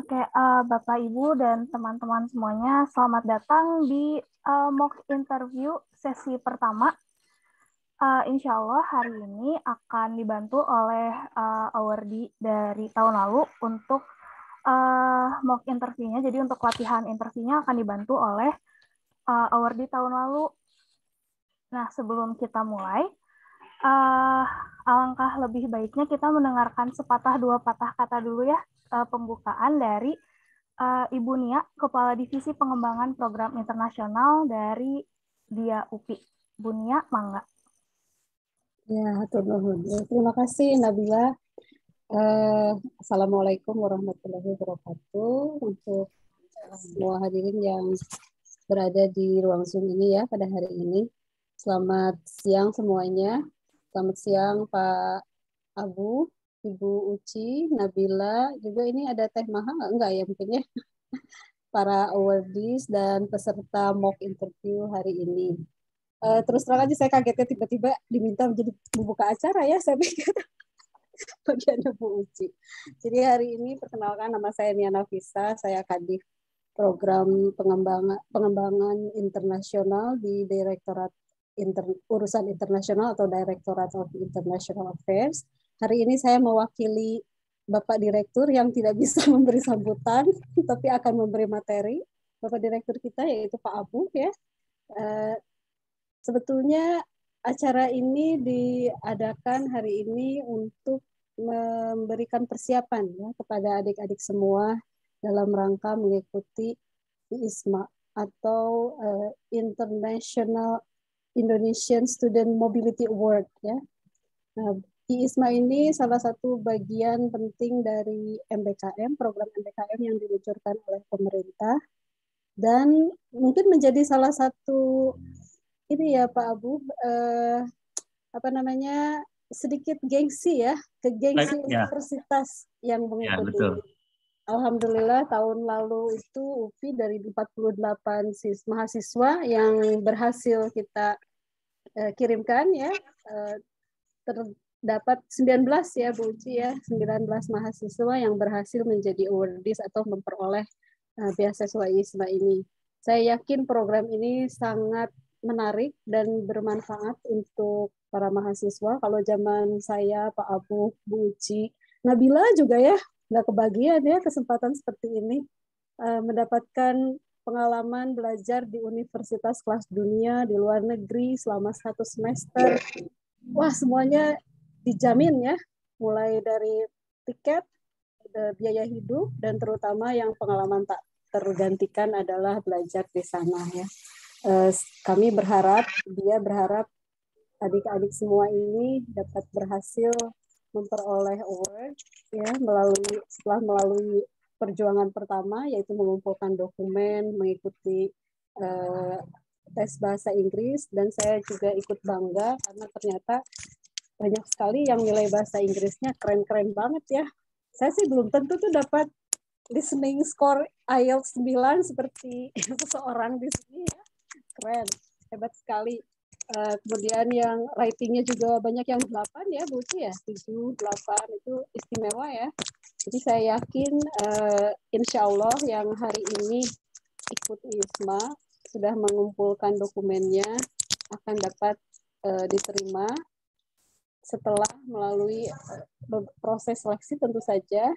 Oke, okay, uh, eh, Bapak Ibu dan teman-teman semuanya, selamat datang di uh, mock interview sesi pertama. Uh, insya Allah hari ini akan dibantu oleh uh, awardee dari tahun lalu untuk uh, mock interviewnya. Jadi untuk latihan interviewnya akan dibantu oleh uh, awardee tahun lalu. Nah, sebelum kita mulai, uh, alangkah lebih baiknya kita mendengarkan sepatah dua patah kata dulu ya uh, pembukaan dari uh, Ibu Nia, Kepala Divisi Pengembangan Program Internasional dari Dia UPI. Ibu Nia, mangga. Ya, ya, terima kasih Nabila. Uh, Assalamualaikum warahmatullahi wabarakatuh untuk semua hadirin yang berada di ruang Zoom ini ya pada hari ini. Selamat siang semuanya. Selamat siang Pak Abu, Ibu Uci, Nabila, juga ini ada teh mahal enggak ya mungkin ya? Para awardees dan peserta mock interview hari ini. Eh, terus terang aja saya kagetnya tiba-tiba diminta menjadi membuka acara ya, saya pikir bagian Ibu Uci. Jadi hari ini perkenalkan nama saya Niana Visa, saya Kadif Program Pengembangan, Pengembangan Internasional di Direktorat Inter, Urusan Internasional atau Direktorat of International Affairs Hari ini saya mewakili Bapak Direktur yang tidak bisa memberi sambutan, tapi akan memberi materi. Bapak Direktur kita yaitu Pak Abu ya. Eh, sebetulnya acara ini diadakan hari ini untuk memberikan persiapan ya kepada adik-adik semua dalam rangka mengikuti ISMA atau uh, International Indonesian Student Mobility Award ya. Nah, di IISMA ini salah satu bagian penting dari MBKM, program MBKM yang diluncurkan oleh pemerintah dan mungkin menjadi salah satu ini ya Pak Abu eh, apa namanya sedikit gengsi ya ke gengsi like, universitas yeah. yang ya, mengikuti. Yeah, Alhamdulillah tahun lalu itu UPI dari 48 sis mahasiswa yang berhasil kita eh, kirimkan ya eh, dapat 19 ya Bu Uci ya, 19 mahasiswa yang berhasil menjadi awardees atau memperoleh uh, beasiswa ISMA ini. Saya yakin program ini sangat menarik dan bermanfaat untuk para mahasiswa. Kalau zaman saya, Pak Abu, Bu Uci, Nabila juga ya, nggak kebagian ya kesempatan seperti ini eh, mendapatkan pengalaman belajar di universitas kelas dunia di luar negeri selama satu semester. Iya. Wah, semuanya dijamin ya, mulai dari tiket, eh, biaya hidup, dan terutama yang pengalaman tak tergantikan adalah belajar di sana ya. Eh, kami berharap, dia berharap adik-adik semua ini dapat berhasil memperoleh award ya melalui setelah melalui perjuangan pertama yaitu mengumpulkan dokumen, mengikuti eh, tes bahasa Inggris dan saya juga ikut bangga karena ternyata banyak sekali yang nilai bahasa Inggrisnya keren-keren banget ya. Saya sih belum tentu tuh dapat listening score IELTS 9 seperti seseorang di sini ya. Keren, hebat sekali. Eh, kemudian yang writingnya juga banyak yang 8 ya, Bu ya, 7, 8 itu istimewa ya. Jadi saya yakin uh, insya Allah yang hari ini ikut ISMA sudah mengumpulkan dokumennya akan dapat eh, diterima setelah melalui eh, proses seleksi tentu saja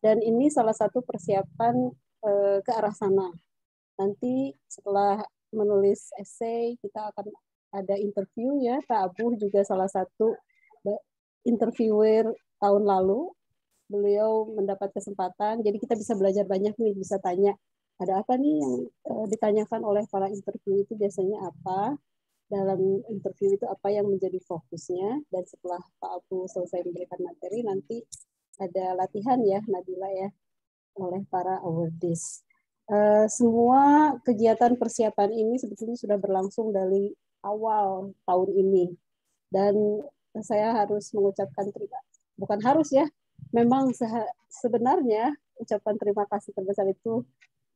dan ini salah satu persiapan eh, ke arah sana. Nanti setelah menulis esai kita akan ada interview ya. Pak Abu juga salah satu interviewer tahun lalu. Beliau mendapat kesempatan, jadi kita bisa belajar banyak nih, bisa tanya ada apa nih yang eh, ditanyakan oleh para interview itu biasanya apa dalam interview itu apa yang menjadi fokusnya dan setelah Pak Abu selesai memberikan materi nanti ada latihan ya Nadila ya oleh para awardees. Uh, eh, semua kegiatan persiapan ini sebetulnya sudah berlangsung dari awal tahun ini dan saya harus mengucapkan terima bukan harus ya memang sebenarnya ucapan terima kasih terbesar itu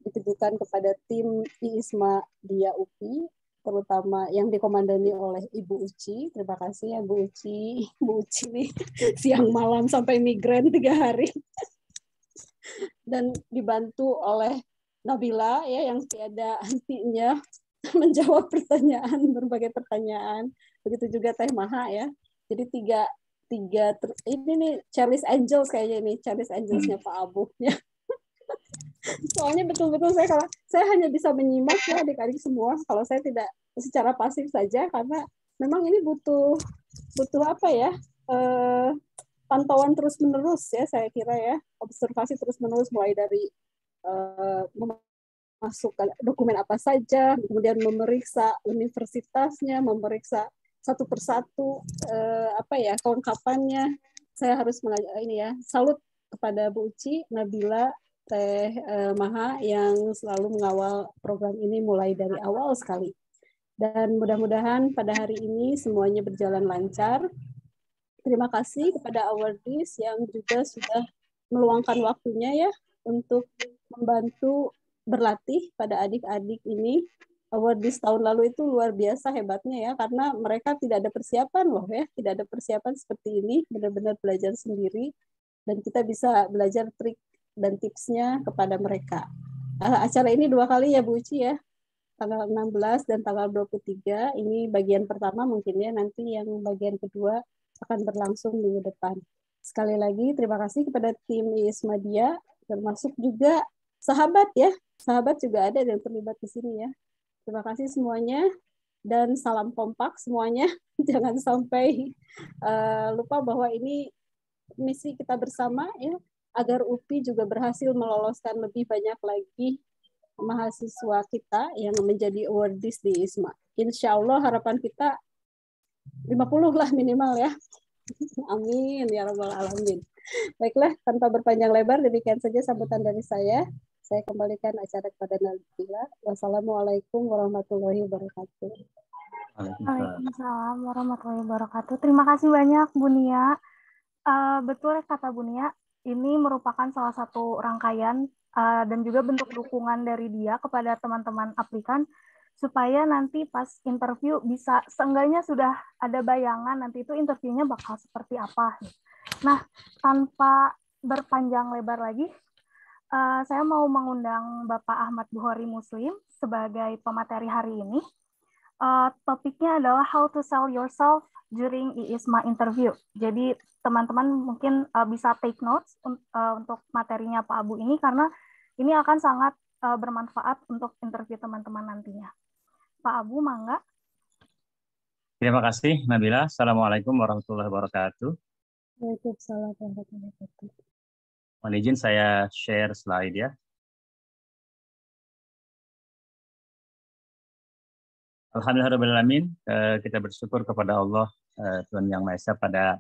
ditujukan kepada tim IISMA Dia UPI terutama yang dikomandani oleh Ibu Uci. Terima kasih ya Bu Uci. Bu Uci nih siang malam sampai migran tiga hari. Dan dibantu oleh Nabila ya yang tiada hentinya menjawab pertanyaan berbagai pertanyaan. Begitu juga Teh Maha ya. Jadi tiga tiga ini nih Charles Angels kayaknya ini Charles Angelsnya hmm. Pak Abu ya soalnya betul-betul saya kalau saya hanya bisa menyimak ya adik-adik semua kalau saya tidak secara pasif saja karena memang ini butuh butuh apa ya eh, pantauan terus menerus ya saya kira ya observasi terus menerus mulai dari eh, memasukkan dokumen apa saja kemudian memeriksa universitasnya memeriksa satu persatu eh, apa ya kelengkapannya saya harus ini ya salut kepada Bu Uci, Nabila, Teh eh, Maha yang selalu mengawal program ini mulai dari awal sekali. Dan mudah-mudahan pada hari ini semuanya berjalan lancar. Terima kasih kepada awardees yang juga sudah meluangkan waktunya ya untuk membantu berlatih pada adik-adik ini. Awardees tahun lalu itu luar biasa hebatnya ya, karena mereka tidak ada persiapan loh ya, tidak ada persiapan seperti ini, benar-benar belajar sendiri dan kita bisa belajar trik dan tipsnya kepada mereka. Eh, acara ini dua kali ya Bu Uci ya, tanggal 16 dan tanggal 23. Ini bagian pertama mungkin ya, nanti yang bagian kedua akan berlangsung minggu depan. Sekali lagi terima kasih kepada tim IIS Media, termasuk juga sahabat ya, sahabat juga ada yang terlibat di sini ya. Terima kasih semuanya dan salam kompak semuanya. Jangan sampai uh, lupa bahwa ini misi kita bersama ya agar UPI juga berhasil meloloskan lebih banyak lagi mahasiswa kita yang menjadi awardees di ISMA. Insya Allah harapan kita 50 lah minimal ya. Amin ya rabbal alamin. Baiklah, tanpa berpanjang lebar, demikian saja sambutan dari saya. Saya kembalikan acara kepada Nabila. Wassalamualaikum warahmatullahi wabarakatuh. Waalaikumsalam warahmatullahi wabarakatuh. Terima kasih banyak, Bunia. Uh, eh, betul kata Bunia, ini merupakan salah satu rangkaian uh, dan juga bentuk dukungan dari dia kepada teman-teman aplikan supaya nanti pas interview bisa seenggaknya sudah ada bayangan nanti itu interviewnya bakal seperti apa. Nah, tanpa berpanjang lebar lagi, uh, saya mau mengundang Bapak Ahmad Buhori Muslim sebagai pemateri hari ini. Uh, topiknya adalah how to sell yourself during IISMA interview. Jadi teman-teman mungkin uh, bisa take notes un uh, untuk materinya Pak Abu ini karena ini akan sangat uh, bermanfaat untuk interview teman-teman nantinya. Pak Abu, mangga. Terima kasih, Nabila. Assalamualaikum warahmatullahi wabarakatuh. Waalaikumsalam warahmatullahi wabarakatuh. Mohon izin saya share slide ya. Alhamdulillahirrahmanirrahim. Eh, kita bersyukur kepada Allah eh, Tuhan Yang Maha Esa pada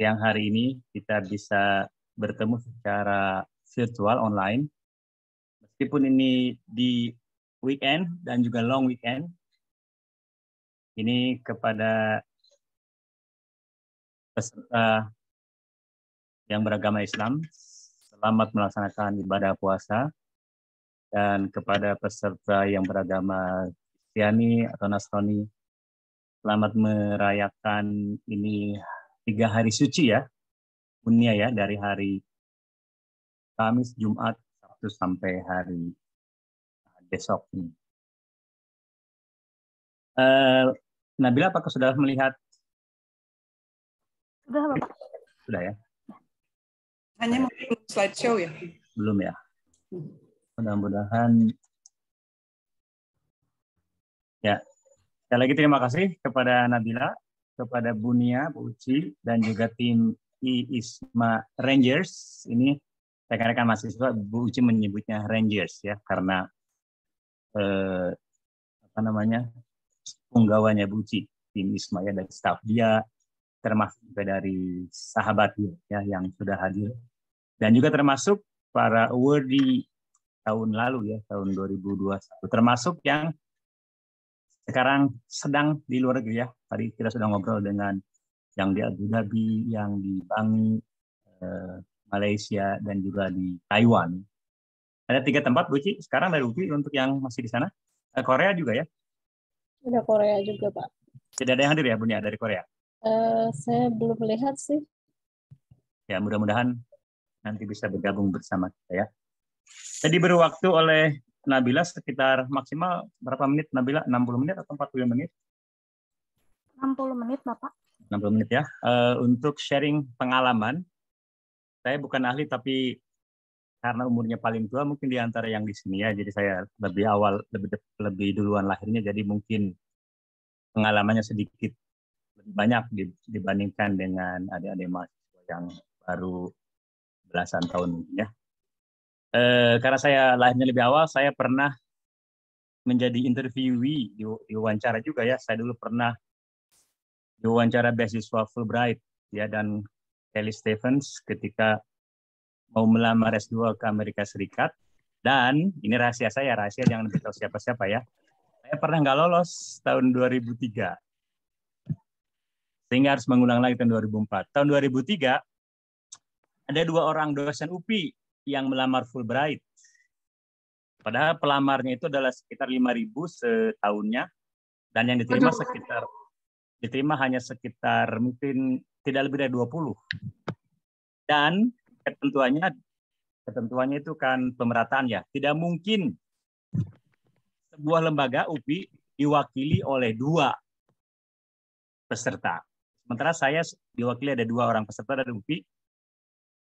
yang hari ini kita bisa bertemu secara virtual online. Meskipun ini di weekend dan juga long weekend, ini kepada peserta yang beragama Islam, selamat melaksanakan ibadah puasa dan kepada peserta yang beragama Kristiani atau Nasroni. Selamat merayakan ini tiga hari suci ya, dunia ya, dari hari Kamis, Jumat, Sabtu sampai hari besok ini. Uh, Nabila, apakah sudah melihat? Sudah, Bapak. Sudah ya? Hanya mungkin slideshow ya? Belum ya. Hmm. Mudah-mudahan Ya, sekali lagi terima kasih kepada Nabila, kepada Bunia, Bu Uci, dan juga tim I Isma Rangers. Ini rekan-rekan mahasiswa, Bu Uci menyebutnya Rangers ya, karena eh, apa namanya punggawanya Bu Uci, tim Isma ya dari staff dia, termasuk juga dari sahabat dia ya yang sudah hadir dan juga termasuk para awardee tahun lalu ya tahun 2021 termasuk yang sekarang sedang di luar negeri ya. Tadi kita sudah ngobrol dengan yang di Abu Dhabi, yang di Bangi, eh, Malaysia, dan juga di Taiwan. Ada tiga tempat, Buci. Sekarang dari Buci untuk yang masih di sana. Eh, Korea juga ya? Ada Korea juga, Pak. Tidak ada yang hadir ya, Bunya, dari Korea? Uh, saya belum melihat sih. Ya, mudah-mudahan nanti bisa bergabung bersama kita ya. Jadi beri waktu oleh Nabila sekitar maksimal berapa menit Nabila? 60 menit atau 40 menit? 60 menit, Bapak. 60 menit ya. Uh, untuk sharing pengalaman, saya bukan ahli tapi karena umurnya paling tua mungkin di antara yang di sini ya. Jadi saya lebih awal, lebih lebih duluan lahirnya jadi mungkin pengalamannya sedikit lebih banyak dibandingkan dengan adik-adik mahasiswa yang baru belasan tahun ya. Eh, karena saya lahirnya lebih awal, saya pernah menjadi interviewee di, diwawancara juga ya. Saya dulu pernah diwawancara beasiswa Fulbright ya dan Kelly Stevens ketika mau melamar S2 ke Amerika Serikat dan ini rahasia saya, rahasia jangan beritahu siapa-siapa ya. Saya pernah nggak lolos tahun 2003. Sehingga harus mengulang lagi tahun 2004. Tahun 2003 ada dua orang dosen UPI yang melamar Fulbright. Padahal pelamarnya itu adalah sekitar 5.000 setahunnya dan yang diterima Aduh. sekitar diterima hanya sekitar mungkin tidak lebih dari 20. Dan ketentuannya ketentuannya itu kan pemerataan ya. Tidak mungkin sebuah lembaga UPI diwakili oleh dua peserta. Sementara saya diwakili ada dua orang peserta dari UPI,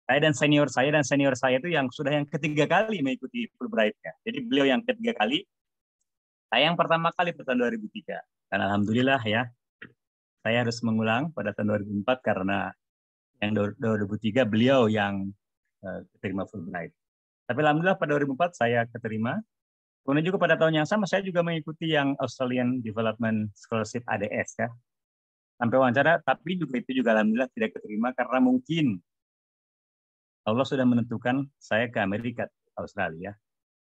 saya dan senior saya dan senior saya itu yang sudah yang ketiga kali mengikuti Fulbright nya Jadi beliau yang ketiga kali, saya yang pertama kali pada tahun 2003. Dan alhamdulillah ya, saya harus mengulang pada tahun 2004 karena yang 2003 beliau yang eh, terima Fulbright. Tapi alhamdulillah pada 2004 saya keterima. Kemudian juga pada tahun yang sama saya juga mengikuti yang Australian Development Scholarship ADS ya. Sampai wawancara, tapi juga itu juga alhamdulillah tidak keterima karena mungkin Allah sudah menentukan saya ke Amerika, Australia.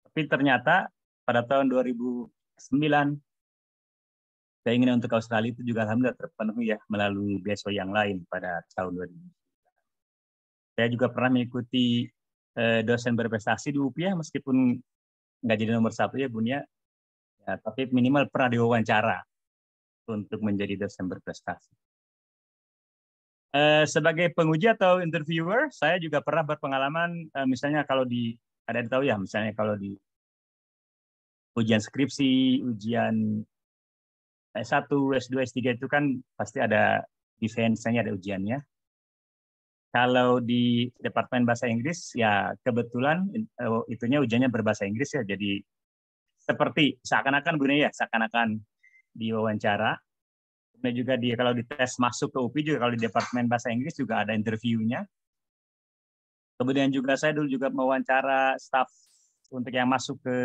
Tapi ternyata pada tahun 2009 keinginan untuk Australia itu juga alhamdulillah terpenuhi ya melalui beasiswa yang lain pada tahun 2009. Saya juga pernah mengikuti eh, dosen berprestasi di UPI ya, meskipun nggak jadi nomor satu ya bunya, ya tapi minimal pernah diwawancara untuk menjadi dosen berprestasi. Eh, sebagai penguji atau interviewer, saya juga pernah berpengalaman, uh, misalnya kalau di ada yang tahu ya, misalnya kalau di ujian skripsi, ujian S1, S2, S3 itu kan pasti ada defense-nya, ada ujiannya. Kalau di Departemen Bahasa Inggris, ya kebetulan eh, itunya ujiannya berbahasa Inggris ya, jadi seperti seakan-akan bu ya, seakan-akan diwawancara. Kemudian juga dia kalau dites masuk ke UPI juga kalau di Departemen Bahasa Inggris juga ada interviewnya. Kemudian juga saya dulu juga mewawancara staff untuk yang masuk ke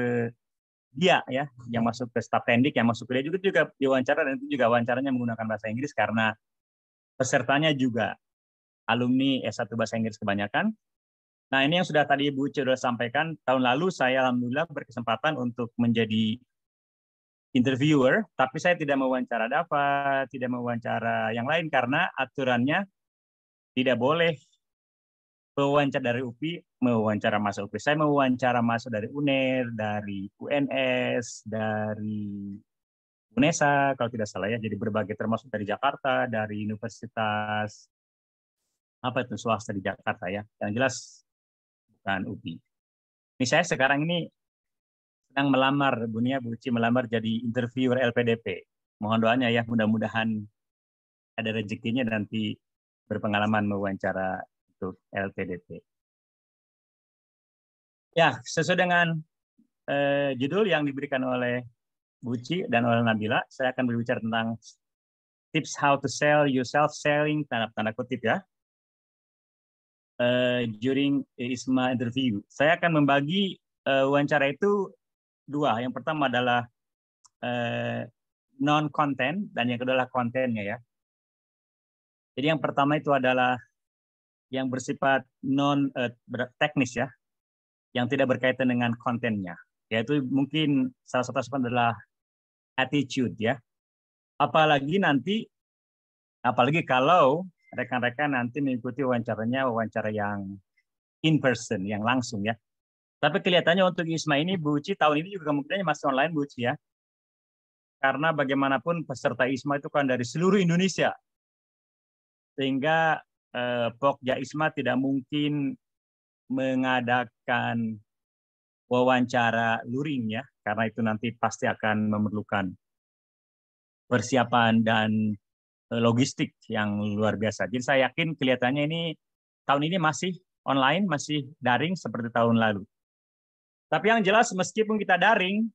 dia ya, yang masuk ke staff tendik, yang masuk ke dia juga juga diwawancara dan itu juga wawancaranya menggunakan bahasa Inggris karena pesertanya juga alumni S1 bahasa Inggris kebanyakan. Nah, ini yang sudah tadi Ibu Ice sampaikan, tahun lalu saya alhamdulillah berkesempatan untuk menjadi interviewer, tapi saya tidak mewawancara Dava, tidak mewawancara yang lain karena aturannya tidak boleh pewawancara dari UPI mewawancara masa UPI. Saya mewawancara masuk dari UNER, dari UNS, dari UNESA kalau tidak salah ya. Jadi berbagai termasuk dari Jakarta, dari universitas apa itu swasta di Jakarta ya. Yang jelas bukan UPI. Ini saya sekarang ini sedang melamar, Bunia Buci melamar jadi interviewer LPDP. Mohon doanya ya, mudah-mudahan ada rezekinya nanti berpengalaman mewawancara untuk LPDP. Ya, sesuai dengan eh, judul yang diberikan oleh Buci dan oleh Nabila, saya akan berbicara tentang tips how to sell yourself selling tanda tanda kutip ya uh, during ISMA interview. Saya akan membagi uh, wawancara itu dua. Yang pertama adalah eh, non konten dan yang kedua adalah kontennya ya. Jadi yang pertama itu adalah yang bersifat non eh, teknis ya, yang tidak berkaitan dengan kontennya. Yaitu mungkin salah satu aspek adalah attitude ya. Apalagi nanti, apalagi kalau rekan-rekan nanti mengikuti wawancaranya wawancara yang in person, yang langsung ya tapi kelihatannya untuk ISMA ini Buci tahun ini juga kemungkinannya masih online Buci ya. Karena bagaimanapun peserta ISMA itu kan dari seluruh Indonesia. Sehingga eh, Pokja ISMA tidak mungkin mengadakan wawancara luring ya, karena itu nanti pasti akan memerlukan persiapan dan eh, logistik yang luar biasa. Jadi saya yakin kelihatannya ini tahun ini masih online, masih daring seperti tahun lalu. Tapi yang jelas meskipun kita daring,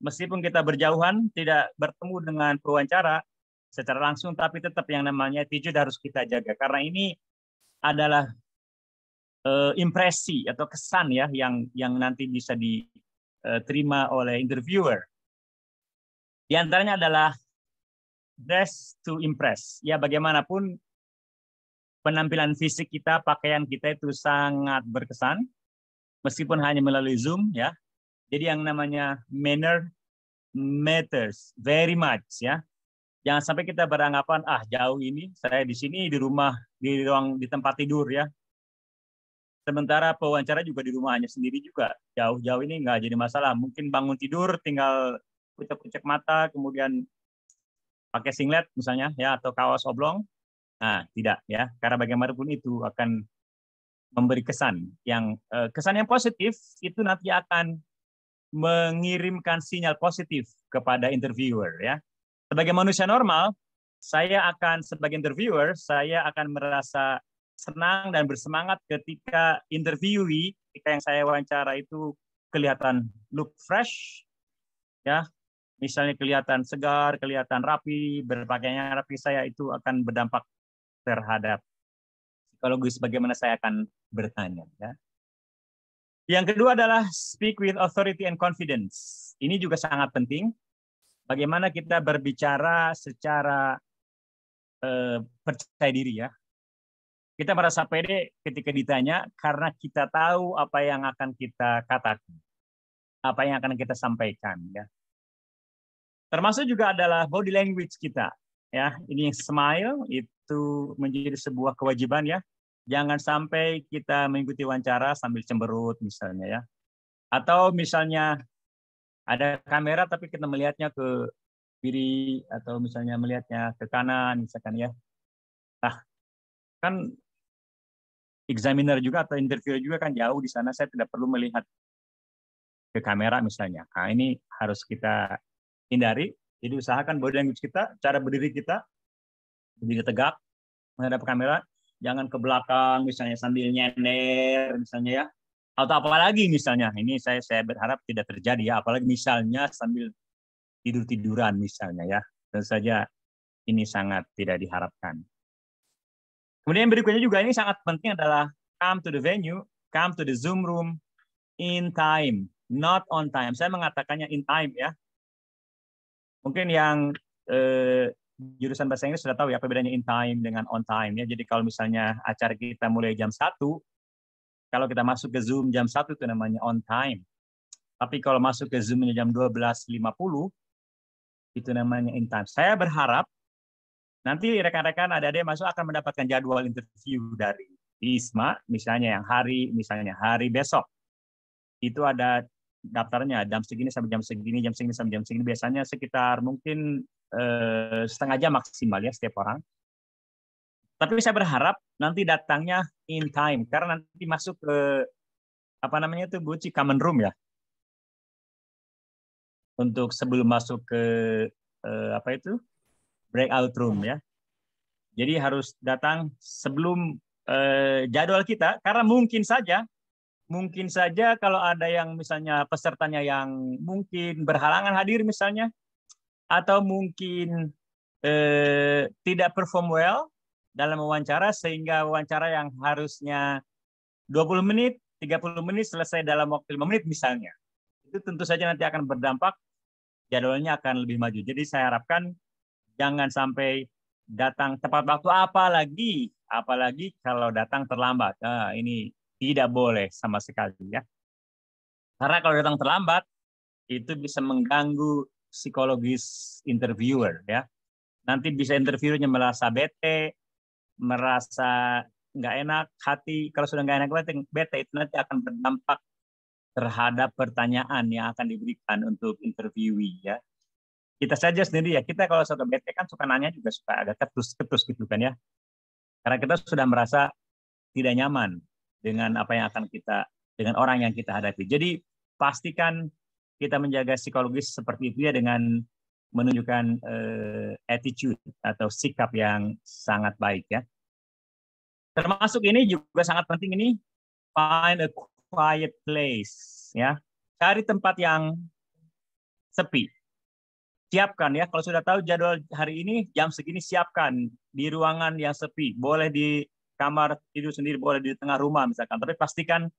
meskipun kita berjauhan, tidak bertemu dengan pewawancara secara langsung, tapi tetap yang namanya attitude harus kita jaga. Karena ini adalah uh, impresi atau kesan ya yang yang nanti bisa diterima eh, oleh interviewer. Di antaranya adalah dress to impress. Ya bagaimanapun penampilan fisik kita, pakaian kita itu sangat berkesan meskipun hanya melalui Zoom ya. Jadi yang namanya manner matters very much ya. Jangan sampai kita beranggapan ah jauh ini saya di sini di rumah di ruang di tempat tidur ya. Sementara pewawancara juga di rumah hanya sendiri juga jauh-jauh ini nggak jadi masalah. Mungkin bangun tidur tinggal kucek-kucek mata kemudian pakai singlet misalnya ya atau kaos oblong. Nah, tidak ya, karena bagaimanapun itu akan memberi kesan yang eh, kesan yang positif itu nanti akan mengirimkan sinyal positif kepada interviewer ya. Sebagai manusia normal, saya akan sebagai interviewer, saya akan merasa senang dan bersemangat ketika interviewi ketika yang saya wawancara itu kelihatan look fresh ya. Misalnya kelihatan segar, kelihatan rapi, berpakaiannya rapi, saya itu akan berdampak terhadap psikologis bagaimana saya akan bertanya. Ya. Yang kedua adalah speak with authority and confidence. Ini juga sangat penting. Bagaimana kita berbicara secara eh, percaya diri ya. Kita merasa pede ketika ditanya karena kita tahu apa yang akan kita katakan, apa yang akan kita sampaikan ya. Termasuk juga adalah body language kita ya. Ini smile itu menjadi sebuah kewajiban ya jangan sampai kita mengikuti wawancara sambil cemberut misalnya ya. Atau misalnya ada kamera tapi kita melihatnya ke kiri atau misalnya melihatnya ke kanan misalkan ya. Nah, kan examiner juga atau interviewer juga kan jauh di sana saya tidak perlu melihat ke kamera misalnya. Nah, ini harus kita hindari. Jadi usahakan body language kita, cara berdiri kita, berdiri tegak menghadap kamera, jangan ke belakang misalnya sambil nyender misalnya ya atau apalagi misalnya ini saya saya berharap tidak terjadi ya apalagi misalnya sambil tidur tiduran misalnya ya tentu saja ini sangat tidak diharapkan kemudian berikutnya juga ini sangat penting adalah come to the venue come to the zoom room in time not on time saya mengatakannya in time ya mungkin yang eh, jurusan bahasa Inggris sudah tahu ya apa bedanya in time dengan on time ya. Jadi kalau misalnya acara kita mulai jam 1, kalau kita masuk ke Zoom jam 1 itu namanya on time. Tapi kalau masuk ke zoom jam 12.50 itu namanya in time. Saya berharap nanti rekan-rekan ada yang masuk akan mendapatkan jadwal interview dari ISMA misalnya yang hari misalnya hari besok. Itu ada daftarnya jam segini sampai jam segini, jam segini sampai jam segini biasanya sekitar mungkin Eh, setengah jam maksimal ya setiap orang. Tapi saya berharap nanti datangnya in time karena nanti masuk ke apa namanya itu Buci common room ya. Untuk sebelum masuk ke eh, apa itu breakout room ya. Jadi harus datang sebelum eh, jadwal kita karena mungkin saja mungkin saja kalau ada yang misalnya pesertanya yang mungkin berhalangan hadir misalnya atau mungkin eh, tidak perform well dalam wawancara sehingga wawancara yang harusnya 20 menit, 30 menit selesai dalam waktu 5 menit misalnya. Itu tentu saja nanti akan berdampak jadwalnya akan lebih maju. Jadi saya harapkan jangan sampai datang tepat waktu apalagi apalagi kalau datang terlambat. Nah, ini tidak boleh sama sekali ya. Karena kalau datang terlambat itu bisa mengganggu psikologis interviewer ya. Nanti bisa interviewnya merasa bete, merasa nggak enak hati. Kalau sudah nggak enak hati, bete itu nanti akan berdampak terhadap pertanyaan yang akan diberikan untuk interviewee ya. Kita saja sendiri ya, kita kalau suka bete kan suka nanya juga suka agak ketus-ketus gitu kan ya. Karena kita sudah merasa tidak nyaman dengan apa yang akan kita dengan orang yang kita hadapi. Jadi pastikan kita menjaga psikologis seperti itu ya dengan menunjukkan uh, attitude atau sikap yang sangat baik ya. Termasuk ini juga sangat penting ini find a quiet place ya. Cari tempat yang sepi. Siapkan ya kalau sudah tahu jadwal hari ini jam segini siapkan di ruangan yang sepi. Boleh di kamar tidur sendiri, boleh di tengah rumah misalkan, tapi pastikan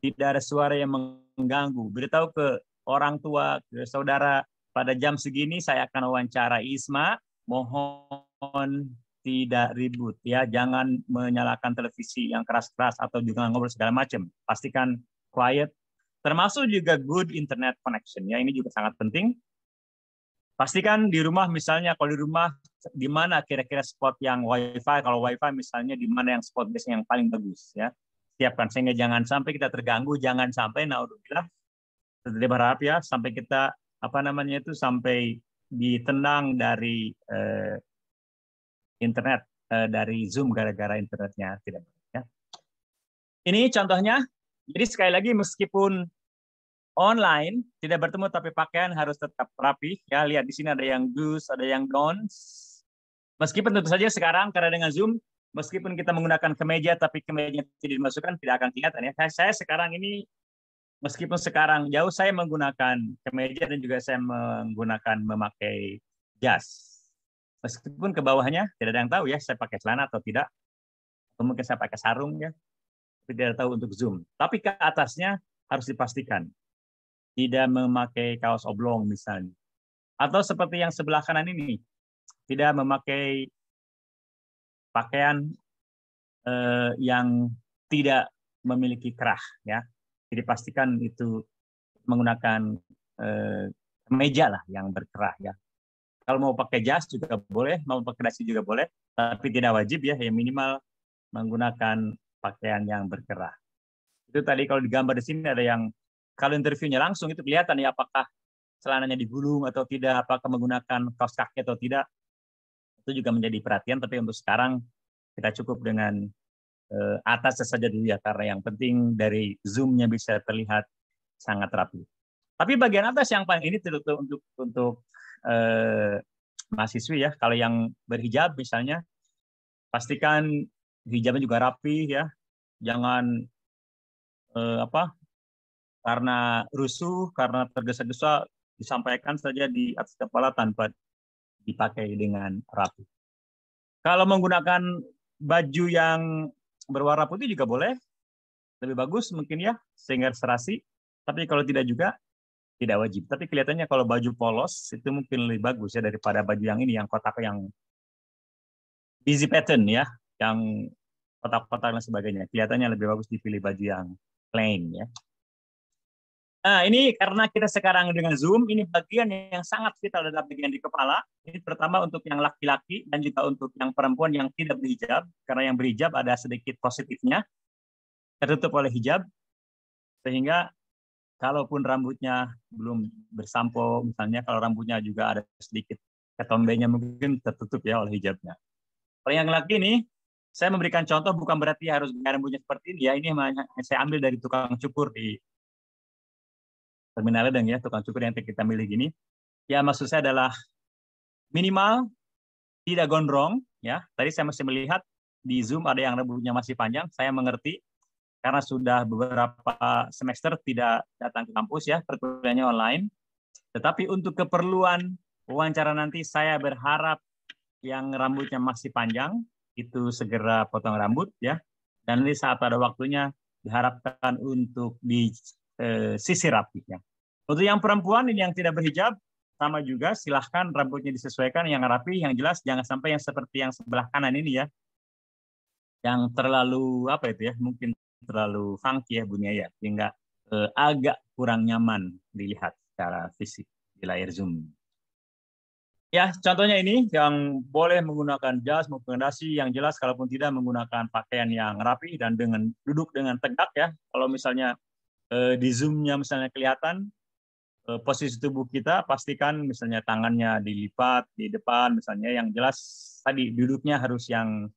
tidak ada suara yang mengganggu. Beritahu ke orang tua, ke eh, saudara. Pada jam segini saya akan wawancara Isma. Mohon tidak ribut ya, jangan menyalakan televisi yang keras-keras atau juga ngobrol segala macam. Pastikan quiet. Termasuk juga good internet connection ya, ini juga sangat penting. Pastikan di rumah misalnya kalau di rumah di mana kira-kira spot yang wifi kalau wifi misalnya di mana yang spot biasanya yang paling bagus ya siapkan sehingga jangan sampai kita terganggu jangan sampai naudzubillah kita berharap ya sampai kita apa namanya itu sampai ditendang dari eh, internet eh, dari Zoom gara-gara internetnya tidak baik ya. Ini contohnya. Jadi sekali lagi meskipun online tidak bertemu tapi pakaian harus tetap rapi ya. Lihat di sini ada yang goose ada yang dons. Meskipun tentu saja sekarang karena dengan Zoom meskipun kita menggunakan kemeja tapi kemejanya tidak dimasukkan tidak akan kelihatan ya. Nah, saya sekarang ini meskipun sekarang jauh saya menggunakan kemeja dan juga saya menggunakan memakai jas. Meskipun ke bawahnya tidak ada yang tahu ya saya pakai celana atau tidak. mungkin saya pakai sarung ya. Tidak tahu untuk Zoom. Tapi ke atasnya harus dipastikan. Tidak memakai kaos oblong misalnya. Atau seperti yang sebelah kanan ini. Tidak memakai pakaian eh, yang tidak memiliki kerah ya jadi pastikan itu menggunakan eh, meja lah yang berkerah ya. Kalau mau pakai jas juga boleh, mau pakai dasi juga boleh, tapi tidak wajib ya, ya minimal menggunakan pakaian yang berkerah. Itu tadi kalau digambar di sini ada yang kalau interviewnya langsung itu kelihatan ya apakah celananya digulung atau tidak, apakah menggunakan kaos kaki atau tidak. Itu juga menjadi perhatian, tapi untuk sekarang kita cukup dengan Eh, atas saja dulu ya karena yang penting dari zoomnya bisa terlihat sangat rapi. Tapi bagian atas yang paling ini tertutup untuk untuk eh, mahasiswi ya. Kalau yang berhijab misalnya pastikan hijabnya juga rapi ya. Jangan eh, apa karena rusuh, karena tergesa-gesa disampaikan saja di atas kepala tanpa dipakai dengan rapi. Kalau menggunakan baju yang berwarna putih juga boleh. Lebih bagus mungkin ya, sehingga serasi. Tapi kalau tidak juga, tidak wajib. Tapi kelihatannya kalau baju polos, itu mungkin lebih bagus ya daripada baju yang ini, yang kotak yang busy pattern ya, yang kotak-kotak dan sebagainya. Kelihatannya lebih bagus dipilih baju yang plain ya. Nah, ini karena kita sekarang dengan Zoom, ini bagian yang sangat vital adalah bagian di kepala. Ini pertama untuk yang laki-laki dan juga untuk yang perempuan yang tidak berhijab, karena yang berhijab ada sedikit positifnya, tertutup oleh hijab, sehingga kalaupun rambutnya belum bersampo, misalnya kalau rambutnya juga ada sedikit ketombenya mungkin tertutup ya oleh hijabnya. Kalau yang laki ini, saya memberikan contoh bukan berarti harus rambutnya seperti ini ya, ini saya ambil dari tukang cukur di terminalnya dan ya tukang cukur yang kita milih gini. Ya maksud saya adalah minimal tidak gondrong ya. Tadi saya masih melihat di Zoom ada yang rambutnya masih panjang, saya mengerti karena sudah beberapa semester tidak datang ke kampus ya, perkuliahannya online. Tetapi untuk keperluan wawancara nanti saya berharap yang rambutnya masih panjang itu segera potong rambut ya. Dan nanti saat ada waktunya diharapkan untuk di Eh, sisi rapihnya. Untuk yang perempuan ini yang tidak berhijab sama juga silahkan rambutnya disesuaikan yang rapi, yang jelas jangan sampai yang seperti yang sebelah kanan ini ya. Yang terlalu apa itu ya? Mungkin terlalu funky ya bunyi ya, sehingga eh, agak kurang nyaman dilihat secara fisik di layar zoom. Ya, contohnya ini yang boleh menggunakan jas maupun dasi yang jelas kalaupun tidak menggunakan pakaian yang rapi dan dengan duduk dengan tegak ya. Kalau misalnya Eh, di zoomnya misalnya kelihatan eh, posisi tubuh kita pastikan misalnya tangannya dilipat di depan misalnya yang jelas tadi duduknya harus yang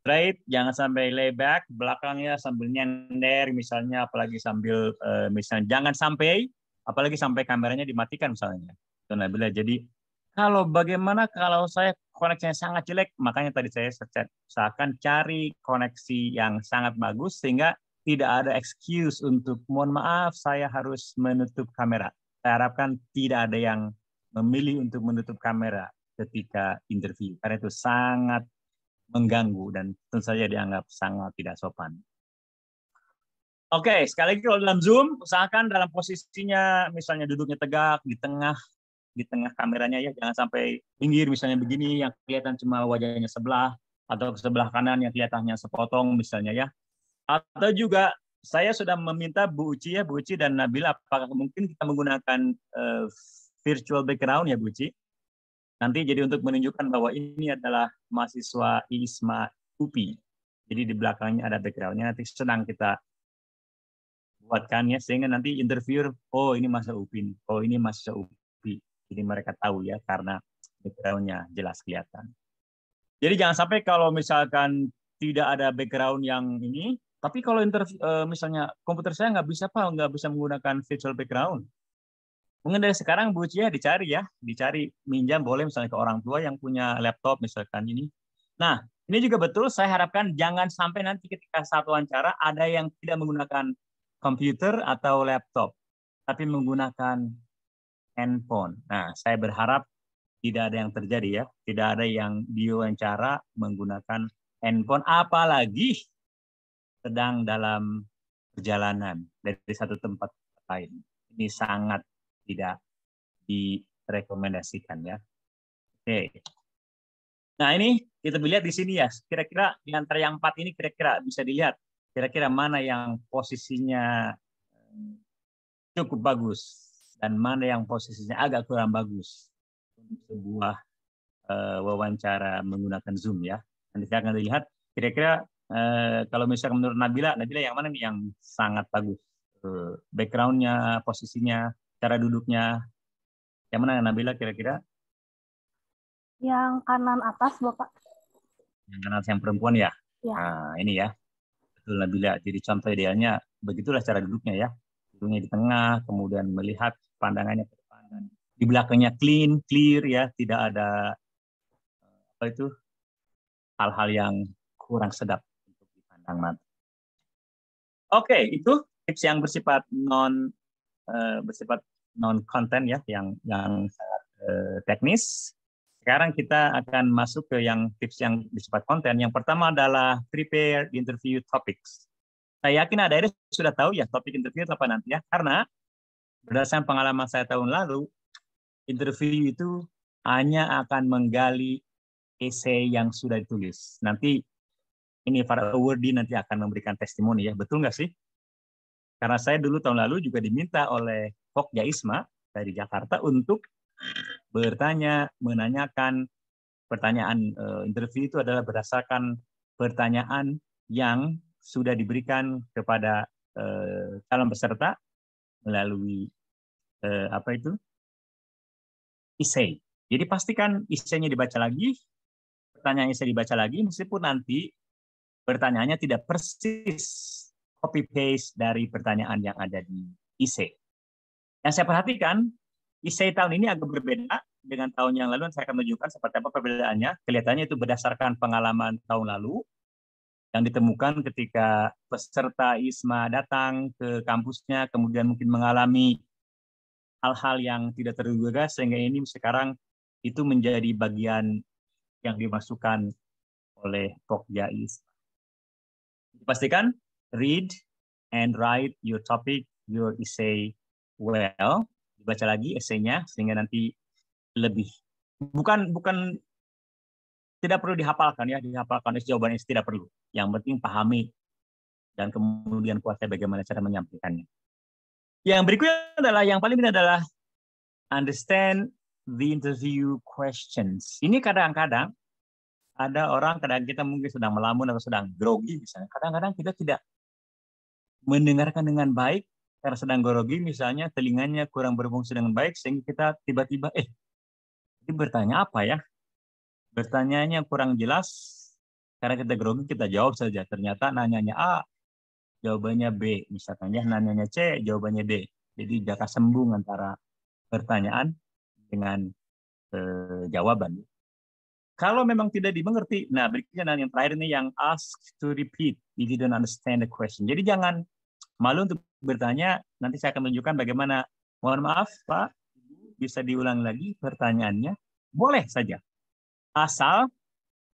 straight jangan sampai lay back belakangnya sambil nyender misalnya apalagi sambil eh, misalnya jangan sampai apalagi sampai kameranya dimatikan misalnya Nabila jadi kalau bagaimana kalau saya koneksinya sangat jelek makanya tadi saya usahakan cari koneksi yang sangat bagus sehingga tidak ada excuse untuk mohon maaf saya harus menutup kamera. Saya harapkan tidak ada yang memilih untuk menutup kamera ketika interview karena itu sangat mengganggu dan tentu saja dianggap sangat tidak sopan. Oke, okay, sekali lagi kalau dalam Zoom, usahakan dalam posisinya misalnya duduknya tegak di tengah di tengah kameranya ya, jangan sampai pinggir misalnya begini yang kelihatan cuma wajahnya sebelah atau ke sebelah kanan yang kelihatannya sepotong misalnya ya. Atau juga saya sudah meminta Bu Uci ya, Bu Uci dan Nabila, apakah mungkin kita menggunakan uh, virtual background ya Bu Uci? Nanti jadi untuk menunjukkan bahwa ini adalah mahasiswa ISMA UPI. Jadi di belakangnya ada backgroundnya, nanti senang kita buatkan ya, sehingga nanti interview oh ini masa UPI, oh ini masa UPI. Jadi mereka tahu ya, karena backgroundnya jelas kelihatan. Jadi jangan sampai kalau misalkan tidak ada background yang ini, tapi kalau interview, eh, misalnya komputer saya nggak bisa apa nggak bisa menggunakan virtual background. Mungkin dari sekarang Bu Cia dicari ya, dicari minjam boleh misalnya ke orang tua yang punya laptop misalkan ini. Nah, ini juga betul saya harapkan jangan sampai nanti ketika satu wawancara ada yang tidak menggunakan komputer atau laptop, tapi menggunakan handphone. Nah, saya berharap tidak ada yang terjadi ya, tidak ada yang diwawancara menggunakan handphone apalagi sedang dalam perjalanan dari satu tempat ke lain. Ini sangat tidak direkomendasikan ya. Oke. Nah ini kita lihat di sini ya. Kira-kira di antara yang empat ini kira-kira bisa dilihat. Kira-kira mana yang posisinya eh, cukup bagus dan mana yang posisinya agak kurang bagus untuk sebuah eh, wawancara menggunakan Zoom ya. Nanti saya akan lihat kira-kira Eh, kalau misalnya menurut Nabila, Nabila yang mana nih yang sangat bagus? Eh, backgroundnya, posisinya, cara duduknya, yang mana Nabila kira-kira? Yang kanan atas, Bapak. Yang kanan atas yang perempuan ya? ya. Nah, ini ya. Betul Nabila. Jadi contoh idealnya begitulah cara duduknya ya. Duduknya di tengah, kemudian melihat pandangannya ke depan. dan Di belakangnya clean, clear ya, tidak ada apa itu hal-hal yang kurang sedap. Mat. Oke, okay, itu tips yang bersifat non uh, bersifat non konten ya, yang yang sangat uh, teknis. Sekarang kita akan masuk ke yang tips yang bersifat konten. Yang pertama adalah prepare interview topics. Saya yakin ada sudah tahu ya topik interview itu apa nanti ya, karena berdasarkan pengalaman saya tahun lalu, interview itu hanya akan menggali esai yang sudah ditulis. Nanti ini para awardee nanti akan memberikan testimoni ya, betul nggak sih? Karena saya dulu tahun lalu juga diminta oleh Pokja Jaisma dari Jakarta untuk bertanya, menanyakan pertanyaan eh, interview itu adalah berdasarkan pertanyaan yang sudah diberikan kepada eh, calon peserta melalui eh, apa itu isai Jadi pastikan isainya dibaca lagi, pertanyaan isei dibaca lagi, meskipun nanti pertanyaannya tidak persis copy paste dari pertanyaan yang ada di IC. Yang saya perhatikan, IC tahun ini agak berbeda dengan tahun yang lalu, saya akan tunjukkan seperti apa perbedaannya. Kelihatannya itu berdasarkan pengalaman tahun lalu yang ditemukan ketika peserta ISMA datang ke kampusnya, kemudian mungkin mengalami hal-hal yang tidak terduga, sehingga ini sekarang itu menjadi bagian yang dimasukkan oleh Pokja ISMA pastikan read and write your topic, your essay well. Dibaca lagi essaynya sehingga nanti lebih bukan bukan tidak perlu dihafalkan ya, dihafalkan itu jawaban itu tidak perlu. Yang penting pahami dan kemudian kuasai bagaimana cara menyampaikannya. Yang berikutnya adalah yang paling penting adalah understand the interview questions. Ini kadang-kadang ada orang kadang kita mungkin sedang melamun atau sedang grogi misalnya. Kadang-kadang kita tidak mendengarkan dengan baik karena sedang grogi misalnya telinganya kurang berfungsi dengan baik sehingga kita tiba-tiba eh ini bertanya apa ya? Bertanyanya kurang jelas karena kita grogi kita jawab saja. Ternyata nanyanya A, jawabannya B misalkan ya, nanyanya C, jawabannya D. Jadi jaga sembung antara pertanyaan dengan eh, jawaban. Kalau memang tidak dimengerti, nah berikutnya dan yang terakhir ini yang ask to repeat if you don't understand the question. Jadi jangan malu untuk bertanya, nanti saya akan tunjukkan bagaimana. Mohon maaf Pak, bisa diulang lagi pertanyaannya? Boleh saja. Asal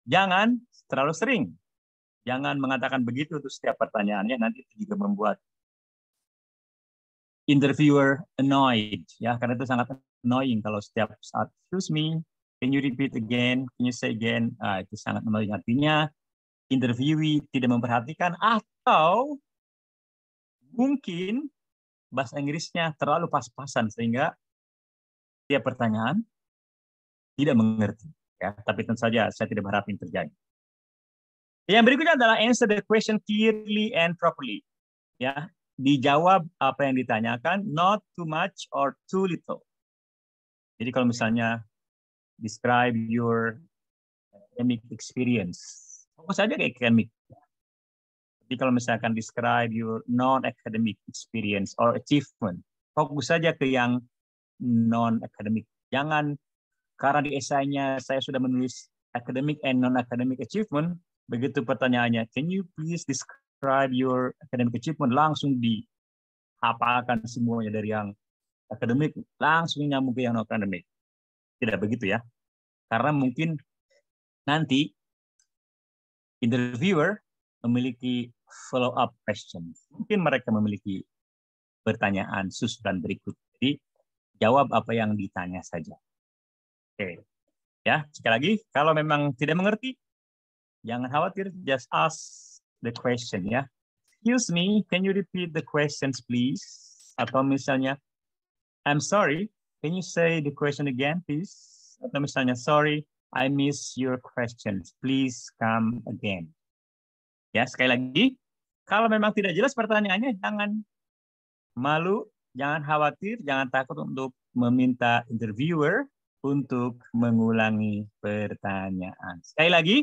jangan terlalu sering. Jangan mengatakan begitu untuk setiap pertanyaannya, nanti itu juga membuat interviewer annoyed ya karena itu sangat annoying kalau setiap saat excuse me Can you repeat again? Can you say again? Ah, itu sangat menarik artinya. Interviewee tidak memperhatikan atau mungkin bahasa Inggrisnya terlalu pas-pasan sehingga tiap pertanyaan tidak mengerti. Ya, tapi tentu saja saya tidak berharap ini terjadi. Yang berikutnya adalah answer the question clearly and properly. Ya, dijawab apa yang ditanyakan, not too much or too little. Jadi kalau misalnya describe your academic experience. Fokus aja ke academic. Jadi kalau misalkan describe your non-academic experience or achievement, fokus saja ke yang non-academic. Jangan karena di esainya saya sudah menulis academic and non-academic achievement, begitu pertanyaannya, can you please describe your academic achievement? Langsung di apakan semuanya dari yang akademik, langsung nyambung ke yang non-akademik tidak begitu ya. Karena mungkin nanti interviewer memiliki follow up question. Mungkin mereka memiliki pertanyaan susulan berikut. Jadi jawab apa yang ditanya saja. Oke. Ya, sekali lagi kalau memang tidak mengerti jangan khawatir, just ask the question ya. Excuse me, can you repeat the questions please? Atau misalnya I'm sorry, Can you say the question again, please? Atau misalnya, sorry, I miss your questions. Please come again. Ya, sekali lagi, kalau memang tidak jelas pertanyaannya, jangan malu, jangan khawatir, jangan takut untuk meminta interviewer untuk mengulangi pertanyaan. Sekali lagi,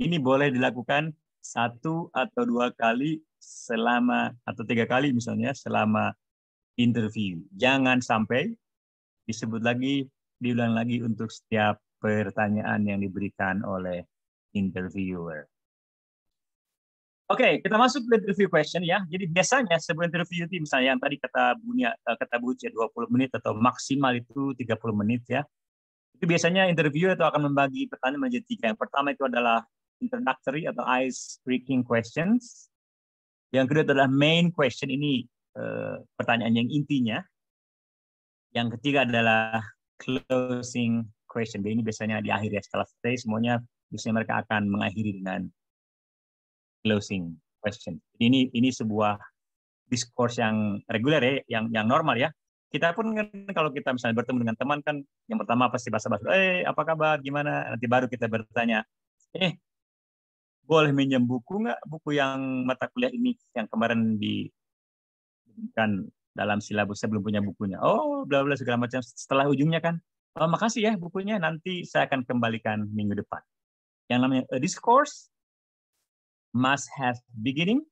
ini boleh dilakukan satu atau dua kali selama atau tiga kali misalnya selama interview. Jangan sampai disebut lagi, diulang lagi untuk setiap pertanyaan yang diberikan oleh interviewer. Oke, okay, kita masuk ke interview question ya. Jadi biasanya sebelum interview itu misalnya yang tadi kata Bunia eh, kata Bu 20 menit atau maksimal itu 30 menit ya. Itu biasanya interview itu akan membagi pertanyaan menjadi tiga. Yang pertama itu adalah introductory atau ice breaking questions. Yang kedua adalah main question ini eh, pertanyaan yang intinya. Yang ketiga adalah closing question. Jadi ini biasanya di akhir ya setelah stay semuanya biasanya mereka akan mengakhiri dengan closing question. Jadi ini ini sebuah diskurs yang reguler ya, yang yang normal ya. Kita pun kan kalau kita misalnya bertemu dengan teman kan yang pertama pasti basa-basi, "Eh, apa kabar? Gimana?" Nanti baru kita bertanya, "Eh, boleh minjem buku nggak buku yang mata kuliah ini yang kemarin kan dalam silabus saya belum punya bukunya. Oh, bla bla segala macam. Setelah ujungnya kan, oh, makasih ya bukunya. Nanti saya akan kembalikan minggu depan. Yang namanya a discourse must have beginning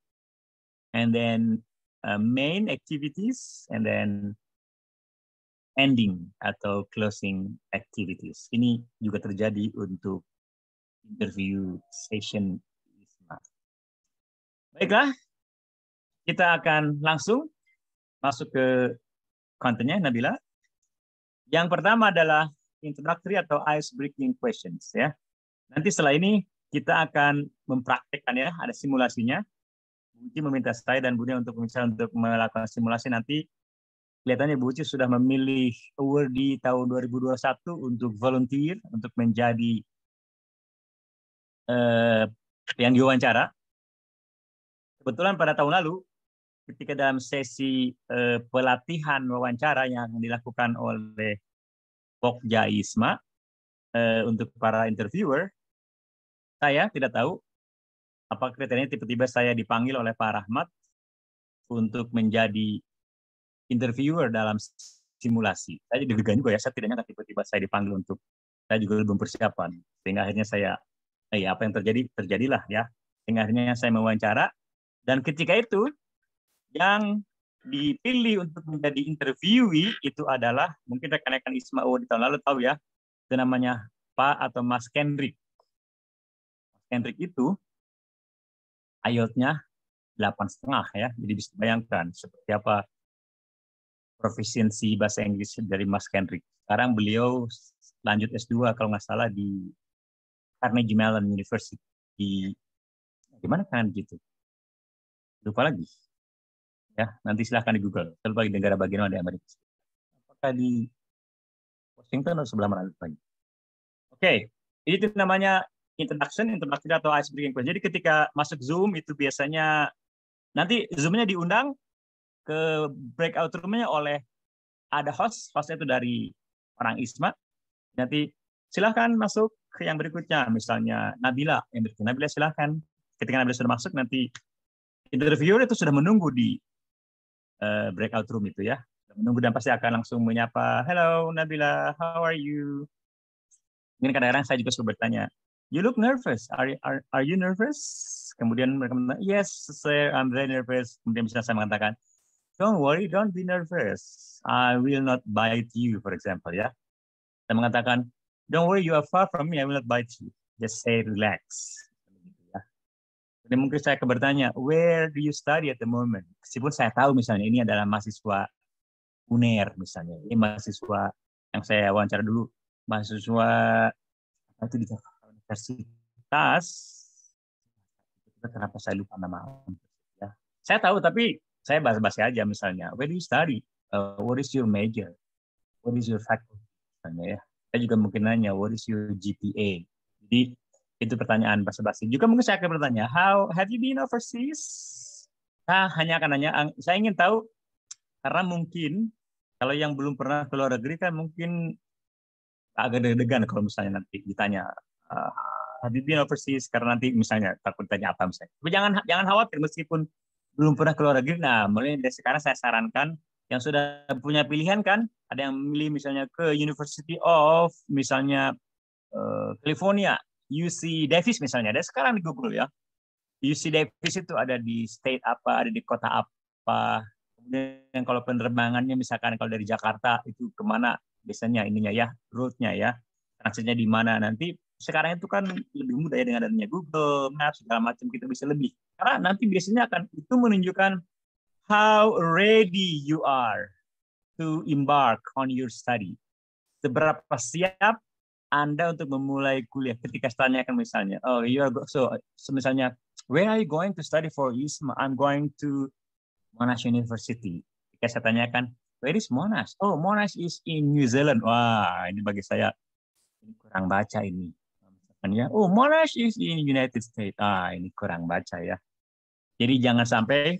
and then uh, main activities and then ending atau closing activities. Ini juga terjadi untuk interview session Baiklah, kita akan langsung masuk ke kontennya Nabila. Yang pertama adalah introductory atau ice breaking questions ya. Nanti setelah ini kita akan mempraktekkan ya, ada simulasinya. Buci meminta saya dan Budi untuk misalnya untuk melakukan simulasi nanti kelihatannya Buci sudah memilih award di tahun 2021 untuk volunteer untuk menjadi eh, yang diwawancara. Kebetulan pada tahun lalu ketika dalam sesi uh, pelatihan wawancara yang dilakukan oleh Pokja Isma uh, eh, untuk para interviewer, saya tidak tahu apa kriterianya tiba-tiba saya dipanggil oleh Pak Rahmat untuk menjadi interviewer dalam simulasi. Saya jadi juga ya, saya tidak nyangka tiba-tiba saya dipanggil untuk saya juga belum persiapan. Sehingga akhirnya saya, eh, ya apa yang terjadi, terjadilah ya. Sehingga akhirnya saya mewawancara, dan ketika itu yang dipilih untuk menjadi interviewee itu adalah mungkin rekan-rekan Isma di tahun lalu tahu ya itu namanya Pak atau Mas Kendrick. Kendrick itu ayotnya delapan setengah ya, jadi bisa bayangkan seperti apa profesiensi bahasa Inggris dari Mas Kendrick. Sekarang beliau lanjut S2 kalau nggak salah di Carnegie Mellon University di, di mana kan gitu. Lupa lagi ya nanti silahkan di Google terutama di negara bagian mana di Amerika apakah di Washington atau sebelah mana lagi oke okay. itu namanya introduction introduction atau ice breaking question jadi ketika masuk Zoom itu biasanya nanti Zoomnya diundang ke breakout roomnya oleh ada host hostnya itu dari orang ISMA nanti silahkan masuk ke yang berikutnya misalnya Nabila yang berikutnya Nabila silahkan ketika Nabila sudah masuk nanti interviewer itu sudah menunggu di uh, breakout room itu ya. Menunggu dan pasti akan langsung menyapa, hello Nabila, how are you? Mungkin kadang-kadang saya juga suka bertanya, you look nervous, are, are, are you nervous? Kemudian mereka mengatakan, yes sir, I'm very nervous. Kemudian bisa saya mengatakan, don't worry, don't be nervous. I will not bite you, for example ya. Saya mengatakan, don't worry, you are far from me, I will not bite you. Just say relax mungkin saya akan bertanya, where do you study at the moment? Meskipun saya tahu misalnya ini adalah mahasiswa UNER misalnya, ini mahasiswa yang saya wawancara dulu, mahasiswa apa itu di Jakarta Universitas, kenapa saya lupa nama ya. Saya tahu tapi saya bahas-bahasnya aja misalnya, where do you study? Uh, what is your major? What is your faculty? Misalnya ya. Saya juga mungkin nanya, what is your GPA? Jadi itu pertanyaan bahasa basi Juga mungkin saya akan bertanya, how have you been overseas? Nah, hanya akan nanya, saya ingin tahu karena mungkin kalau yang belum pernah keluar negeri kan mungkin agak deg-degan kalau misalnya nanti ditanya uh, have you been overseas karena nanti misalnya takut tanya apa misalnya. Tapi jangan jangan khawatir meskipun belum pernah keluar negeri. Nah, mulai dari sekarang saya sarankan yang sudah punya pilihan kan ada yang milih misalnya ke University of misalnya eh, California UC Davis misalnya, ada sekarang di Google ya. UC Davis itu ada di state apa, ada di kota apa. Kemudian kalau penerbangannya misalkan kalau dari Jakarta itu kemana biasanya ininya ya, route-nya ya, transitnya di mana nanti sekarang itu kan lebih mudah ya dengan adanya Google Maps segala macam kita bisa lebih karena nanti biasanya akan itu menunjukkan how ready you are to embark on your study seberapa siap anda untuk memulai kuliah ketika ditanyakan misalnya, oh you are so, so misalnya where are you going to study for ISMA? I'm going to Monash University. Ketika saya tanyakan, where is Monash? Oh, Monash is in New Zealand. Wah, ini bagi saya ini kurang baca ini. Misalnya, oh Monash is in United States. Ah, ini kurang baca ya. Jadi jangan sampai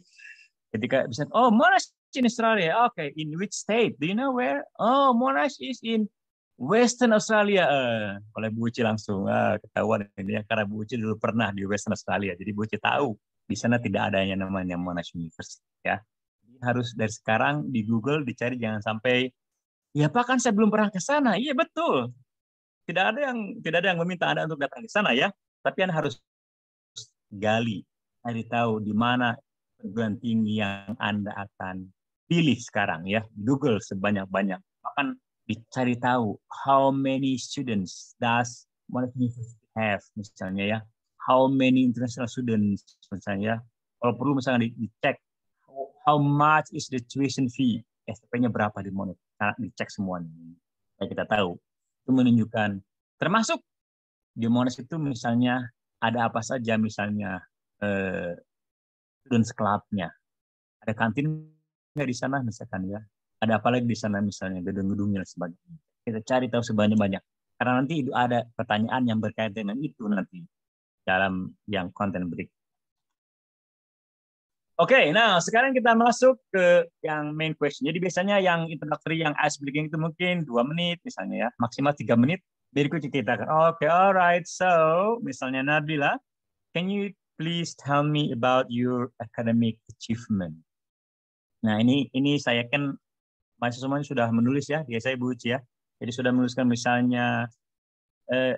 ketika bisa, oh Monash in Australia. Okay, in which state? Do you know where? Oh, Monash is in Western Australia. Eh, oleh Bu Uci langsung uh, ketahuan ini ya karena Bu Uci dulu pernah di Western Australia. Jadi Bu Uci tahu di sana tidak adanya namanya Monash University ya. Jadi harus dari sekarang di Google dicari jangan sampai ya Pak kan saya belum pernah ke sana. Iya betul. Tidak ada yang tidak ada yang meminta Anda untuk datang ke sana ya, tapi Anda harus gali, cari tahu di mana perguruan tinggi yang Anda akan pilih sekarang ya. Google sebanyak-banyak. Bahkan dicari tahu how many students does one university have misalnya ya how many international students misalnya ya. kalau perlu misalnya dicek how much is the tuition fee SPP-nya berapa di monet nah, dicek semuanya supaya kita tahu itu menunjukkan termasuk di monet itu misalnya ada apa saja misalnya eh, students club ada kantin nggak di sana misalkan ya ada apa lagi di sana misalnya gedung-gedungnya dan sebagainya. Kita cari tahu sebanyak-banyak. Karena nanti itu ada pertanyaan yang berkaitan dengan itu nanti dalam yang konten berikut. Oke, okay, nah sekarang kita masuk ke yang main question. Jadi biasanya yang introductory, yang ice breaking itu mungkin dua menit misalnya ya, maksimal tiga menit. Berikut kita akan, oke, okay, alright, so misalnya Nabila, can you please tell me about your academic achievement? Nah ini ini saya kan mahasiswa semuanya sudah menulis ya, biasa ya Ibu Uci ya. Jadi sudah menuliskan misalnya uh,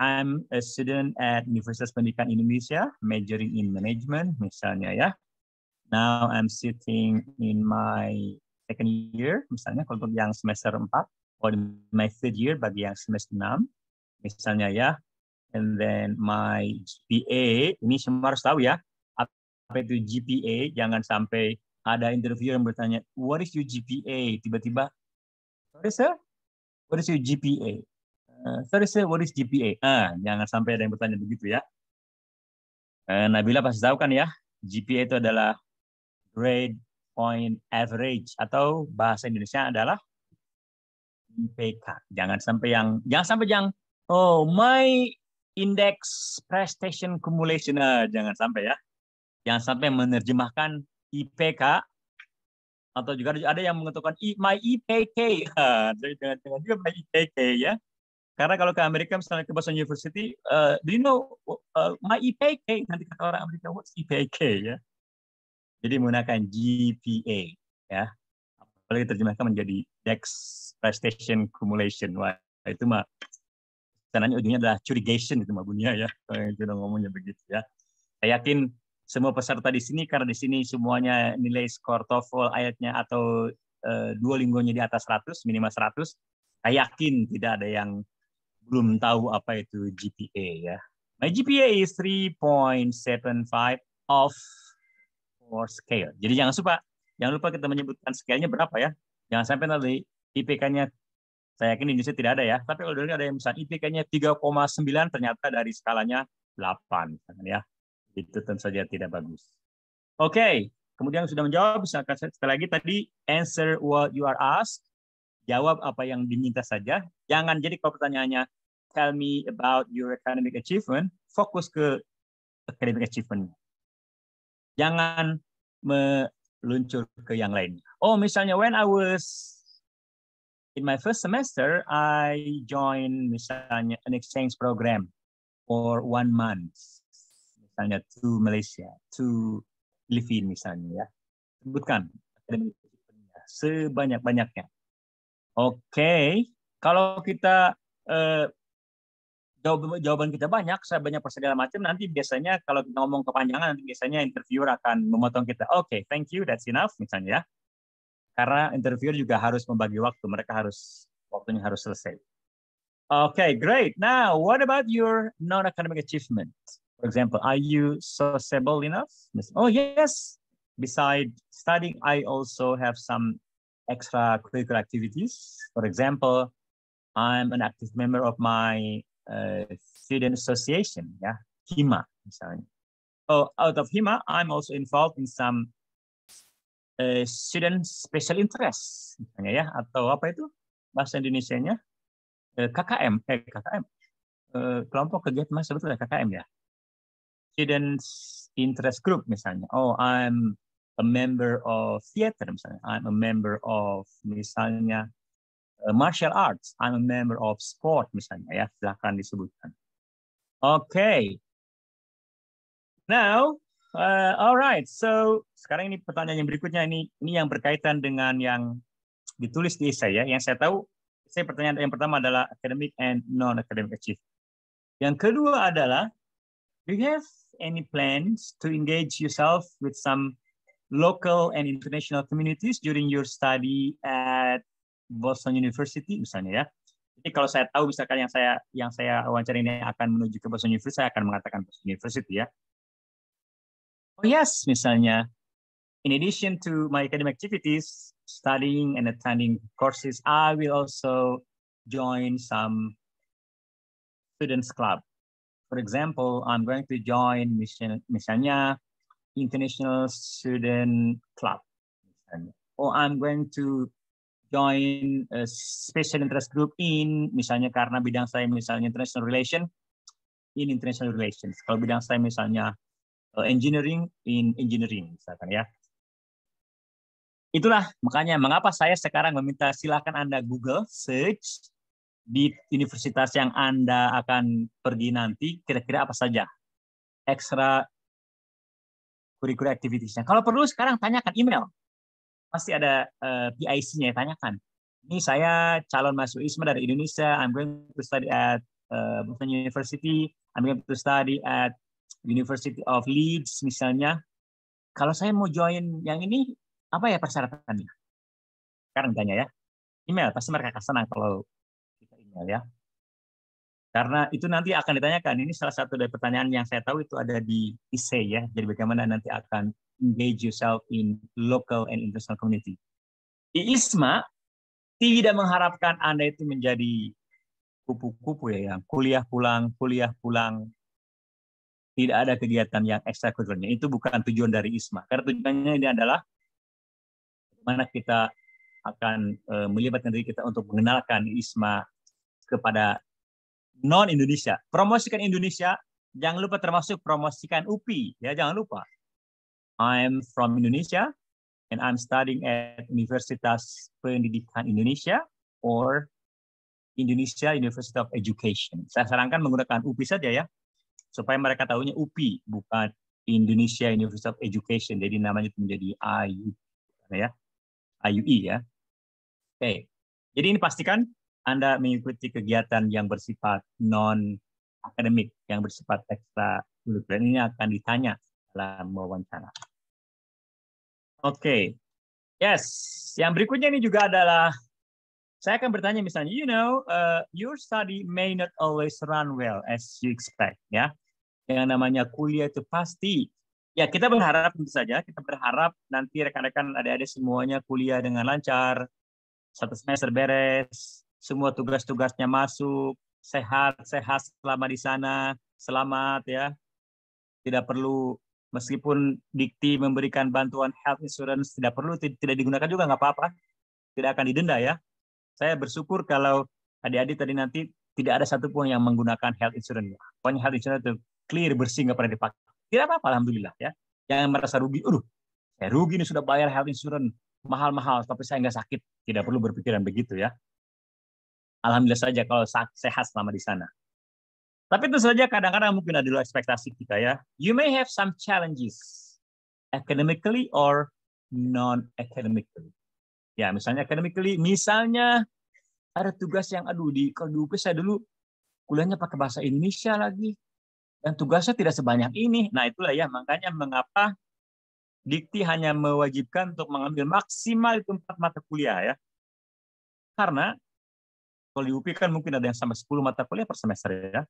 I'm a student at Universitas Pendidikan Indonesia, majoring in management misalnya ya. Now I'm sitting in my second year, misalnya kalau untuk yang semester 4, or my third year bagi yang semester 6, misalnya ya. And then my GPA, ini semua harus tahu ya, apa itu GPA, jangan sampai ada interview yang bertanya, what is your GPA? Tiba-tiba, sorry sir, what is your GPA? Uh, eh, sorry sir, what is GPA? Uh, ah, jangan sampai ada yang bertanya begitu ya. Uh, Nabila pasti tahu kan ya, GPA itu adalah grade point average atau bahasa Indonesia adalah IPK. Jangan sampai yang jangan sampai yang oh my index prestation cumulation Uh, jangan sampai ya. Jangan sampai menerjemahkan IPK atau juga ada yang menentukan my IPK jadi jangan jangan juga my IPK ya karena kalau ke Amerika misalnya ke Boston University uh, do you know uh, my IPK nanti kata orang Amerika what's IPK ya jadi menggunakan GPA ya apalagi terjemahkan menjadi Dex Prestation Cumulation wah itu mah sebenarnya ujungnya adalah curigation itu mah bunyinya ya kalau yang sudah ngomongnya begitu ya saya yakin semua peserta di sini karena di sini semuanya nilai skor TOEFL ayatnya atau e, dua linggonya di atas 100, minimal 100. Saya yakin tidak ada yang belum tahu apa itu GPA ya. My GPA is 3.75 of four scale. Jadi jangan lupa jangan lupa kita menyebutkan scale-nya berapa ya. Jangan sampai nanti IPK-nya saya yakin di Indonesia tidak ada ya, tapi kalau ada yang misalnya IPK-nya 3,9 ternyata dari skalanya 8 ya. Itu tentu saja tidak bagus. Oke, okay. kemudian sudah menjawab, sekali lagi tadi, answer what you are asked. Jawab apa yang diminta saja. Jangan jadi kalau pertanyaannya, tell me about your academic achievement, fokus ke academic achievement. Jangan meluncur ke yang lain. Oh, misalnya when I was in my first semester, I joined misalnya an exchange program for one month misalnya to Malaysia, to Filipina misalnya ya. Sebutkan sebanyak-banyaknya. Oke, okay. kalau kita eh, jawaban, kita banyak, saya banyak persediaan macam, nanti biasanya kalau kita ngomong kepanjangan, nanti biasanya interviewer akan memotong kita. Oke, okay, thank you, that's enough misalnya ya. Karena interviewer juga harus membagi waktu, mereka harus waktunya harus selesai. Okay, great. Now, what about your non-academic achievement? For example, are you sociable enough? Oh, yes. Besides studying, I also have some extra curricular activities. For example, I'm an active member of my uh, student association, yeah, HIMA. Sorry. Oh, out of HIMA, I'm also involved in some uh, student special interests. misalnya ya, atau apa itu bahasa Indonesia-nya? Uh, KKM, eh KKM, uh, kelompok kegiatan mahasiswa ya KKM ya. students interest group misalnya. Oh, I'm a member of theater misalnya. I'm a member of misalnya uh, martial arts. I'm a member of sport misalnya ya. Silahkan disebutkan. Oke. Okay. Now, uh, alright. So sekarang ini pertanyaan yang berikutnya ini ini yang berkaitan dengan yang ditulis di saya. Yang saya tahu, saya pertanyaan yang pertama adalah academic and non academic achievement. Yang kedua adalah Do you have any plans to engage yourself with some local and international communities during your study at Boston University misalnya ya? Jadi kalau saya tahu misalkan yang saya yang saya wawancara ini akan menuju ke Boston University, saya akan mengatakan Boston University ya. Oh yes, misalnya. In addition to my academic activities, studying and attending courses, I will also join some students club For example, I'm going to join mission, misalnya International Student Club. Misalnya. Or I'm going to join a special interest group in, misalnya karena bidang saya misalnya international relation, in international relations. Kalau bidang saya misalnya eh, engineering, in engineering, misalkan ya. Itulah makanya mengapa saya sekarang meminta silakan Anda Google search di universitas yang Anda akan pergi nanti kira-kira apa saja ekstra kurikuler activities-nya. Kalau perlu sekarang tanyakan email. Pasti ada uh, eh, PIC-nya ya, tanyakan. Ini saya calon masuk ISMA dari Indonesia. I'm going to study at uh, eh, Boston University. I'm going to study at University of Leeds misalnya. Kalau saya mau join yang ini, apa ya persyaratannya? Sekarang tanya ya. Email pasti mereka senang kalau ya. Karena itu nanti akan ditanyakan. Ini salah satu dari pertanyaan yang saya tahu itu ada di ISE ya. Jadi bagaimana nanti akan engage yourself in local and international community. Di ISMA tidak mengharapkan Anda itu menjadi kupu-kupu ya yang kuliah pulang, kuliah pulang. Tidak ada kegiatan yang ekstrakurikulernya. Itu bukan tujuan dari ISMA. Karena tujuannya ini adalah bagaimana kita akan eh, melibatkan diri kita untuk mengenalkan ISMA kepada non Indonesia. Promosikan Indonesia, jangan lupa termasuk promosikan UPI ya, jangan lupa. I'm from Indonesia and I'm studying at Universitas Pendidikan Indonesia or Indonesia University of Education. Saya sarankan menggunakan UPI saja ya, supaya mereka tahunya UPI bukan Indonesia University of Education. Jadi namanya menjadi IU, ya, IUI e ya. Oke, jadi ini pastikan anda mengikuti kegiatan yang bersifat non akademik, yang bersifat ekstra kurikuler ini akan ditanya dalam wawancara. Oke, okay. yes, yang berikutnya ini juga adalah saya akan bertanya misalnya, you know, uh, your study may not always run well as you expect, ya. Yang namanya kuliah itu pasti ya kita berharap tentu saja kita berharap nanti rekan-rekan ada adik semuanya kuliah dengan lancar satu semester beres semua tugas-tugasnya masuk, sehat-sehat selama di sana, selamat ya. Tidak perlu meskipun Dikti memberikan bantuan health insurance tidak perlu tidak digunakan juga nggak apa-apa. Tidak akan didenda ya. Saya bersyukur kalau adik-adik tadi nanti tidak ada satupun yang menggunakan health insurance. Pokoknya health insurance itu clear, bersih, nggak pernah dipakai. Tidak apa-apa, Alhamdulillah. ya. Jangan merasa rugi. Aduh, saya rugi ini sudah bayar health insurance mahal-mahal, tapi saya nggak sakit. Tidak perlu berpikiran begitu ya alhamdulillah saja kalau sehat selama di sana. Tapi itu saja kadang-kadang mungkin ada ekspektasi kita ya. You may have some challenges academically or non-academically. Ya, misalnya academically, misalnya ada tugas yang aduh di kalau di UP saya dulu kuliahnya pakai bahasa Indonesia lagi dan tugasnya tidak sebanyak ini. Nah, itulah ya makanya mengapa dikti hanya mewajibkan untuk mengambil maksimal itu empat mata kuliah ya. Karena kalau di UPI kan mungkin ada yang sampai 10 mata kuliah per semester ya.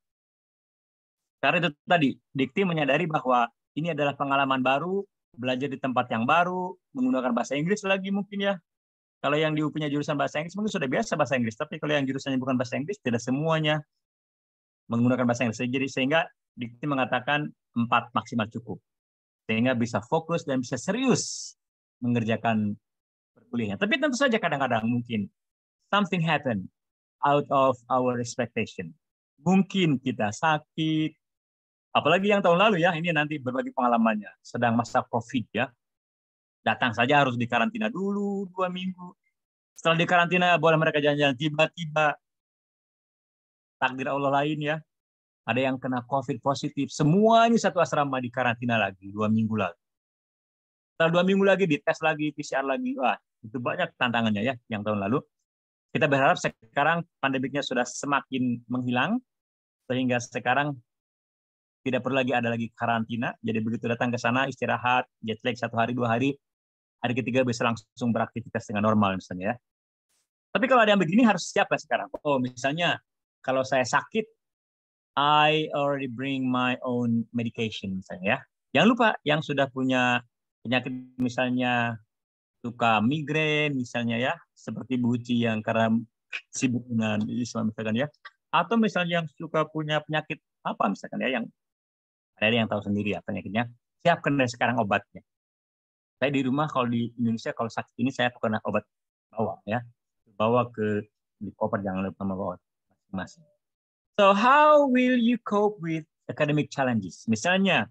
Karena itu tadi, Dikti menyadari bahwa ini adalah pengalaman baru, belajar di tempat yang baru, menggunakan bahasa Inggris lagi mungkin ya. Kalau yang di UPI-nya jurusan bahasa Inggris mungkin sudah biasa bahasa Inggris, tapi kalau yang jurusannya bukan bahasa Inggris tidak semuanya menggunakan bahasa Inggris. Jadi sehingga Dikti mengatakan empat maksimal cukup. Sehingga bisa fokus dan bisa serius mengerjakan perkuliahan. Tapi tentu saja kadang-kadang mungkin something happen out of our expectation. Mungkin kita sakit, apalagi yang tahun lalu ya, ini nanti berbagi pengalamannya, sedang masa COVID ya. Datang saja harus dikarantina dulu dua minggu. Setelah dikarantina boleh mereka jalan-jalan tiba-tiba takdir Allah lain ya. Ada yang kena COVID positif, semuanya satu asrama dikarantina lagi dua minggu lagi. Setelah dua minggu lagi dites lagi PCR lagi, wah itu banyak tantangannya ya yang tahun lalu. Kita berharap sekarang pandemiknya sudah semakin menghilang, sehingga sekarang tidak perlu lagi ada lagi karantina. Jadi begitu datang ke sana, istirahat, jet lag satu hari, dua hari, hari ketiga bisa langsung beraktivitas dengan normal misalnya ya. Tapi kalau ada yang begini harus siap ya sekarang? Oh, misalnya kalau saya sakit, I already bring my own medication misalnya ya. Jangan lupa yang sudah punya penyakit misalnya suka migrain misalnya ya, seperti buci yang karena sibuk dengan Islam misalkan ya, atau misalnya yang suka punya penyakit apa misalkan ya yang ada yang tahu sendiri ya penyakitnya, siapkan dari sekarang obatnya. Saya di rumah kalau di Indonesia kalau sakit ini saya punya obat bawa ya, bawa ke di koper jangan lupa bawa masing-masing. So how will you cope with academic challenges? Misalnya,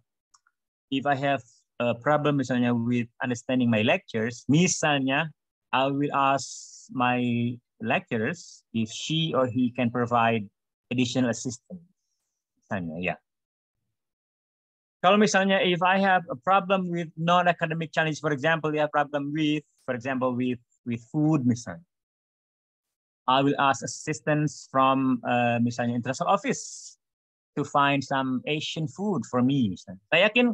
if I have a problem misalnya with understanding my lectures, misalnya I will ask my lecturers if she or he can provide additional assistance. Misalnya, yeah. Kalau misalnya if I have a problem with non-academic challenge, for example, I have problem with, for example, with with food misalnya. I will ask assistance from uh, misalnya international office to find some Asian food for me. Misalnya. Saya yakin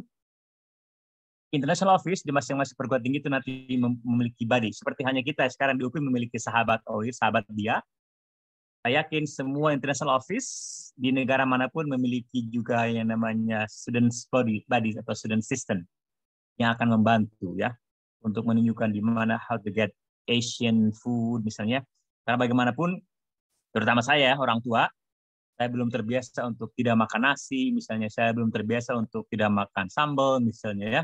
international office di masing-masing perguruan tinggi itu nanti memiliki body. Seperti hanya kita sekarang di UPI memiliki sahabat OIR, sahabat dia. Saya yakin semua international office di negara manapun memiliki juga yang namanya student body, body atau student system yang akan membantu ya untuk menunjukkan di mana how to get Asian food misalnya. Karena bagaimanapun, terutama saya orang tua, saya belum terbiasa untuk tidak makan nasi misalnya, saya belum terbiasa untuk tidak makan sambal misalnya ya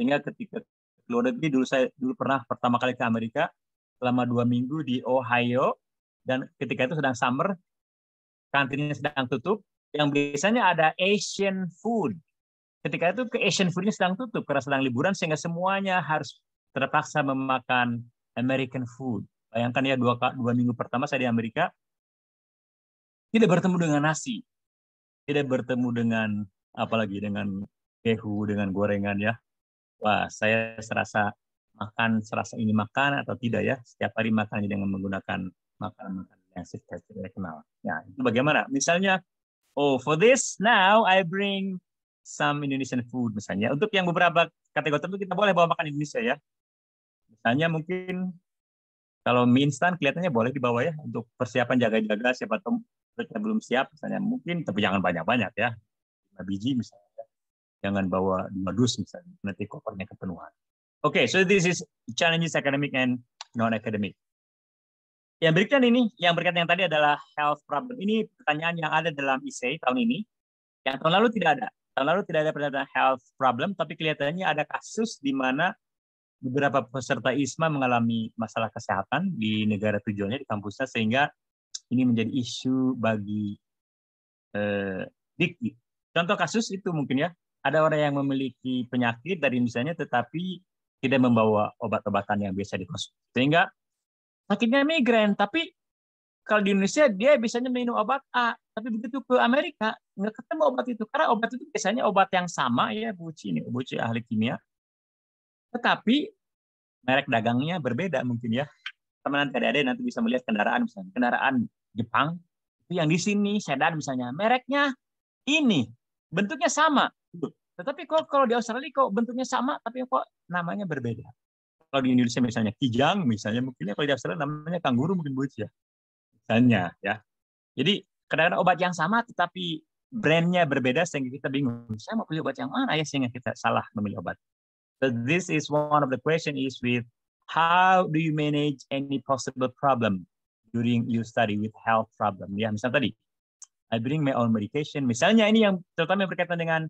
sehingga ketika luar negeri dulu saya dulu pernah pertama kali ke Amerika selama dua minggu di Ohio dan ketika itu sedang summer kantinnya sedang tutup yang biasanya ada Asian food ketika itu ke Asian foodnya sedang tutup karena sedang liburan sehingga semuanya harus terpaksa memakan American food bayangkan ya dua dua minggu pertama saya di Amerika tidak bertemu dengan nasi tidak bertemu dengan apalagi dengan kehu dengan gorengan ya wah saya serasa makan serasa ini makan atau tidak ya setiap hari makan dengan menggunakan makanan-makanan yang sudah kenal Ya, itu bagaimana? Misalnya, oh for this now I bring some Indonesian food misalnya. Untuk yang beberapa kategori tertentu kita boleh bawa makan Indonesia ya. Misalnya mungkin kalau mie instan kelihatannya boleh dibawa ya untuk persiapan jaga-jaga siapa tahu belum siap misalnya mungkin tapi jangan banyak-banyak ya biji misalnya Jangan bawa dua dus misalnya, nanti kopernya kepenuhan. Oke, okay, so this is challenges academic and non-academic. Yang berikutnya ini, yang berkaitan yang tadi adalah health problem. Ini pertanyaan yang ada dalam essay tahun ini, yang tahun lalu tidak ada. Tahun lalu tidak ada pertanyaan health problem, tapi kelihatannya ada kasus di mana beberapa peserta ISMA mengalami masalah kesehatan di negara tujuannya, di kampusnya, sehingga ini menjadi isu bagi eh, Dikti. Contoh kasus itu mungkin ya, ada orang yang memiliki penyakit dari misalnya tetapi tidak membawa obat-obatan yang biasa dikonsumsi. Sehingga sakitnya migrain, tapi kalau di Indonesia dia biasanya minum obat A, tapi begitu ke Amerika nggak ketemu obat itu karena obat itu biasanya obat yang sama ya buci ini, Bu ahli kimia. Tetapi merek dagangnya berbeda mungkin ya. Teman nanti ada nanti bisa melihat kendaraan misalnya kendaraan Jepang itu yang di sini sedan misalnya mereknya ini bentuknya sama tetapi kok kalau di Australia kok bentuknya sama tapi kok namanya berbeda. Kalau di Indonesia misalnya kijang misalnya mungkin kalau di Australia namanya kanguru mungkin buis ya. Misalnya ya. Jadi kadang-kadang obat yang sama tetapi brandnya berbeda sehingga kita bingung. Saya mau pilih obat yang mana ya sehingga kita salah memilih obat. So this is one of the question is with how do you manage any possible problem during you study with health problem. Ya misalnya tadi I bring my own medication. Misalnya ini yang terutama yang berkaitan dengan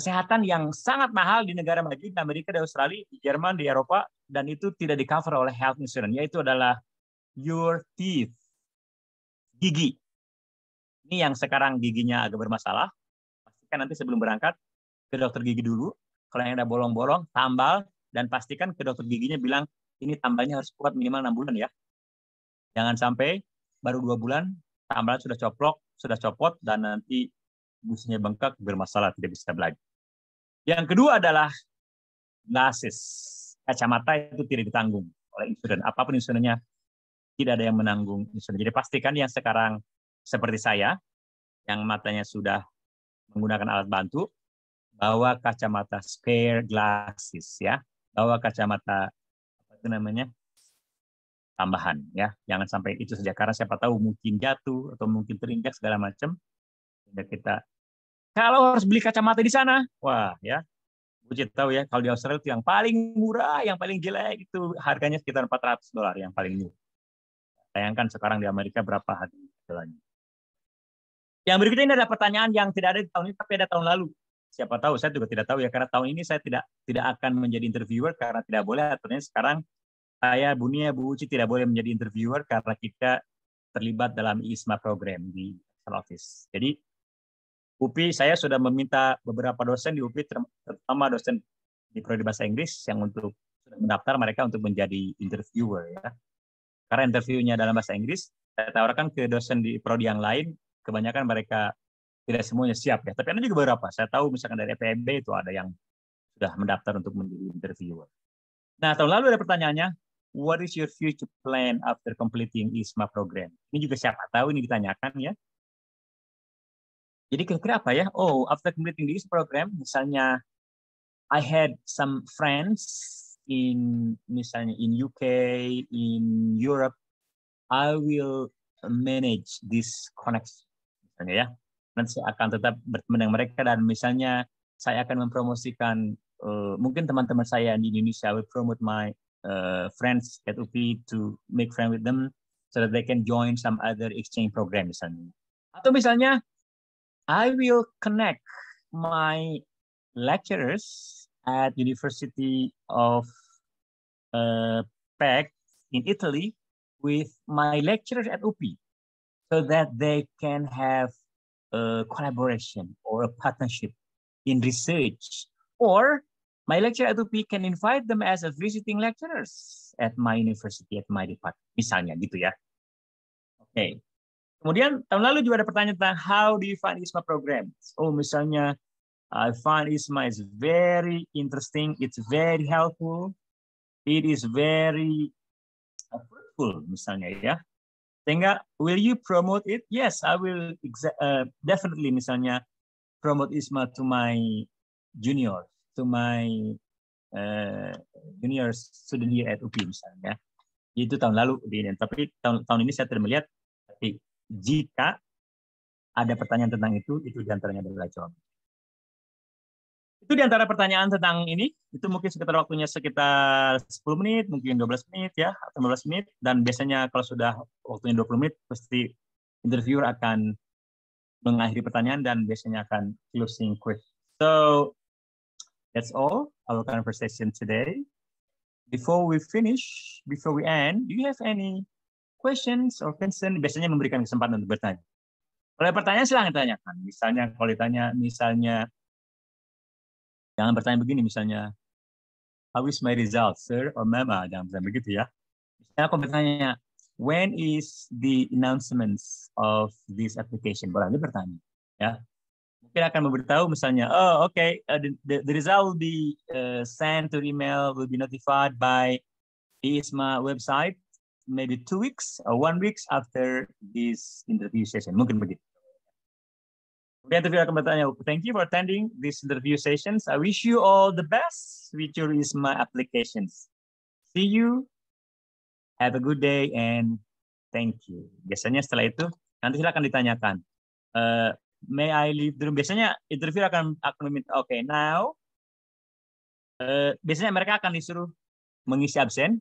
kesehatan yang sangat mahal di negara maju, di Amerika, di Australia, di Jerman, di Eropa, dan itu tidak di cover oleh health insurance, yaitu adalah your teeth, gigi. Ini yang sekarang giginya agak bermasalah. Pastikan nanti sebelum berangkat ke dokter gigi dulu. Kalau yang ada bolong-bolong, tambal, dan pastikan ke dokter giginya bilang, ini tambalnya harus kuat minimal 6 bulan ya. Jangan sampai baru dua bulan, tambal sudah coplok, sudah copot, dan nanti businya bengkak bermasalah, tidak bisa belajar. Yang kedua adalah glasses. Kacamata itu tidak ditanggung oleh insuran. Apapun insurannya, tidak ada yang menanggung insuran. Jadi pastikan yang sekarang seperti saya, yang matanya sudah menggunakan alat bantu, bawa kacamata spare glasses ya, bawa kacamata apa itu namanya tambahan ya, jangan sampai itu saja karena siapa tahu mungkin jatuh atau mungkin terinjak segala macam, sehingga kita kalau harus beli kacamata di sana, wah ya, Bucit tahu ya, kalau di Australia itu yang paling murah, yang paling jelek itu harganya sekitar 400 dolar yang paling murah. Bayangkan sekarang di Amerika berapa harganya. Yang berikutnya ini ada pertanyaan yang tidak ada di tahun ini, tapi ada tahun lalu. Siapa tahu, saya juga tidak tahu ya, karena tahun ini saya tidak tidak akan menjadi interviewer karena tidak boleh Artinya sekarang saya Bunia Bu Uci tidak boleh menjadi interviewer karena kita terlibat dalam ISMA program di office. Jadi UPI saya sudah meminta beberapa dosen di UPI terutama dosen di prodi bahasa Inggris yang untuk mendaftar mereka untuk menjadi interviewer ya. Karena interviewnya dalam bahasa Inggris, saya tawarkan ke dosen di prodi yang lain, kebanyakan mereka tidak semuanya siap ya. Tapi ada juga beberapa. Saya tahu misalkan dari EPMB itu ada yang sudah mendaftar untuk menjadi interviewer. Nah, tahun lalu ada pertanyaannya, what is your future plan after completing ISMA program? Ini juga siapa tahu ini ditanyakan ya. Jadi kira-kira apa ya? Oh, after completing this program, misalnya I had some friends in misalnya in UK, in Europe, I will manage this connection. Misalnya ya, nanti saya akan tetap berteman dengan mereka dan misalnya saya akan mempromosikan uh, mungkin teman-teman saya di Indonesia will promote my uh, friends at UP to make friends with them so that they can join some other exchange program misalnya. Atau misalnya I will connect my lecturers at University of uh, PEC in Italy with my lecturers at UPI, so that they can have a collaboration or a partnership in research. Or my lecturer at UPI can invite them as a visiting lecturers at my university, at my department. Misalnya gitu ya. Okay. Kemudian tahun lalu juga ada pertanyaan tentang how do you find ISMA program? Oh misalnya I find ISMA is very interesting, it's very helpful, it is very fruitful misalnya ya. Sehingga will you promote it? Yes, I will uh, definitely misalnya promote ISMA to my junior, to my uh, junior student here at UPI misalnya. Itu tahun lalu, tapi tahun, tahun ini saya tidak melihat tapi jika ada pertanyaan tentang itu, itu diantaranya adalah jawab. Itu diantara pertanyaan tentang ini, itu mungkin sekitar waktunya sekitar 10 menit, mungkin 12 menit ya, atau 15 menit. Dan biasanya kalau sudah waktunya 20 menit, pasti interviewer akan mengakhiri pertanyaan dan biasanya akan closing quiz. So, that's all our conversation today. Before we finish, before we end, do you have any questions or concern biasanya memberikan kesempatan untuk bertanya. Kalau pertanyaan silahkan tanyakan. Misalnya kalau ditanya, misalnya jangan bertanya begini, misalnya How is my result, sir or ma'am? Ah, jangan bertanya begitu ya. Misalnya aku bertanya, when is the announcements of this application? Boleh bertanya. Ya, mungkin akan memberitahu misalnya, oh oke, okay, uh, the, the result will be uh, sent to email, will be notified by ISMA website maybe two weeks or one weeks after this interview session. Mungkin begitu. Kemudian interview akan bertanya, thank you for attending this interview sessions. I wish you all the best with your ISMA applications. See you, have a good day, and thank you. Biasanya setelah itu, nanti silakan ditanyakan. Uh, may I leave the room? Biasanya interview akan akan meminta, oke, okay, now. Uh, biasanya mereka akan disuruh mengisi absen,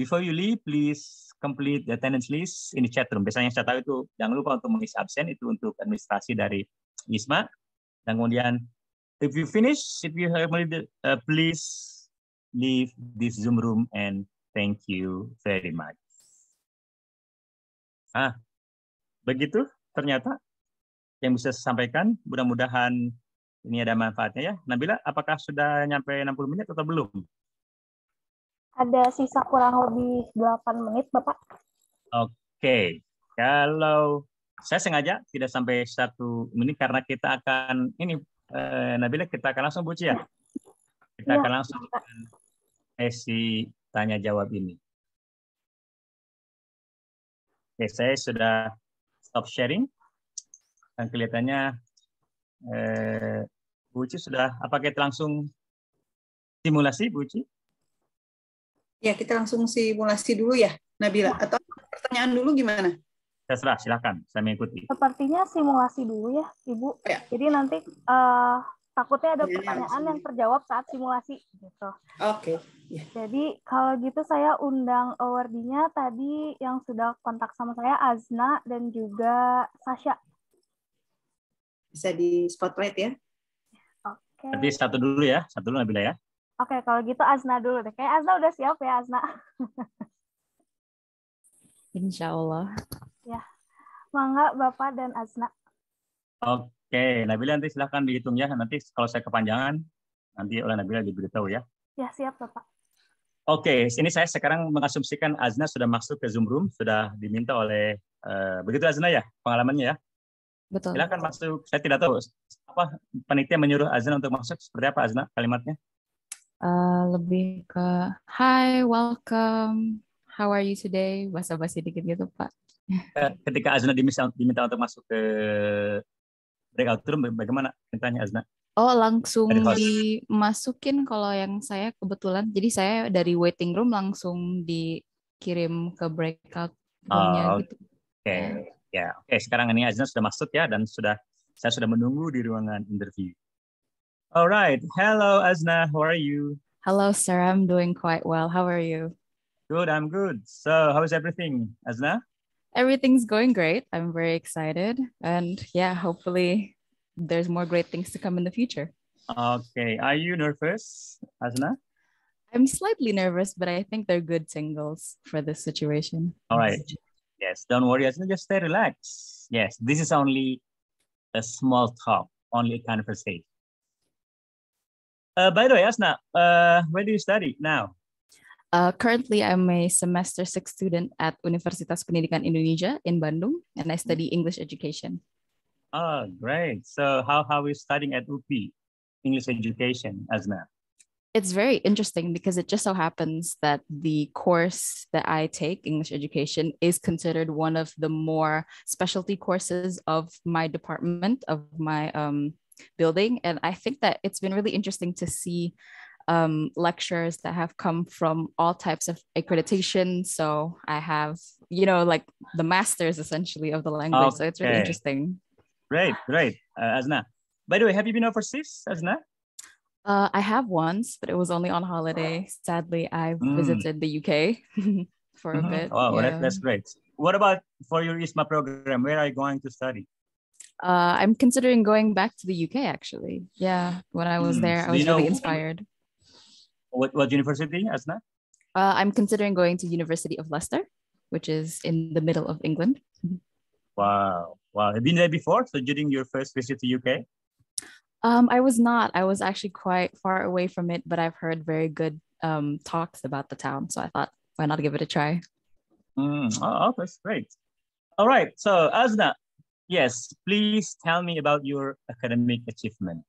Before you leave, please complete the attendance list in the chat room. Biasanya saya tahu itu jangan lupa untuk mengisi absen itu untuk administrasi dari ISMA. Dan kemudian if you finish, if you have uh, please leave this Zoom room and thank you very much. Ah, begitu ternyata yang bisa saya sampaikan. Mudah-mudahan ini ada manfaatnya ya. Nabila, apakah sudah nyampe 60 menit atau belum? Ada sisa kurang lebih 8 menit, Bapak. Oke. Okay. Kalau saya sengaja tidak sampai satu menit karena kita akan ini eh, Nabila kita akan langsung buci ya. Kita ya. akan langsung sesi tanya jawab ini. Oke, okay, saya sudah stop sharing. Dan kelihatannya eh, Buci sudah Apakah kita langsung simulasi Buci? Ya, kita langsung simulasi dulu ya, Nabila. Ya. Atau pertanyaan dulu gimana? Terserah, ya, silakan. Saya mengikuti. Sepertinya simulasi dulu ya, Ibu. Ya. Jadi nanti uh, takutnya ada ya, pertanyaan ya, yang terjawab saat simulasi gitu. Oke. Okay. Ya. Jadi kalau gitu saya undang awardinya tadi yang sudah kontak sama saya Azna dan juga Sasha. Bisa di spotlight ya. Oke. Okay. Jadi satu dulu ya, satu dulu Nabila ya. Oke, okay, kalau gitu Azna dulu deh. Kayak Azna udah siap ya, Azna. Insya Allah. Ya, mangga Bapak dan Azna. Oke, okay. Nabila nanti silahkan dihitung ya. Nanti kalau saya kepanjangan, nanti oleh Nabila diberitahu ya. Ya, siap Bapak. Oke, okay. ini saya sekarang mengasumsikan Azna sudah masuk ke Zoom Room, sudah diminta oleh, uh, begitu Azna ya, pengalamannya ya? Betul. Silahkan masuk. Saya tidak tahu apa panitia menyuruh Azna untuk masuk. Seperti apa Azna kalimatnya? Eh, lebih ke Hi, welcome, how are you today? Bahasa basi dikit gitu Pak. Eh, ketika Azna diminta, diminta untuk masuk ke breakout room, bagaimana ceritanya Azna? Oh langsung dimasukin kalau yang saya kebetulan. Jadi saya dari waiting room langsung dikirim ke breakout roomnya oh, gitu. Oke, okay. Iya. ya. Yeah. Oke, okay, sekarang ini Azna sudah masuk ya dan sudah saya sudah menunggu di ruangan interview. All right. Hello, Asna. How are you? Hello, sir. I'm doing quite well. How are you? Good. I'm good. So, how's everything, Asna? Everything's going great. I'm very excited. And yeah, hopefully, there's more great things to come in the future. Okay. Are you nervous, Asna? I'm slightly nervous, but I think they're good singles for this situation. All right. Yes. Don't worry, Asna. Just stay relaxed. Yes. This is only a small talk, only a conversation. Uh, by the way, Asna, uh, where do you study now? Uh, currently, I'm a semester six student at Universitas Pendidikan Indonesia in Bandung, and I study mm-hmm. English education. Oh, great. So how, how are you studying at UP, English education, Asna? It's very interesting because it just so happens that the course that I take, English education, is considered one of the more specialty courses of my department, of my um, building. And I think that it's been really interesting to see um, lectures that have come from all types of accreditation. So I have, you know, like the masters essentially of the language. Okay. So it's really interesting. Great, great, Uh, Asna. By the way, have you been overseas, Asna? Uh, I have once, but it was only on holiday. Sadly, I mm. visited the UK for mm-hmm. a bit. Oh, yeah. that's great. What about for your ISMA program? Where are you going to study? uh, I'm considering going back to the UK actually. Yeah, when I was mm. there, I was really inspired. What what university, Asna? Uh, I'm considering going to University of Leicester, which is in the middle of England. Wow, wow! Have you been there before? So during your first visit to UK? Um, I was not. I was actually quite far away from it, but I've heard very good um, talks about the town, so I thought why not give it a try. Mm. Oh, that's great. All right. So Asna, Yes, please tell me about your academic achievement.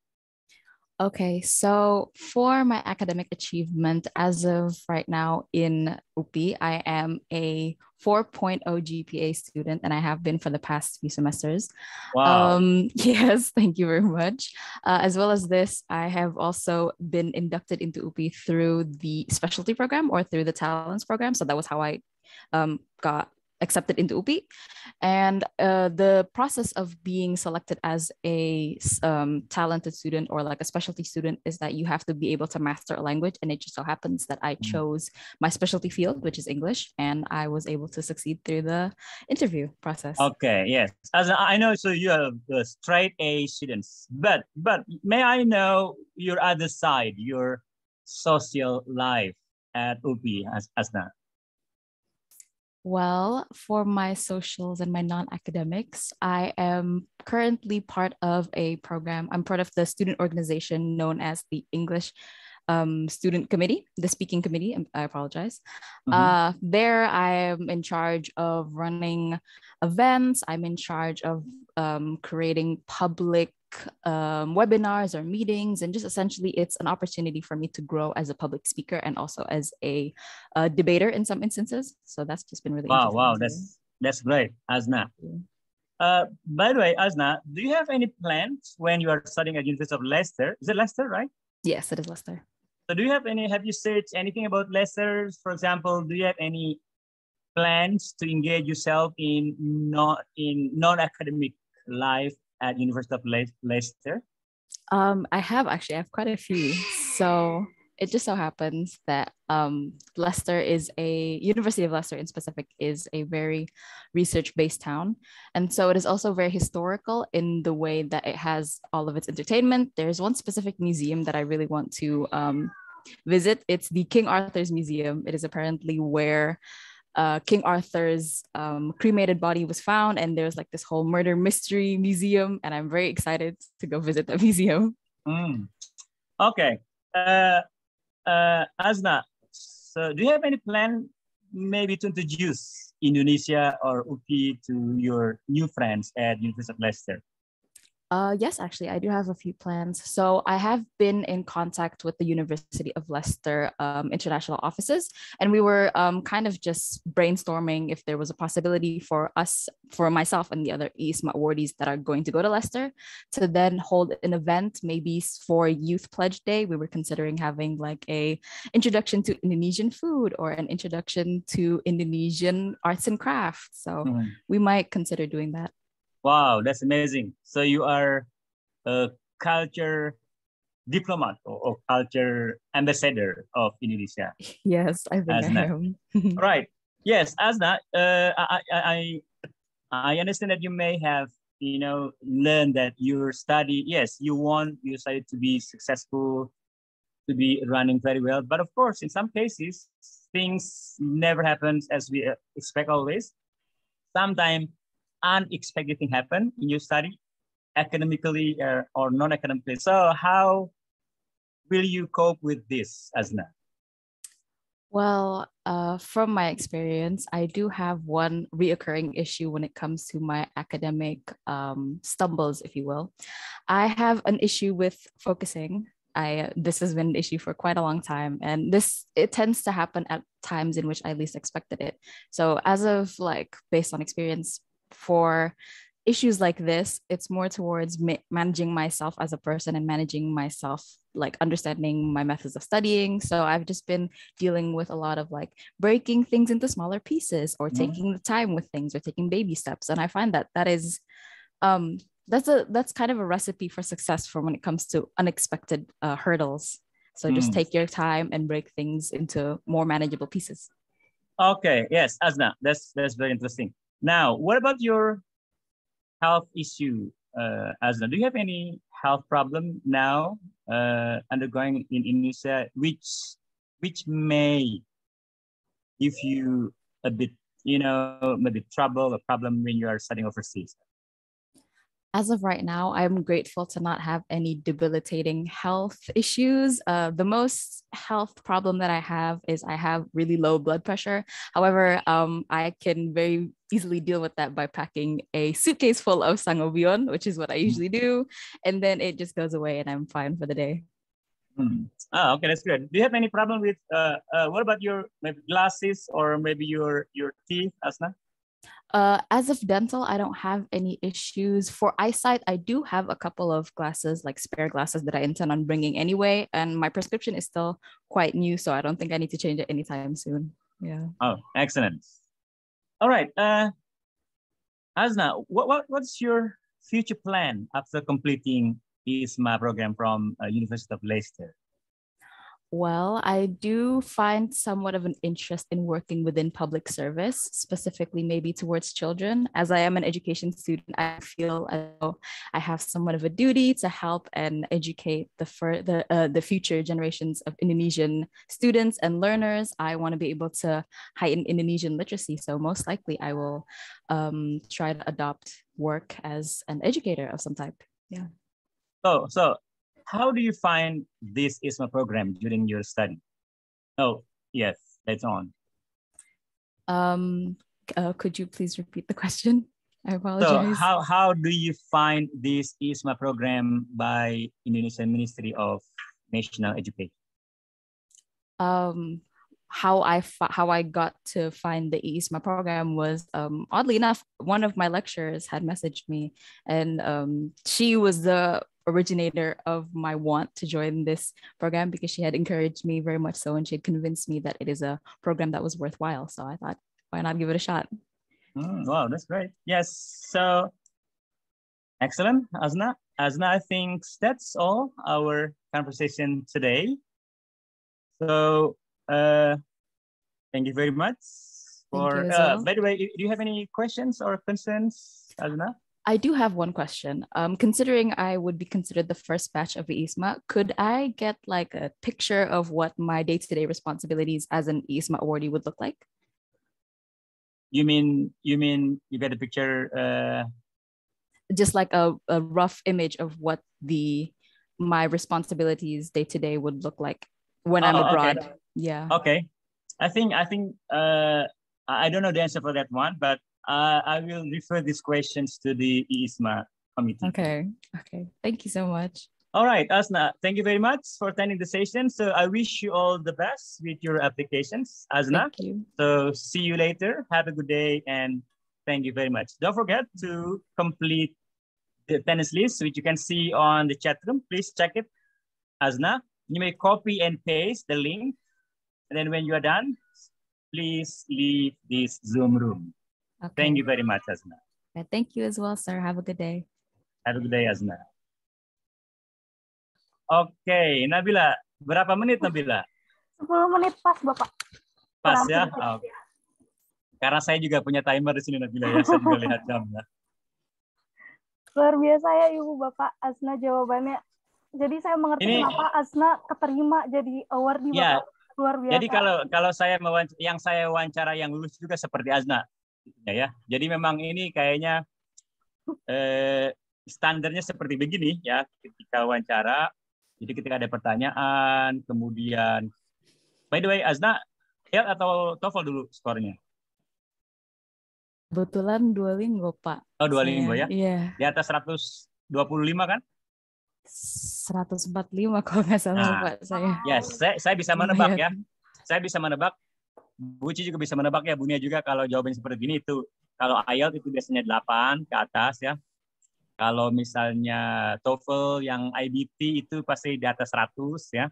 Okay, so for my academic achievement, as of right now in UPI, I am a 4.0 GPA student and I have been for the past few semesters. Wow. Um, yes, thank you very much. Uh, as well as this, I have also been inducted into UPI through the specialty program or through the talents program. So that was how I um, got accepted into UPI. And uh, the process of being selected as a um, talented student or like a specialty student is that you have to be able to master a language. And it just so happens that I mm-hmm. chose my specialty field, which is English, and I was able to succeed through the interview process. Okay, yes. As I know, so you are a straight A student, but, but may I know your other side, your social life at UPI, as, as that? Well, for my socials and my non academics, I am currently part of a program. I'm part of the student organization known as the English um, Student Committee, the Speaking Committee. Um, I apologize. Mm-hmm. Uh, there, I am in charge of running events, I'm in charge of um, creating public um, webinars or meetings. And just essentially, it's an opportunity for me to grow as a public speaker and also as a, a debater in some instances. So that's just been really wow, wow, that's that's great, Asna. Uh, by the way, Asna, do you have any plans when you are studying at University of Leicester? Is it Leicester, right? Yes, it is Leicester. So do you have any, have you said anything about Leicester? For example, do you have any plans to engage yourself in non, in non-academic life at University of Le- Leicester? Um, I have actually. I have quite a few. So it just so happens that um, Leicester is a University of Leicester in specific is a very research-based town, and so it is also very historical in the way that it has all of its entertainment. There's one specific museum that I really want to um, visit. It's the King Arthur's Museum. It is apparently where uh, King Arthur's um, cremated body was found, and there's like this whole murder mystery museum, and I'm very excited to go visit the museum. Mm. Okay, uh, uh, Asna, so do you have any plan maybe to introduce Indonesia or UPI to your new friends at University of Leicester? Uh, yes, actually, I do have a few plans. So I have been in contact with the University of Leicester um, international offices, and we were um, kind of just brainstorming if there was a possibility for us, for myself and the other ESMA awardees that are going to go to Leicester, to then hold an event maybe for Youth Pledge Day. We were considering having like a introduction to Indonesian food or an introduction to Indonesian arts and crafts. So mm we might consider doing that. Wow, that's amazing. So you are a culture diplomat or, or culture ambassador of Indonesia. Yes, I think Asna. I am. right. Yes, Asna, uh, I, I, I understand that you may have, you know, learned that your study, yes, you want your study to be successful, to be running very well. But of course, in some cases, things never happens as we expect always. Sometimes unexpected thing happen in your study, academically or, uh, or non-academically. So how will you cope with this, Asna? Well, uh, from my experience, I do have one reoccurring issue when it comes to my academic um, stumbles, if you will. I have an issue with focusing. I this has been an issue for quite a long time, and this it tends to happen at times in which I least expected it. So, as of like based on experience, for issues like this it's more towards ma- managing myself as a person and managing myself like understanding my methods of studying so i've just been dealing with a lot of like breaking things into smaller pieces or mm-hmm. taking the time with things or taking baby steps and i find that that is um that's a that's kind of a recipe for success for when it comes to unexpected uh, hurdles so mm. just take your time and break things into more manageable pieces okay yes asna that's that's very interesting now, what about your health issue, uh, Do you have any health problem now uh, undergoing in Indonesia, which which may give you a bit, you know, maybe trouble or problem when you are studying overseas? as of right now, I'm grateful to not have any debilitating health issues. Uh, the most health problem that I have is I have really low blood pressure. However, um, I can very easily deal with that by packing a suitcase full of sangobion, which is what I mm. usually do. And then it just goes away and I'm fine for the day. Hmm. Ah, okay, that's good. Do you have any problem with, uh, uh, what about your maybe glasses or maybe your, your teeth, Asna? Uh, as of dental, I don't have any issues. For eyesight, I do have a couple of glasses, like spare glasses that I intend on bringing anyway. And my prescription is still quite new, so I don't think I need to change it anytime soon. Yeah. Oh, excellent. All right. Uh, Asna, what, what, what's your future plan after completing ISMA program from uh, University of Leicester? Well, I do find somewhat of an interest in working within public service, specifically maybe towards children. As I am an education student, I feel I have somewhat of a duty to help and educate the fur- the, uh, the future generations of Indonesian students and learners. I want to be able to heighten Indonesian literacy, so most likely I will um, try to adopt work as an educator of some type. Yeah. So, so how do you find this ISMA program during your study? Oh, yes, that's on. Um, uh, could you please repeat the question? I apologize. So how, how do you find this ISMA program by Indonesian Ministry of National Education? Um, how I how I got to find the ISMA program was um, oddly enough, one of my lecturers had messaged me, and um, she was the originator of my want to join this program because she had encouraged me very much so and she had convinced me that it is a program that was worthwhile so i thought why not give it a shot mm, wow that's great yes so excellent asna asna i think that's all our conversation today so uh, thank you very much for uh, well. by the way do you have any questions or concerns asna I do have one question. Um, considering I would be considered the first batch of the ISMA, could I get like a picture of what my day-to-day responsibilities as an ISMA awardee would look like? You mean you mean you get a picture? Uh... Just like a, a rough image of what the my responsibilities day to day would look like when oh, I'm abroad. Okay. Yeah. Okay. I think I think uh, I don't know the answer for that one, but uh, I will refer these questions to the ISMA committee. Okay. Okay. Thank you so much. All right, Asna, thank you very much for attending the session. So I wish you all the best with your applications, Asna. Thank you. So see you later. Have a good day and thank you very much. Don't forget to complete the attendance list, which you can see on the chat room. Please check it, Asna. You may copy and paste the link. And then when you are done, please leave this Zoom room. Okay. Thank you very much, Asna. Thank you as well, sir. Have a good day. Have a good day, Asna. Oke, okay, Nabila. Berapa menit, Nabila? 10 menit pas, Bapak. Pas ya? Oh. Karena saya juga punya timer di sini, Nabila. Ya. Saya juga lihat Ya. Luar biasa ya, Ibu Bapak. Asna jawabannya. Jadi saya mengerti Ini... kenapa Asna keterima jadi award di iya. Bapak. Ya. Luar biasa. Jadi kalau kalau saya yang saya wawancara yang lulus juga seperti Asna, Iya ya. Jadi memang ini kayaknya eh, standarnya seperti begini ya ketika wawancara. Jadi ketika ada pertanyaan, kemudian by the way Azna IELTS atau TOEFL dulu skornya? Kebetulan Duolingo, Pak. Oh, dua linggo ya? Iya. Di atas 125 kan? 145 kalau nggak salah, nah, Pak, saya. Yes, saya, saya bisa menebak iya. ya. Saya bisa menebak Buci juga bisa menebak ya, Bunia juga kalau jawabannya seperti ini itu. Kalau IELTS itu biasanya 8 ke atas ya. Kalau misalnya TOEFL yang IBT itu pasti di atas 100 ya.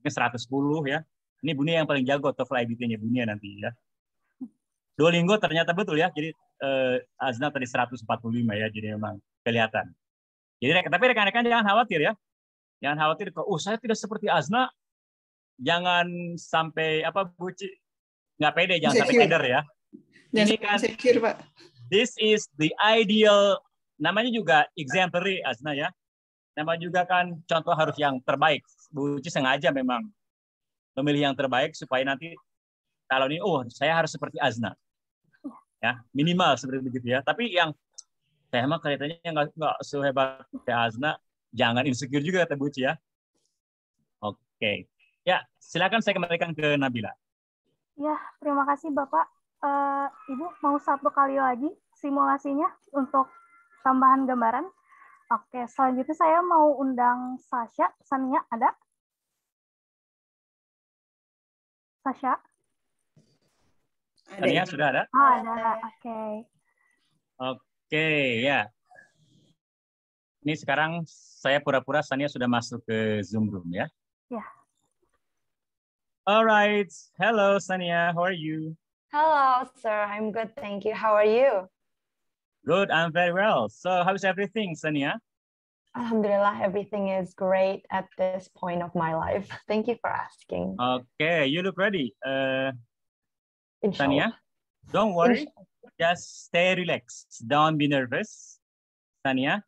Mungkin 110 ya. Ini Bunia yang paling jago TOEFL IBT-nya Bunia nanti ya. Dua Duolingo ternyata betul ya. Jadi eh, Azna tadi 145 ya. Jadi memang kelihatan. Jadi tapi rekan-rekan jangan khawatir ya. Jangan khawatir kok. oh saya tidak seperti Azna jangan sampai apa buci nggak pede jangan sampai keder ya ini kan this is the ideal namanya juga exemplary Asna ya nama juga kan contoh harus yang terbaik Bu Uci sengaja memang memilih yang terbaik supaya nanti kalau ini oh saya harus seperti Azna ya minimal seperti begitu ya tapi yang saya mah kelihatannya nggak nggak sehebat kayak Azna jangan insecure juga kata Uci ya oke okay. ya silakan saya kembalikan ke Nabila Ya, terima kasih Bapak. Uh, Ibu mau satu kali lagi simulasinya untuk tambahan gambaran. Oke, selanjutnya saya mau undang Sasha. Sania ada? Sasha? Sania ya? sudah ada? Oh, ada. Oke. Oke, ya. Ini sekarang saya pura-pura Sania sudah masuk ke Zoom Room ya. Ya. All right. Hello, Sania. How are you? Hello, sir. I'm good. Thank you. How are you? Good. I'm very well. So, how's everything, Sania? Alhamdulillah, everything is great at this point of my life. Thank you for asking. Okay. You look ready. Uh, Sania, don't worry. Just stay relaxed. Don't be nervous. Sania,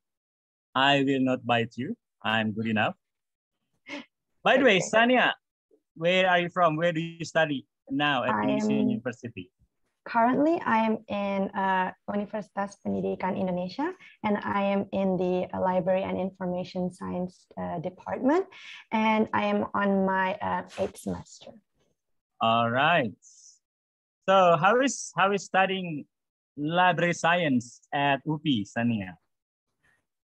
I will not bite you. I'm good enough. By the way, Sania, where are you from? Where do you study now at University? Currently, I am in uh, Universitas Pendidikan Indonesia, and I am in the uh, Library and Information Science uh, Department, and I am on my uh, eighth semester. All right. So how is how is studying library science at UPI, Sania?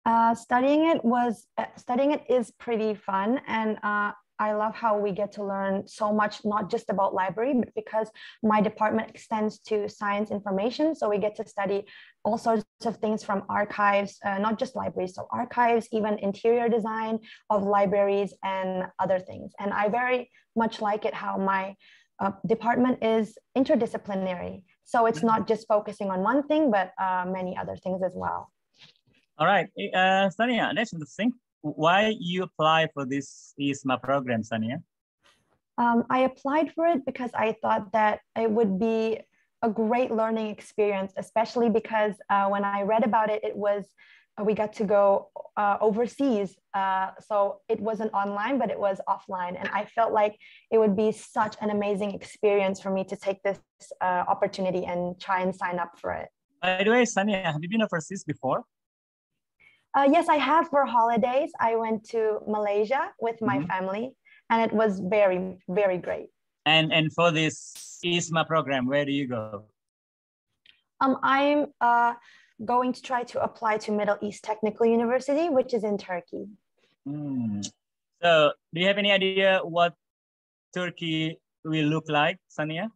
Uh, studying it was uh, studying it is pretty fun, and uh, I love how we get to learn so much, not just about library, but because my department extends to science information. So we get to study all sorts of things from archives, uh, not just libraries, so archives, even interior design of libraries and other things. And I very much like it how my uh, department is interdisciplinary. So it's not just focusing on one thing, but uh, many other things as well. All right, uh, Sania, that's interesting why you apply for this ISMA program, Sania? Um, I applied for it because I thought that it would be a great learning experience, especially because uh, when I read about it, it was uh, we got to go uh, overseas. Uh, so it wasn't online, but it was offline. And I felt like it would be such an amazing experience for me to take this uh, opportunity and try and sign up for it. By the way, Sania, have you been overseas before? Uh, yes, I have for holidays. I went to Malaysia with my mm-hmm. family, and it was very, very great. And and for this ISMA program, where do you go? Um, I'm uh, going to try to apply to Middle East Technical University, which is in Turkey. Mm. So, do you have any idea what Turkey will look like, Sania?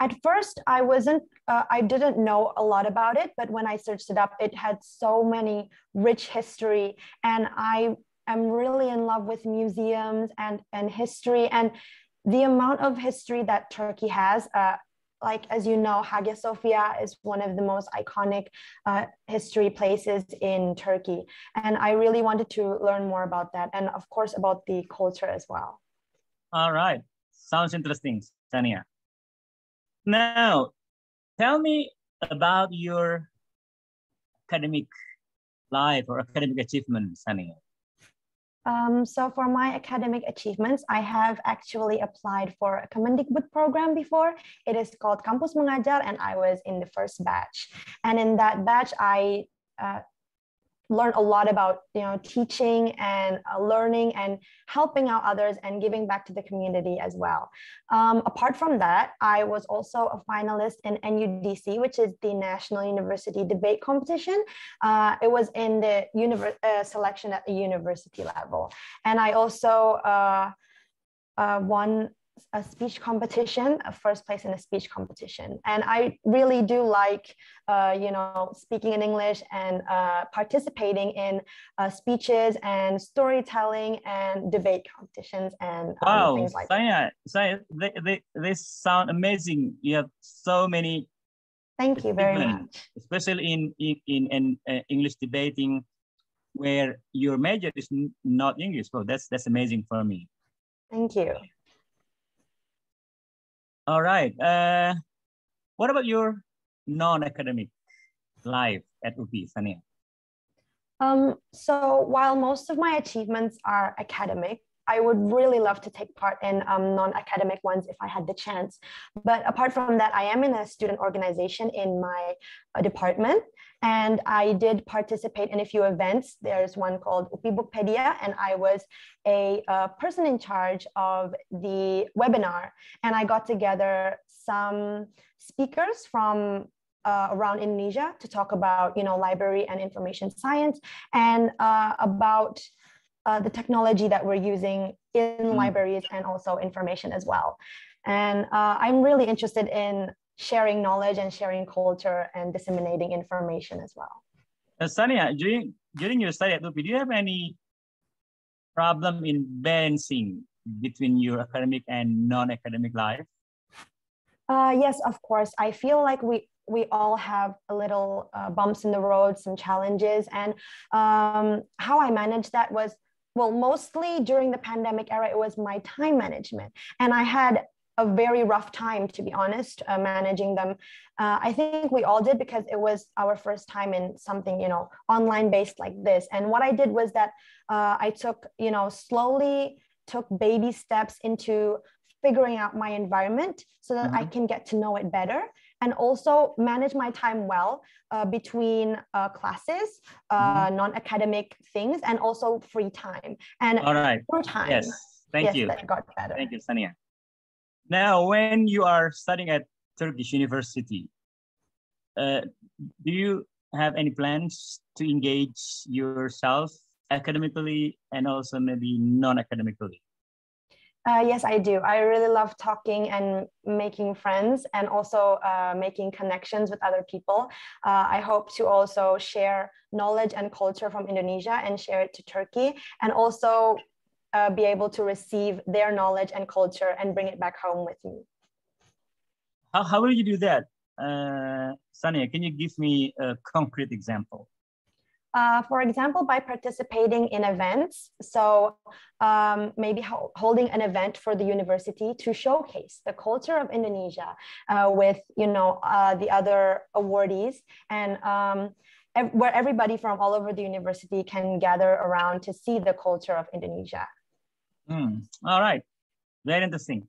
At first, I wasn't uh, I didn't know a lot about it, but when I searched it up, it had so many rich history. And I am really in love with museums and, and history and the amount of history that Turkey has. Uh, like as you know hagia sophia is one of the most iconic uh, history places in turkey and i really wanted to learn more about that and of course about the culture as well all right sounds interesting sania now Tell me about your academic life or academic achievement, Sunny. Um, so for my academic achievements, I have actually applied for a Kemendikbud program before. It is called Campus Mengajar, and I was in the first batch. And in that batch, I uh, learn a lot about you know teaching and uh, learning and helping out others and giving back to the community as well um, apart from that i was also a finalist in nudc which is the national university debate competition uh, it was in the univer- uh, selection at the university level and i also uh, uh, won a speech competition, a first place in a speech competition. And I really do like, uh, you know, speaking in English and uh, participating in uh, speeches and storytelling and debate competitions and um, wow, things like Saya, that. Sanya, they, they, they sound amazing. You have so many. Thank you very much. Especially in, in, in, in uh, English debating where your major is not English. So that's, that's amazing for me. Thank you. All right. Uh, what about your non-academic life at UPI, Sania? Um, so while most of my achievements are academic, I would really love to take part in um, non-academic ones if I had the chance. But apart from that, I am in a student organization in my uh, department, and I did participate in a few events. There's one called Upi Bookpedia, and I was a, a uh, person in charge of the webinar, and I got together some speakers from uh, around Indonesia to talk about, you know, library and information science, and uh, about uh, the technology that we're using in mm. libraries and also information as well. And uh, I'm really interested in sharing knowledge and sharing culture and disseminating information as well. Uh, Sania, during, during your study at UPI, do you have any problem in balancing between your academic and non-academic life? Uh, yes, of course. I feel like we we all have a little uh, bumps in the road, some challenges, and um, how I managed that was well, mostly during the pandemic era, it was my time management. And I had a very rough time, to be honest, uh, managing them. Uh, I think we all did because it was our first time in something, you know, online based like this. And what I did was that uh, I took, you know, slowly took baby steps into figuring out my environment so that mm-hmm. I can get to know it better and also manage my time well uh, between uh, classes, uh, mm-hmm. non-academic things, and also free time and all right more time. Yes, thank yes, you. That got better. Thank you, Sania. Now, when you are studying at Turkish University, uh, do you have any plans to engage yourself academically and also maybe non-academically? Uh, yes, I do. I really love talking and making friends and also uh, making connections with other people. Uh, I hope to also share knowledge and culture from Indonesia and share it to Turkey and also uh, be able to receive their knowledge and culture and bring it back home with me. How, how will you do that? Uh, Sania, can you give me a concrete example? uh, for example, by participating in events. So um, maybe ho holding an event for the university to showcase the culture of Indonesia uh, with, you know, uh, the other awardees and um, ev where everybody from all over the university can gather around to see the culture of Indonesia. Mm, all right. Very interesting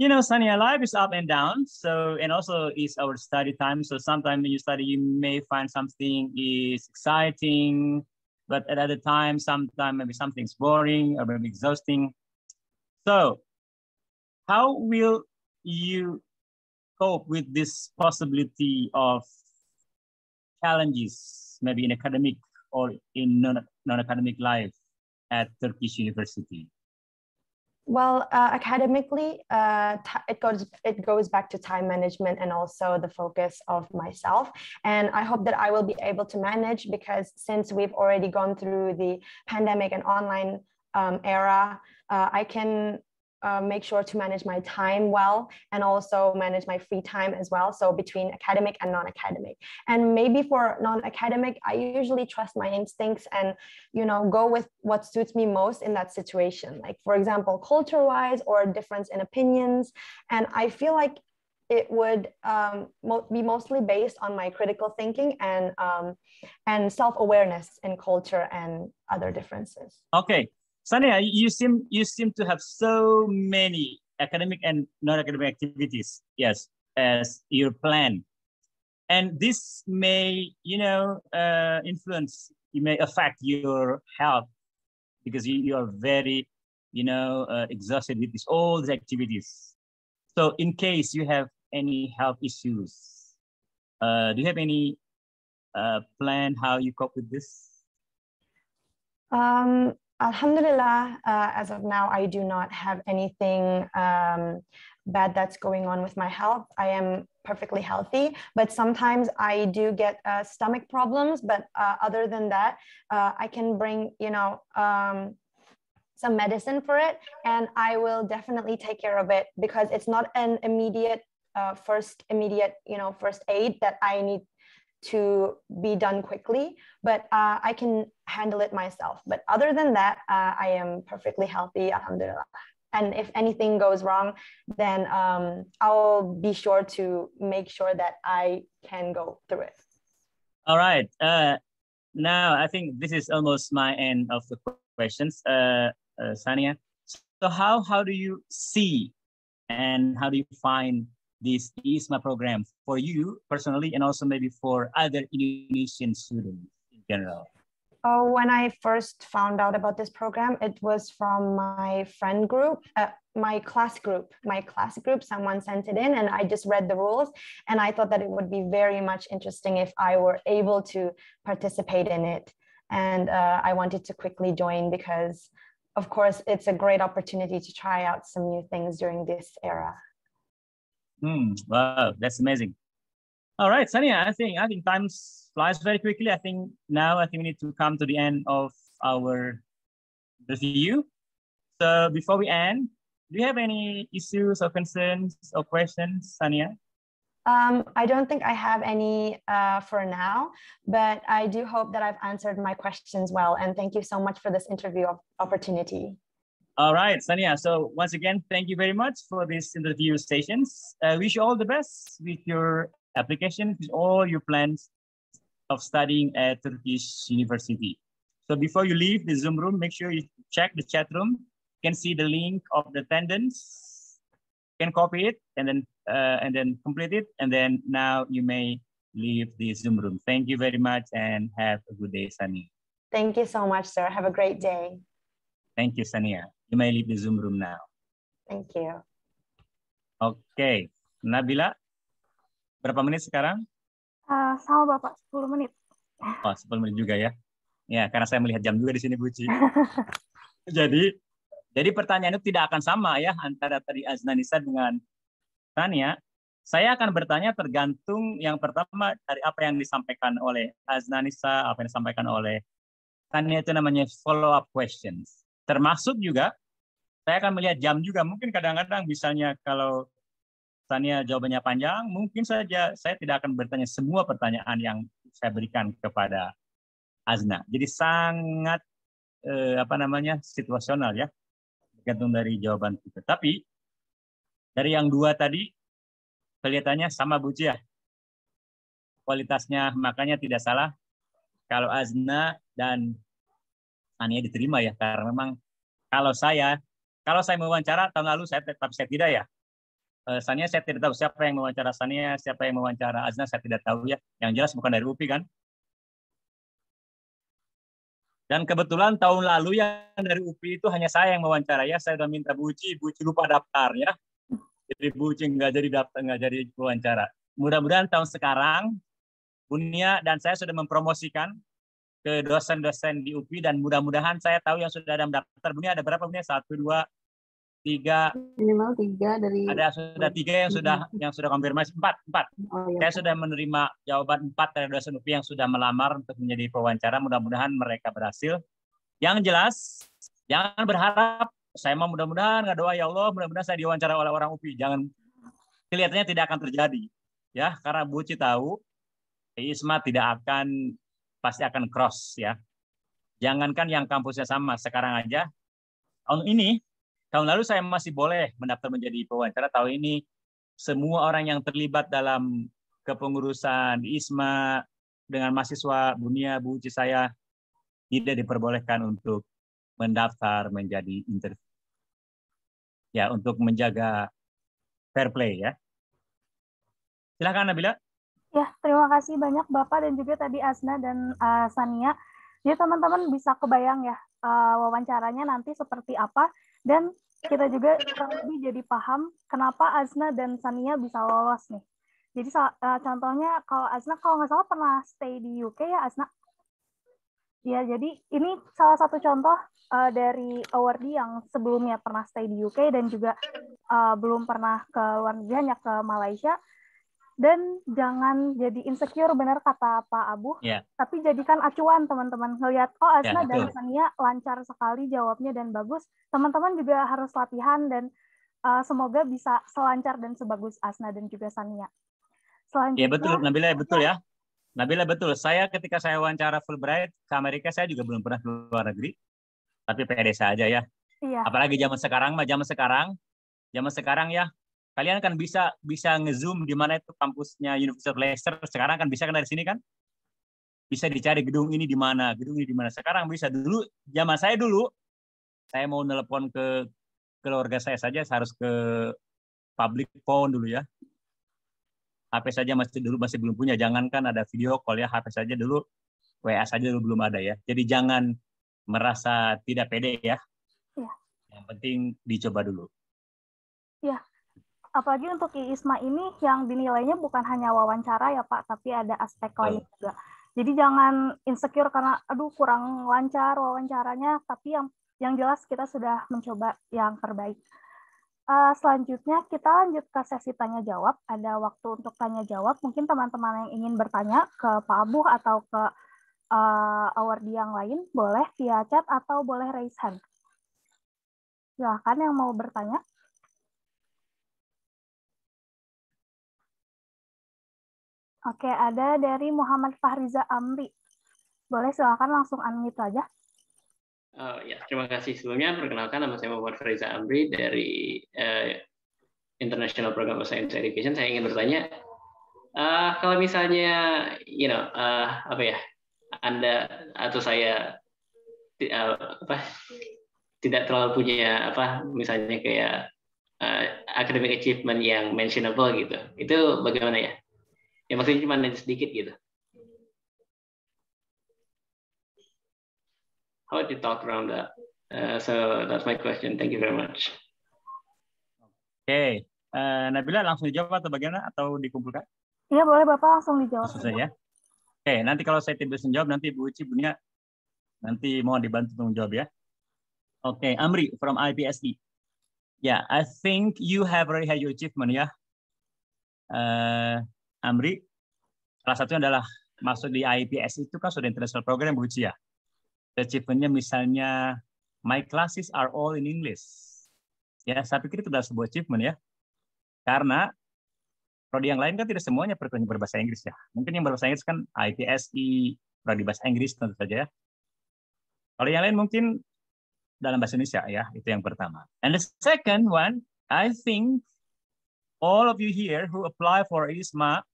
you know, Sunny, life is up and down. So, and also it's our study time. So sometimes when you study, you may find something is exciting, but at other time, sometimes maybe something's boring or maybe exhausting. So how will you cope with this possibility of challenges, maybe in academic or in non-academic life at Turkish University? Well, uh, academically, uh, it goes it goes back to time management and also the focus of myself. And I hope that I will be able to manage because since we've already gone through the pandemic and online um, era, uh, I can um, make sure to manage my time well and also manage my free time as well. So between academic and non-academic. And maybe for non-academic, I usually trust my instincts and you know go with what suits me most in that situation. Like for example, culture-wise or difference in opinions. And I feel like it would um, mo be mostly based on my critical thinking and um, and self awareness in culture and other differences. Okay, Sania, you seem you seem to have so many academic and non-academic activities. Yes, as your plan, and this may you know uh, influence. It may affect your health because you, you are very you know uh, exhausted with this, all these activities. So in case you have any health issues, uh, do you have any uh, plan how you cope with this? Um, Alhamdulillah, uh, as of now, I do not have anything um, bad that's going on with my health. I am perfectly healthy, but sometimes I do get uh, stomach problems. But uh, other than that, uh, I can bring, you know, um, some medicine for it, and I will definitely take care of it because it's not an immediate uh, first immediate you know first aid that i need to be done quickly, but uh, I can handle it myself. But other than that, uh, I am perfectly healthy, alhamdulillah. And if anything goes wrong, then um, I'll be sure to make sure that I can go through it. All right. Uh, now, I think this is almost my end of the questions, uh, uh, Sania. So, how, how do you see and how do you find this ISMA program for you personally and also maybe for other Indonesian students in general? Oh, when I first found out about this program, it was from my friend group, uh, my class group. My class group, someone sent it in, and I just read the rules. And I thought that it would be very much interesting if I were able to participate in it. And uh, I wanted to quickly join because, of course, it's a great opportunity to try out some new things during this era. Mm, wow, that's amazing. All right, Sunny, I think I think time flies very quickly. I think now I think we need to come to the end of our review. So before we end, do you have any issues or concerns or questions, Sania? Um, I don't think I have any uh, for now, but I do hope that I've answered my questions well. And thank you so much for this interview opportunity. All right, Sania. So once again, thank you very much for this interview sessions. Uh, wish you all the best with your application, with all your plans of studying at Turkish University. So before you leave the Zoom room, make sure you check the chat room. You can see the link of the attendance. You can copy it and then uh, and then complete it. And then now you may leave the Zoom room. Thank you very much and have a good day, Sania. Thank you so much, sir. Have a great day. Thank you, Sania. You may leave the Zoom room now. Thank you. Oke, okay. Nabila, berapa menit sekarang? Uh, sama Bapak, 10 menit. Oh, 10 menit juga ya. Ya, karena saya melihat jam juga di sini, Buci. jadi, jadi pertanyaan itu tidak akan sama ya antara tadi Aznanisa dengan Tania. Saya akan bertanya tergantung yang pertama dari apa yang disampaikan oleh Aznanisa, apa yang disampaikan oleh Tania itu namanya follow up questions. Termasuk juga saya akan melihat jam juga. Mungkin kadang-kadang misalnya kalau tanya jawabannya panjang, mungkin saja saya tidak akan bertanya semua pertanyaan yang saya berikan kepada Azna. Jadi sangat eh, apa namanya situasional ya, tergantung dari jawaban kita. Tapi dari yang dua tadi kelihatannya sama Bu ya kualitasnya, makanya tidak salah kalau Azna dan Ania diterima ya karena memang kalau saya kalau saya mewawancara tahun lalu saya tetap saya tidak ya. Eh, Sania saya tidak tahu siapa yang mewawancara Sania, siapa yang mewawancara Azna saya tidak tahu ya. Yang jelas bukan dari UPI kan. Dan kebetulan tahun lalu yang dari UPI itu hanya saya yang mewawancara ya. Saya sudah minta Bu Uci, lupa daftar ya. Jadi Bu nggak jadi daftar, nggak jadi wawancara. Mudah-mudahan tahun sekarang Bunia dan saya sudah mempromosikan ke dosen-dosen di UPI dan mudah-mudahan saya tahu yang sudah ada mendaftar. Bunda ada berapa Bunda? Satu, dua, tiga. Minimal tiga dari. Ada sudah tiga yang sudah yang sudah konfirmasi empat empat. Oh, iya. Saya sudah menerima jawaban empat dari dosen UPI yang sudah melamar untuk menjadi pewawancara. Mudah-mudahan mereka berhasil. Yang jelas jangan berharap. Saya mau mudah-mudahan nggak doa ya Allah mudah-mudahan saya diwawancara oleh orang UPI. Jangan kelihatannya tidak akan terjadi ya karena Buci tahu Isma tidak akan pasti akan cross ya. Jangankan yang kampusnya sama, sekarang aja tahun ini, tahun lalu saya masih boleh mendaftar menjadi pewawancara. Tahun ini semua orang yang terlibat dalam kepengurusan ISMA dengan mahasiswa dunia Bu Uci saya tidak diperbolehkan untuk mendaftar menjadi interview. Ya, untuk menjaga fair play ya. Silakan Nabila. Ya, terima kasih banyak Bapak dan juga tadi Asna dan uh, Sania. Jadi teman-teman bisa kebayang ya uh, wawancaranya nanti seperti apa dan kita juga lebih jadi paham kenapa Asna dan Sania bisa lolos nih. Jadi uh, contohnya kalau Asna kalau nggak salah pernah stay di UK ya Asna. Ya jadi ini salah satu contoh uh, dari awardee yang sebelumnya pernah stay di UK dan juga uh, belum pernah ke luar negeri hanya ke Malaysia dan jangan jadi insecure benar kata Pak Abu yeah. tapi jadikan acuan teman-teman ngelihat oh Asna yeah, dan Sania lancar sekali jawabnya dan bagus teman-teman juga harus latihan dan uh, semoga bisa selancar dan sebagus Asna dan juga Sania iya, selanjutnya yeah, betul Nabila betul ya. ya Nabila betul saya ketika saya wawancara Fulbright ke Amerika saya juga belum pernah ke luar negeri tapi PDS aja ya yeah. apalagi zaman sekarang mah zaman sekarang zaman sekarang ya kalian kan bisa bisa ngezoom di mana itu kampusnya University Leicester sekarang kan bisa kan dari sini kan bisa dicari gedung ini di mana gedung ini di mana sekarang bisa dulu zaman saya dulu saya mau nelpon ke keluarga saya saja harus ke public phone dulu ya HP saja masih dulu masih belum punya jangankan ada video call ya HP saja dulu WA saja dulu belum ada ya jadi jangan merasa tidak pede ya, ya. yang penting dicoba dulu ya apalagi untuk iisma ini yang dinilainya bukan hanya wawancara ya Pak, tapi ada aspek lain juga. Jadi jangan insecure karena aduh kurang lancar wawancaranya, tapi yang yang jelas kita sudah mencoba yang terbaik. Uh, selanjutnya kita lanjut ke sesi tanya jawab. Ada waktu untuk tanya jawab. Mungkin teman-teman yang ingin bertanya ke Pak Abuh atau ke uh, eh, awardi yang lain boleh via chat atau boleh raise hand. Silahkan yang mau bertanya. Oke, ada dari Muhammad Fahriza Amri. Boleh silakan langsung unmute aja. Oh, ya, terima kasih. Sebelumnya perkenalkan nama saya Muhammad Fahriza Amri dari uh, International Program of Science Education. Saya ingin bertanya, uh, kalau misalnya, you know, uh, apa ya, Anda atau saya uh, apa, tidak terlalu punya apa, misalnya kayak uh, academic achievement yang mentionable gitu. Itu bagaimana ya? ya maksudnya cuma nanya sedikit gitu how about you talk around that uh, so that's my question thank you very much oke okay. uh, eh, Nabila langsung dijawab atau bagaimana atau dikumpulkan iya boleh bapak langsung dijawab langsung saja ya. oke okay, nanti kalau saya tidak bisa menjawab nanti Bu Uci punya nanti mohon dibantu untuk menjawab ya oke okay, Amri from IPSD e. Yeah, I think you have already had your achievement, yeah. Ya. Uh, Amri, salah satunya adalah masuk di IPS itu kan sudah international program Bu Cia. Ya? achievement Achievementnya misalnya my classes are all in English. Ya, saya pikir itu adalah sebuah achievement ya. Karena prodi yang lain kan tidak semuanya perguruan berbahasa Inggris ya. Mungkin yang berbahasa Inggris kan di prodi bahasa Inggris tentu saja ya. Kalau yang lain mungkin dalam bahasa Indonesia ya, itu yang pertama. And the second one, I think all of you here who apply for ISMA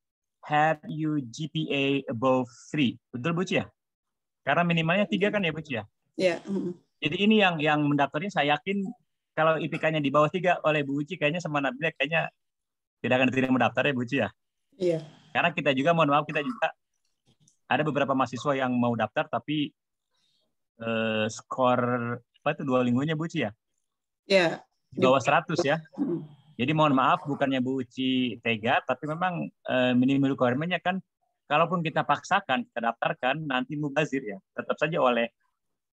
have you GPA above 3? Betul Bu Cia? Ya? Karena minimalnya tiga kan ya Bu Cia? Iya. Yeah. Jadi ini yang yang mendaftarnya saya yakin kalau IPK-nya di bawah tiga oleh Bu Uci kayaknya sama Nabila ya, kayaknya tidak akan diterima mendaftar ya Bu Uci ya? Iya. Yeah. Karena kita juga mohon maaf kita juga ada beberapa mahasiswa yang mau daftar tapi eh, skor apa itu dua linggunya Bu Uci ya? Iya. Yeah. Di bawah seratus ya. Jadi mohon maaf bukannya Bu Uci tega, tapi memang eh, minimal requirementnya kan, kalaupun kita paksakan, kita daftarkan, nanti mubazir ya. Tetap saja oleh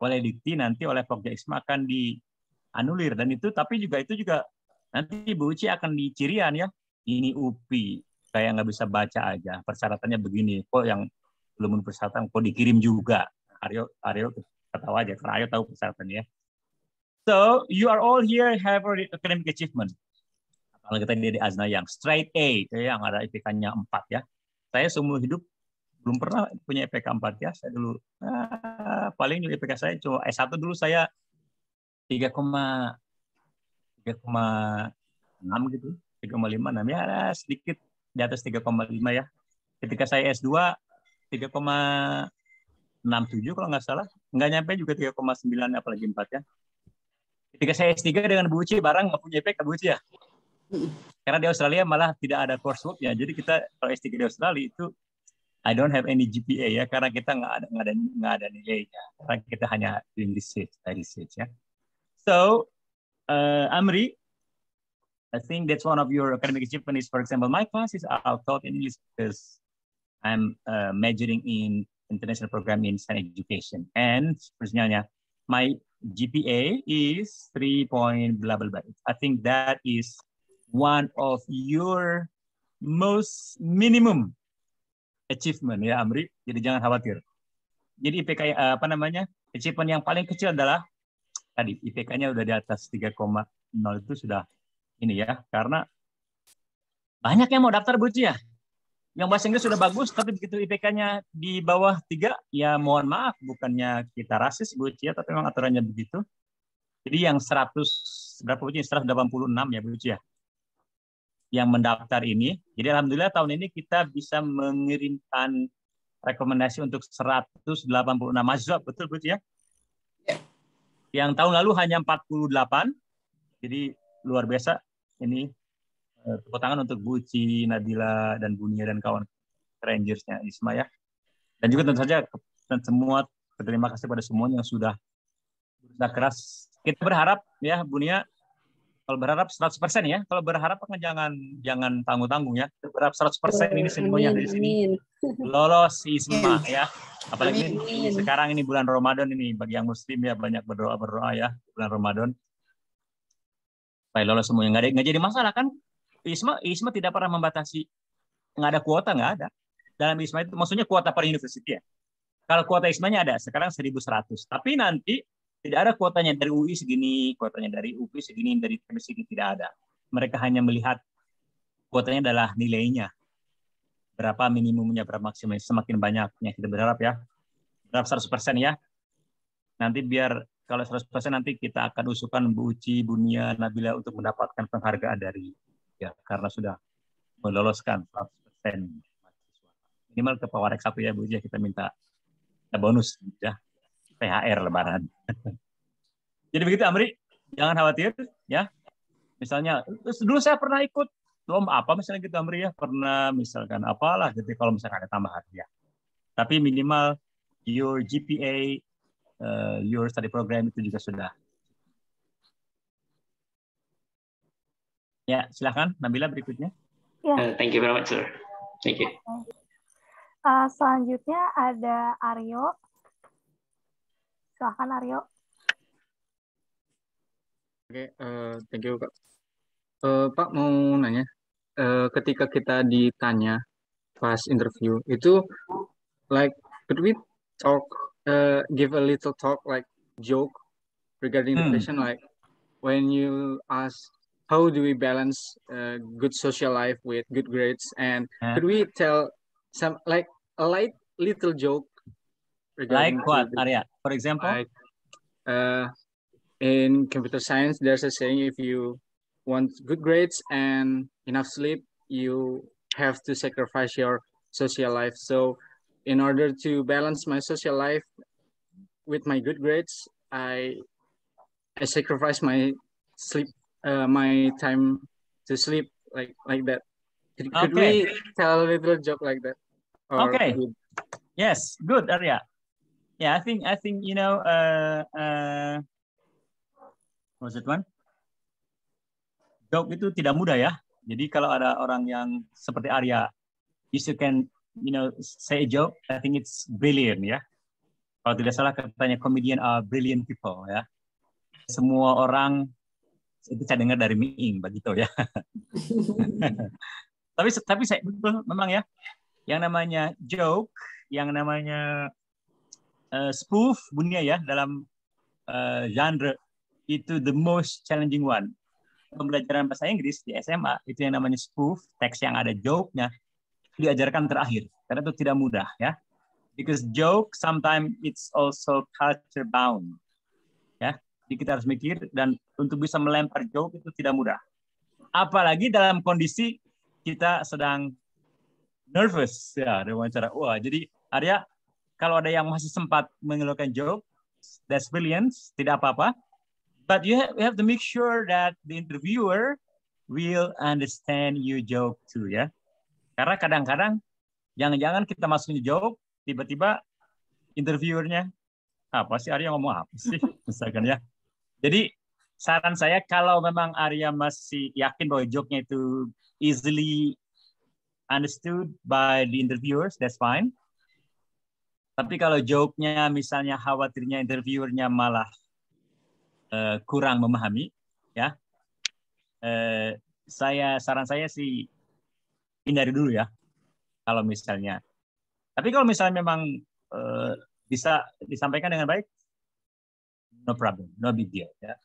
oleh dikti nanti oleh Pogja Isma akan dianulir dan itu tapi juga itu juga nanti Bu Uci akan dicirian ya ini UPI kayak nggak bisa baca aja persyaratannya begini kok yang belum persyaratan kok dikirim juga Aryo Aryo ketawa aja karena Aryo tahu persyaratannya so you are all here have academic achievement kalau kita di Azna yang straight A, ya, yang ada IPK-nya 4 ya. Saya seumur hidup belum pernah punya IPK 4 ya. Saya dulu ah, paling juga IPK saya cuma S1 dulu saya 3, 3,6 gitu, 3,5 namanya ya, sedikit di atas 3,5 ya. Ketika saya S2 3,67 kalau nggak salah, nggak nyampe juga 3,9 apalagi 4 ya. Ketika saya S3 dengan Bu Uci, barang nggak punya IPK Bu Uci ya? Karena di Australia malah tidak ada coursework-nya. Jadi kita kalau S3 di Australia itu I don't have any GPA ya karena kita nggak ada nggak ada nggak ada nilainya. Karena kita hanya doing research, research ya. So uh, Amri, I think that's one of your academic achievement is, for example, my classes are taught in English because I'm uh, majoring in international program in science education. And personalnya, my GPA is 3 blah, blah, blah. I think that is one of your most minimum achievement ya Amri. Jadi jangan khawatir. Jadi IPK eh, apa namanya? Achievement yang paling kecil adalah tadi IPK-nya udah di atas 3,0 itu sudah ini ya. Karena banyak yang mau daftar Bu ya. Yang bahasa Inggris sudah bagus tapi begitu IPK-nya di bawah 3 ya mohon maaf bukannya kita rasis Bu ya tapi memang aturannya begitu. Jadi yang 100 berapa Bu 186 ya Bu ya yang mendaftar ini. Jadi alhamdulillah tahun ini kita bisa mengirimkan rekomendasi untuk 186 mahasiswa, betul Bu ya? ya? Yang tahun lalu hanya 48. Jadi luar biasa ini eh, tepuk tangan untuk Buci, Nadila, dan Bunia dan kawan Rangersnya Isma ya. Dan juga tentu saja dan semua terima kasih pada semua yang sudah berusaha keras. Kita berharap ya Bunia kalau berharap 100% ya. Kalau berharap jangan jangan tanggung-tanggung ya. Berharap 100% ini semuanya dari sini. Lolos Isma ya. Apalagi ini, sekarang ini bulan Ramadan ini bagi yang muslim ya banyak berdoa-berdoa ya bulan Ramadan. Baik lolos semuanya nggak ada nggak jadi masalah kan. Isma Isma tidak pernah membatasi nggak ada kuota nggak ada. Dalam Isma itu maksudnya kuota per universitas ya. Kalau kuota Ismanya ada sekarang 1100. Tapi nanti tidak ada kuotanya dari UI segini, kuotanya dari UPI segini, dari TB segini tidak ada. Mereka hanya melihat kuotanya adalah nilainya. Berapa minimumnya, berapa maksimumnya semakin banyaknya kita berharap ya. berharap 100% ya. Nanti biar kalau 100% nanti kita akan usulkan Bu Uci, Bunia, Nabila untuk mendapatkan penghargaan dari ya karena sudah meloloskan 100% persen Minimal ke Pawarek 1 ya Bu Uci ya. kita minta bonus ya. THR lebaran. Jadi begitu Amri, jangan khawatir ya. Misalnya dulu saya pernah ikut lomba apa misalnya gitu Amri ya, pernah misalkan apalah gitu kalau misalkan ada tambahan ya. Tapi minimal your GPA, uh, eh, your study program itu juga sudah. Ya, silahkan Nabila berikutnya. Ya. Uh, thank you very much, sir. Thank you. Uh, selanjutnya ada Aryo. Silahkan Aryo. Oke, okay, uh, eh, thank you Kak. Uh, Pak mau nanya, uh, ketika kita ditanya pas interview itu like could we talk uh, give a little talk like joke regarding hmm. the question like when you ask how do we balance uh, good social life with good grades and yeah. could we tell some like a light little joke Like what, Arya? For example? Like, uh, in computer science, there's a saying if you want good grades and enough sleep, you have to sacrifice your social life. So, in order to balance my social life with my good grades, I I sacrifice my sleep, uh, my time to sleep, like like that. Could, okay. could we tell a little joke like that? Or okay. Yes, good, Arya. yeah, I think I think you know uh, uh, what was one? Job itu tidak mudah ya. Jadi kalau ada orang yang seperti Arya, you can you know say a joke. I think it's brilliant ya. Kalau tidak salah katanya komedian are brilliant people ya. Semua orang itu saya dengar dari Miing begitu ya. tapi tapi saya betul memang ya. Yang namanya joke, yang namanya uh, spoof bunyinya ya dalam uh, genre itu the most challenging one. Pembelajaran bahasa Inggris di SMA itu yang namanya spoof, teks yang ada joke-nya diajarkan terakhir karena itu tidak mudah ya. Because joke sometimes it's also culture bound. Ya, jadi kita harus mikir dan untuk bisa melempar joke itu tidak mudah. Apalagi dalam kondisi kita sedang nervous ya diwawancara. Wah, jadi Arya kalau ada yang masih sempat mengeluarkan joke, that's brilliant, tidak apa-apa. But you have, you have to make sure that the interviewer will understand your joke too ya. Karena kadang-kadang jangan-jangan kita masukin joke, tiba-tiba interviewernya apa sih Arya ngomong apa sih misalkan ya. Jadi saran saya kalau memang Arya masih yakin bahwa joke-nya itu easily understood by the interviewers, that's fine. Tapi kalau joke-nya, misalnya khawatirnya interviewernya malah uh, kurang memahami, ya, uh, saya saran saya sih hindari dulu ya, kalau misalnya. Tapi kalau misalnya memang uh, bisa disampaikan dengan baik, no problem, no big deal. Ya.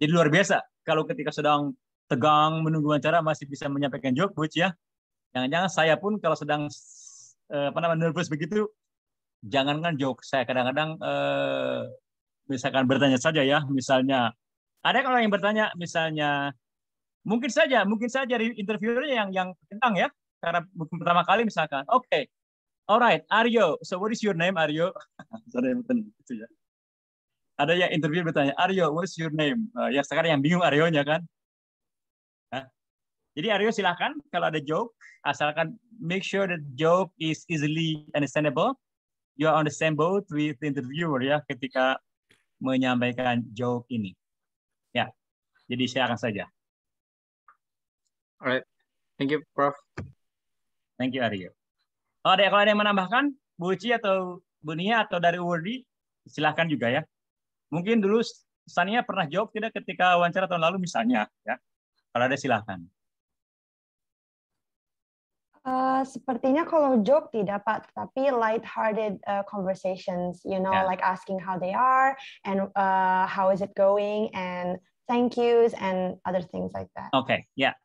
Jadi luar biasa kalau ketika sedang tegang menunggu wawancara masih bisa menyampaikan joke, buat ya. Jangan-jangan saya pun kalau sedang apa namanya nervous begitu Jangan kan joke saya kadang-kadang eh, misalkan bertanya saja ya misalnya ada kalau yang bertanya misalnya mungkin saja mungkin saja di interviewnya yang yang tentang ya karena mungkin pertama kali misalkan oke okay, alright Aryo so what is your name Aryo gitu ya. ada yang interview bertanya Aryo what is your name uh, ya sekarang yang bingung Ario-nya kan jadi Aryo silahkan kalau ada joke asalkan make sure that joke is easily understandable you are on the same boat with interviewer ya ketika menyampaikan joke ini. Ya, jadi saya akan saja. Alright, thank you, Prof. Thank you, Aryo. Oh, ada kalau ada yang menambahkan, Bu atau Bunia atau dari Wardi, silahkan juga ya. Mungkin dulu Sania pernah jawab tidak ketika wawancara tahun lalu misalnya ya. Kalau ada silahkan. Eh, sepertinya kalau joke tidak pak, tapi light-hearted uh, conversations, you know, yeah. like asking how they are and uh, how is it going and thank yous and other things like that. Okay, yeah.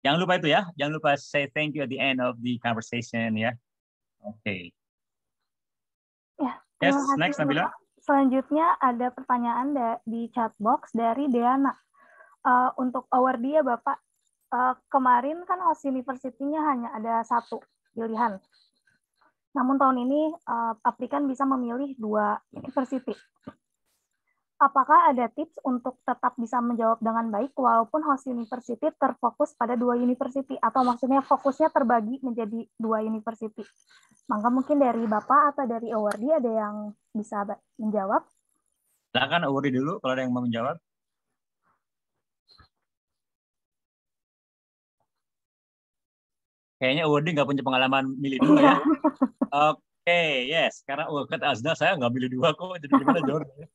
Jangan lupa itu ya, jangan lupa say thank you at the end of the conversation ya. Yeah. Oke. Okay. Ya, yeah, yes, next Nabila. Selanjutnya ada pertanyaan di chat box dari Deana. Uh, untuk award dia Bapak, Eh, kemarin kan OS University-nya hanya ada satu pilihan. Namun tahun ini uh, eh, aplikan bisa memilih dua university. Apakah ada tips untuk tetap bisa menjawab dengan baik walaupun host university terfokus pada dua university atau maksudnya fokusnya terbagi menjadi dua university? Maka mungkin dari Bapak atau dari Awardee ada yang bisa menjawab? Silakan Awardee dulu kalau ada yang mau menjawab. Kayaknya Wardi nggak punya pengalaman milih dua iya. ya. Oke, okay, yes. Karena oh, kata Azna, saya nggak milih dua kok. Jadi gimana Jordan? Ya?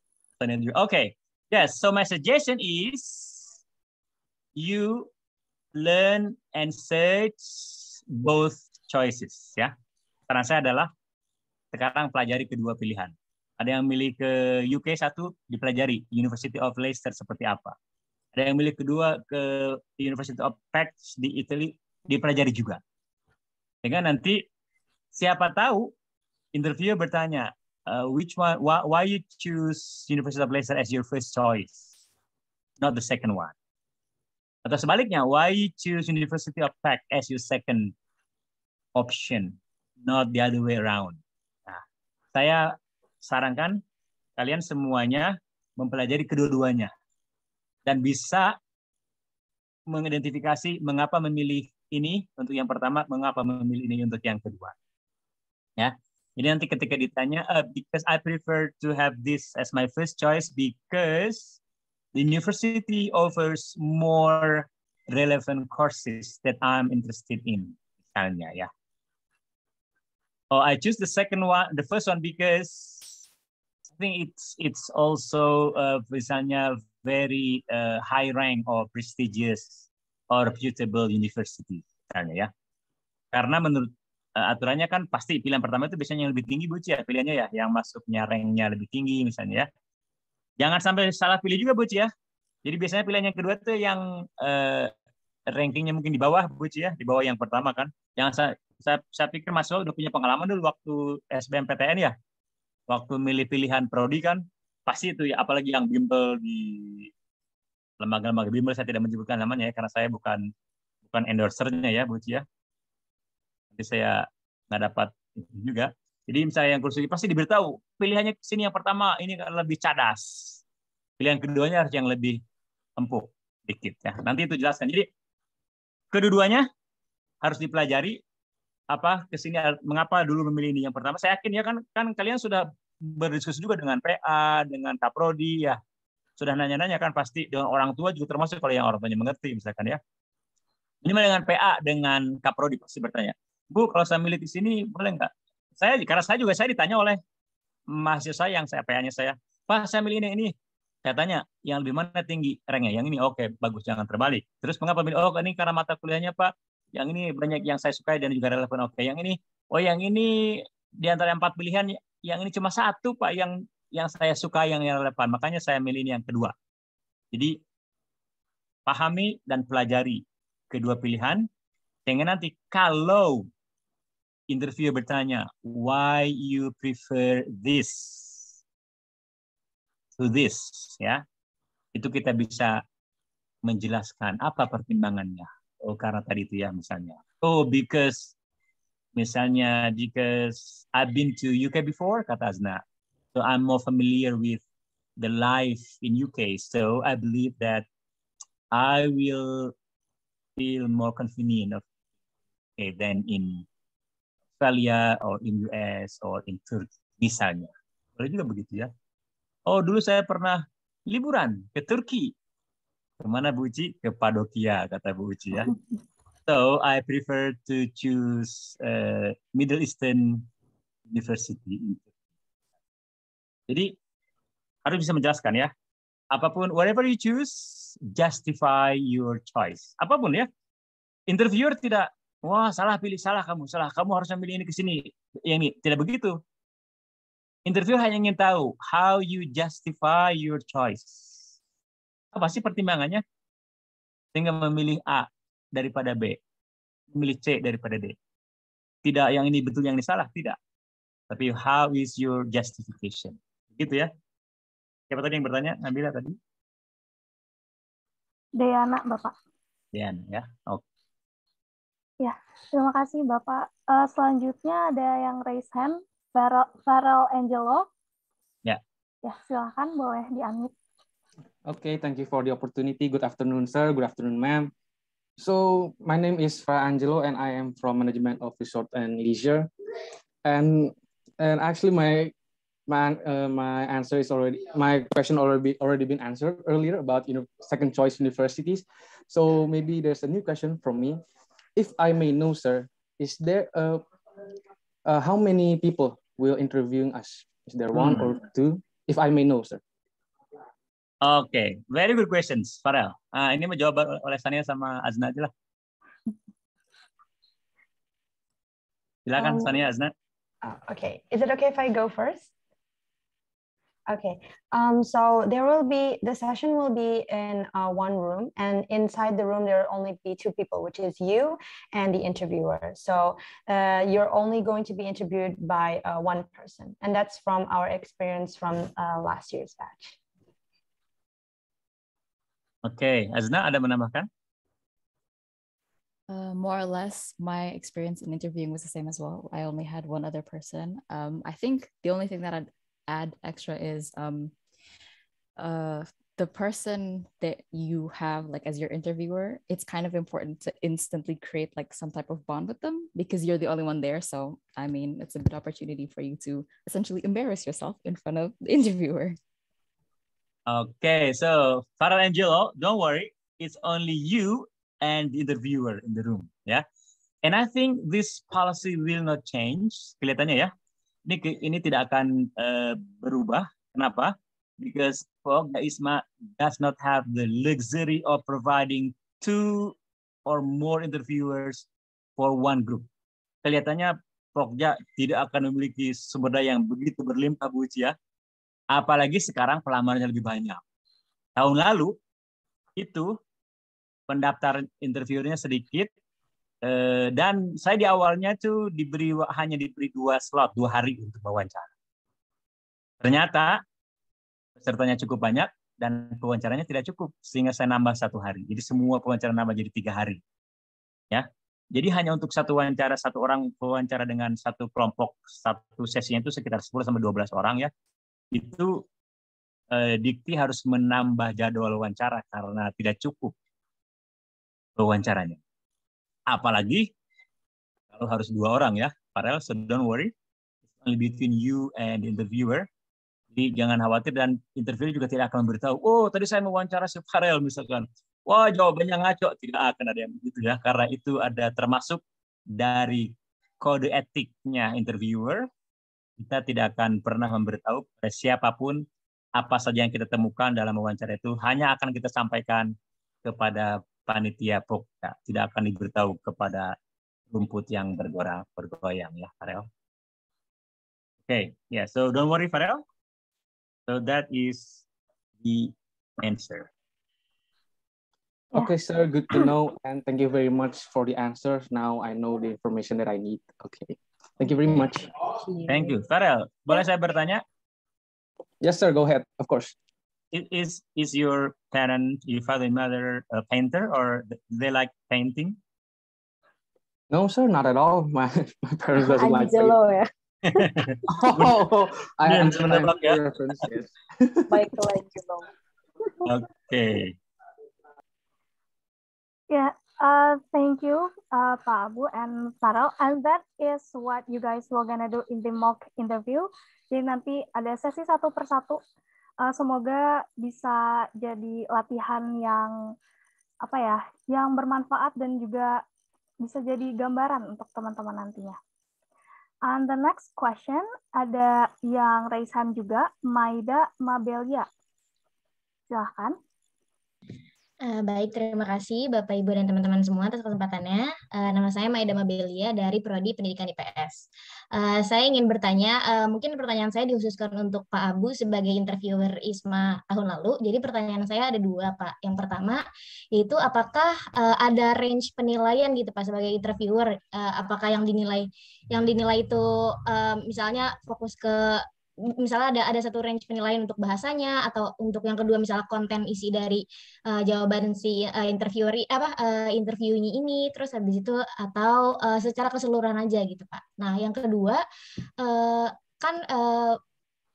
Oke, okay. yes. So my suggestion is you learn and search both choices. Ya, Karena saya adalah sekarang pelajari kedua pilihan. Ada yang milih ke UK satu dipelajari University of Leicester seperti apa. Ada yang milih kedua ke University of Pax di Italy dipelajari juga. Sehingga nanti siapa tahu interview bertanya, uh, which one, why, why you choose University of Leicester as your first choice, not the second one? Atau sebaliknya, why you choose University of Tech as your second option, not the other way around? Nah, saya sarankan kalian semuanya mempelajari kedua-duanya dan bisa mengidentifikasi mengapa memilih ini untuk yang pertama, mengapa memilih ini untuk yang kedua. Ya. Jadi nanti ketika ditanya, uh, because I prefer to have this as my first choice because the university offers more relevant courses that I'm interested in. Misalnya ya. Oh, I choose the second one, the first one because I think it's it's also uh, misalnya very uh, high rank or prestigious or reputable university misalnya ya. Karena menurut uh, aturannya kan pasti pilihan pertama itu biasanya yang lebih tinggi Buci ya pilihannya ya, yang masuknya ranknya lebih tinggi misalnya ya. Jangan sampai salah pilih juga Buci ya. Jadi biasanya pilihan yang kedua itu yang uh, rankingnya mungkin di bawah Buci ya, di bawah yang pertama kan. Jangan saya, saya, saya pikir masuk udah punya pengalaman dulu waktu SBMPTN ya. Waktu milih pilihan prodi kan pasti itu ya apalagi yang bimbel di lembaga-lembaga bimbel saya tidak menyebutkan namanya ya karena saya bukan bukan endorsernya ya Bu Cia. Ya. Nanti saya nggak dapat juga. Jadi misalnya yang kursi pasti diberitahu pilihannya sini yang pertama ini kan lebih cadas. Pilihan keduanya harus yang lebih empuk dikit ya. Nanti itu jelaskan. Jadi kedua-duanya harus dipelajari apa ke sini mengapa dulu memilih ini yang pertama saya yakin ya kan kan kalian sudah berdiskusi juga dengan PA dengan Kaprodi ya sudah nanya-nanya kan pasti dengan orang tua juga termasuk kalau yang orang tuanya mengerti misalkan ya. ini dengan PA dengan kaprodi pasti bertanya, Bu kalau saya milih di sini boleh nggak? Saya karena saya juga saya ditanya oleh mahasiswa yang saya PA-nya saya, Pak saya milih ini, ini. Saya tanya, yang lebih mana tinggi ranknya? Yang ini oke, okay, bagus, jangan terbalik. Terus mengapa milih? Oh, ini karena mata kuliahnya Pak. Yang ini banyak yang saya sukai dan juga relevan. Oke, okay. yang ini, oh yang ini di antara empat pilihan yang ini cuma satu pak yang yang saya suka yang relevan. Makanya saya milih ini yang kedua. Jadi pahami dan pelajari kedua pilihan sehingga nanti kalau interview bertanya why you prefer this to this ya itu kita bisa menjelaskan apa pertimbangannya oh karena tadi itu ya misalnya oh because misalnya because I've been to UK before kata Azna So I'm more familiar with the life in UK. So I believe that I will feel more convenient of, okay, than in Australia or in US or in Turki misalnya. Boleh juga begitu ya. Oh dulu saya pernah liburan ke Turki. Kemana Bu Uci? Ke Padokia kata Bu Uci ya. So I prefer to choose uh, Middle Eastern University in jadi harus bisa menjelaskan ya. Apapun whatever you choose, justify your choice. Apapun ya. Interviewer tidak wah salah pilih salah kamu salah kamu harus ambil ini ke sini ini tidak begitu interviewer hanya ingin tahu how you justify your choice apa sih pertimbangannya sehingga memilih A daripada B memilih C daripada D tidak yang ini betul yang ini salah tidak tapi how is your justification Gitu ya. Siapa tadi yang bertanya? Nabila tadi? Deana, Bapak. Deana, ya. Oke. Okay. Ya, terima kasih Bapak. Uh, selanjutnya ada yang raise hand, Farel Angelo. Ya. Ya, silahkan boleh di Oke, Okay, thank you for the opportunity. Good afternoon, sir. Good afternoon, ma'am. So my name is Fra Angelo, and I am from Management of Resort and Leisure. And and actually, my my uh, my answer is already my question already already been answered earlier about you know second choice universities. So maybe there's a new question from me. If I may know, sir, is there a, a uh, how many people will interviewing us? Is there one hmm. or two? If I may know, sir. Okay, very good questions, Farel. Uh, ini mau jawab oleh Sania sama Azna aja lah. Silakan um, Sania Azna. Oh, okay, is it okay if I go first? Okay, um, so there will be, the session will be in uh, one room and inside the room there will only be two people, which is you and the interviewer. So uh, you're only going to be interviewed by uh, one person and that's from our experience from uh, last year's batch. Okay, Azna ada menambahkan? Uh, more or less, my experience in interviewing was the same as well. I only had one other person. Um, I think the only thing that I'd add extra is um, uh, the person that you have like as your interviewer. It's kind of important to instantly create like some type of bond with them because you're the only one there. So I mean, it's a good opportunity for you to essentially embarrass yourself in front of the interviewer. Okay, so Farah Angelo, don't worry. It's only you and the interviewer in the room. Yeah. And I think this policy will not change. Kelihatannya ya, Ini ini tidak akan uh, berubah. Kenapa? Because Fogdaisma does not have the luxury of providing two or more interviewers for one group. Kelihatannya Pogja tidak akan memiliki sumber daya yang begitu berlimpah Bu Uci ya. Apalagi sekarang pelamarnya lebih banyak. Tahun lalu itu pendaftar interviewernya sedikit, Eh, dan saya di awalnya tuh diberi hanya diberi dua slot dua hari untuk wawancara. Ternyata pesertanya cukup banyak dan wawancaranya tidak cukup sehingga saya nambah satu hari. Jadi semua wawancara nambah jadi tiga hari. Ya, jadi hanya untuk satu wawancara, satu orang wawancara dengan satu kelompok, satu sesinya itu sekitar 10 sampai 12 orang ya. Itu eh, Dikti harus menambah jadwal wawancara karena tidak cukup wawancaranya. Apalagi kalau harus dua orang ya, Farel, so don't worry. It's only between you and the interviewer. Jadi jangan khawatir dan interviewer juga tidak akan memberitahu. oh tadi saya mewawancara si Farel misalkan. Wah jawabannya ngaco, tidak akan ada yang begitu ya. Karena itu ada termasuk dari kode etiknya interviewer, kita tidak akan pernah memberitahu kepada siapapun apa saja yang kita temukan dalam wawancara itu hanya akan kita sampaikan kepada panitia pokja ya, tidak akan diberitahu kepada rumput yang bergoyang bergoyang ya Farel. Okay, yeah. So don't worry Farel. So that is the answer. Okay, sir. Good to know, and thank you very much for the answer. Now I know the information that I need. Okay, thank you very much. Thank you, Farel. Boleh saya bertanya? Yes, sir. Go ahead. Of course. is is your parent, your father and mother a painter, or they like painting? No, sir, not at all. My my parents doesn't I'm like painting. oh, I am reference, yes. Michelangelo. okay. Yeah, uh, thank you, uh, Pabu and Farel. And that is what you guys were gonna do in the mock interview. Jadi nanti ada sesi satu persatu uh, semoga bisa jadi latihan yang apa ya, yang bermanfaat dan juga bisa jadi gambaran untuk teman-teman nantinya. And the next question ada yang raise hand juga, Maida Mabelia. Silahkan. Eh, baik, terima kasih Bapak, Ibu, dan teman-teman semua atas kesempatannya. Eh, nama saya Maida Mabelia dari Prodi Pendidikan IPS. Eh, saya ingin bertanya, mungkin pertanyaan saya dihususkan untuk Pak Abu sebagai interviewer ISMA tahun lalu. Jadi pertanyaan saya ada dua, Pak. Yang pertama, yaitu apakah ada range penilaian gitu, Pak, sebagai interviewer? apakah yang dinilai yang dinilai itu misalnya fokus ke misalnya ada ada satu range penilaian untuk bahasanya atau untuk yang kedua misalnya konten isi dari uh, jawaban si uh, eh, interviewer apa uh, interviewnya ini terus habis itu atau uh, secara keseluruhan aja gitu Pak. Nah, yang kedua uh, kan uh,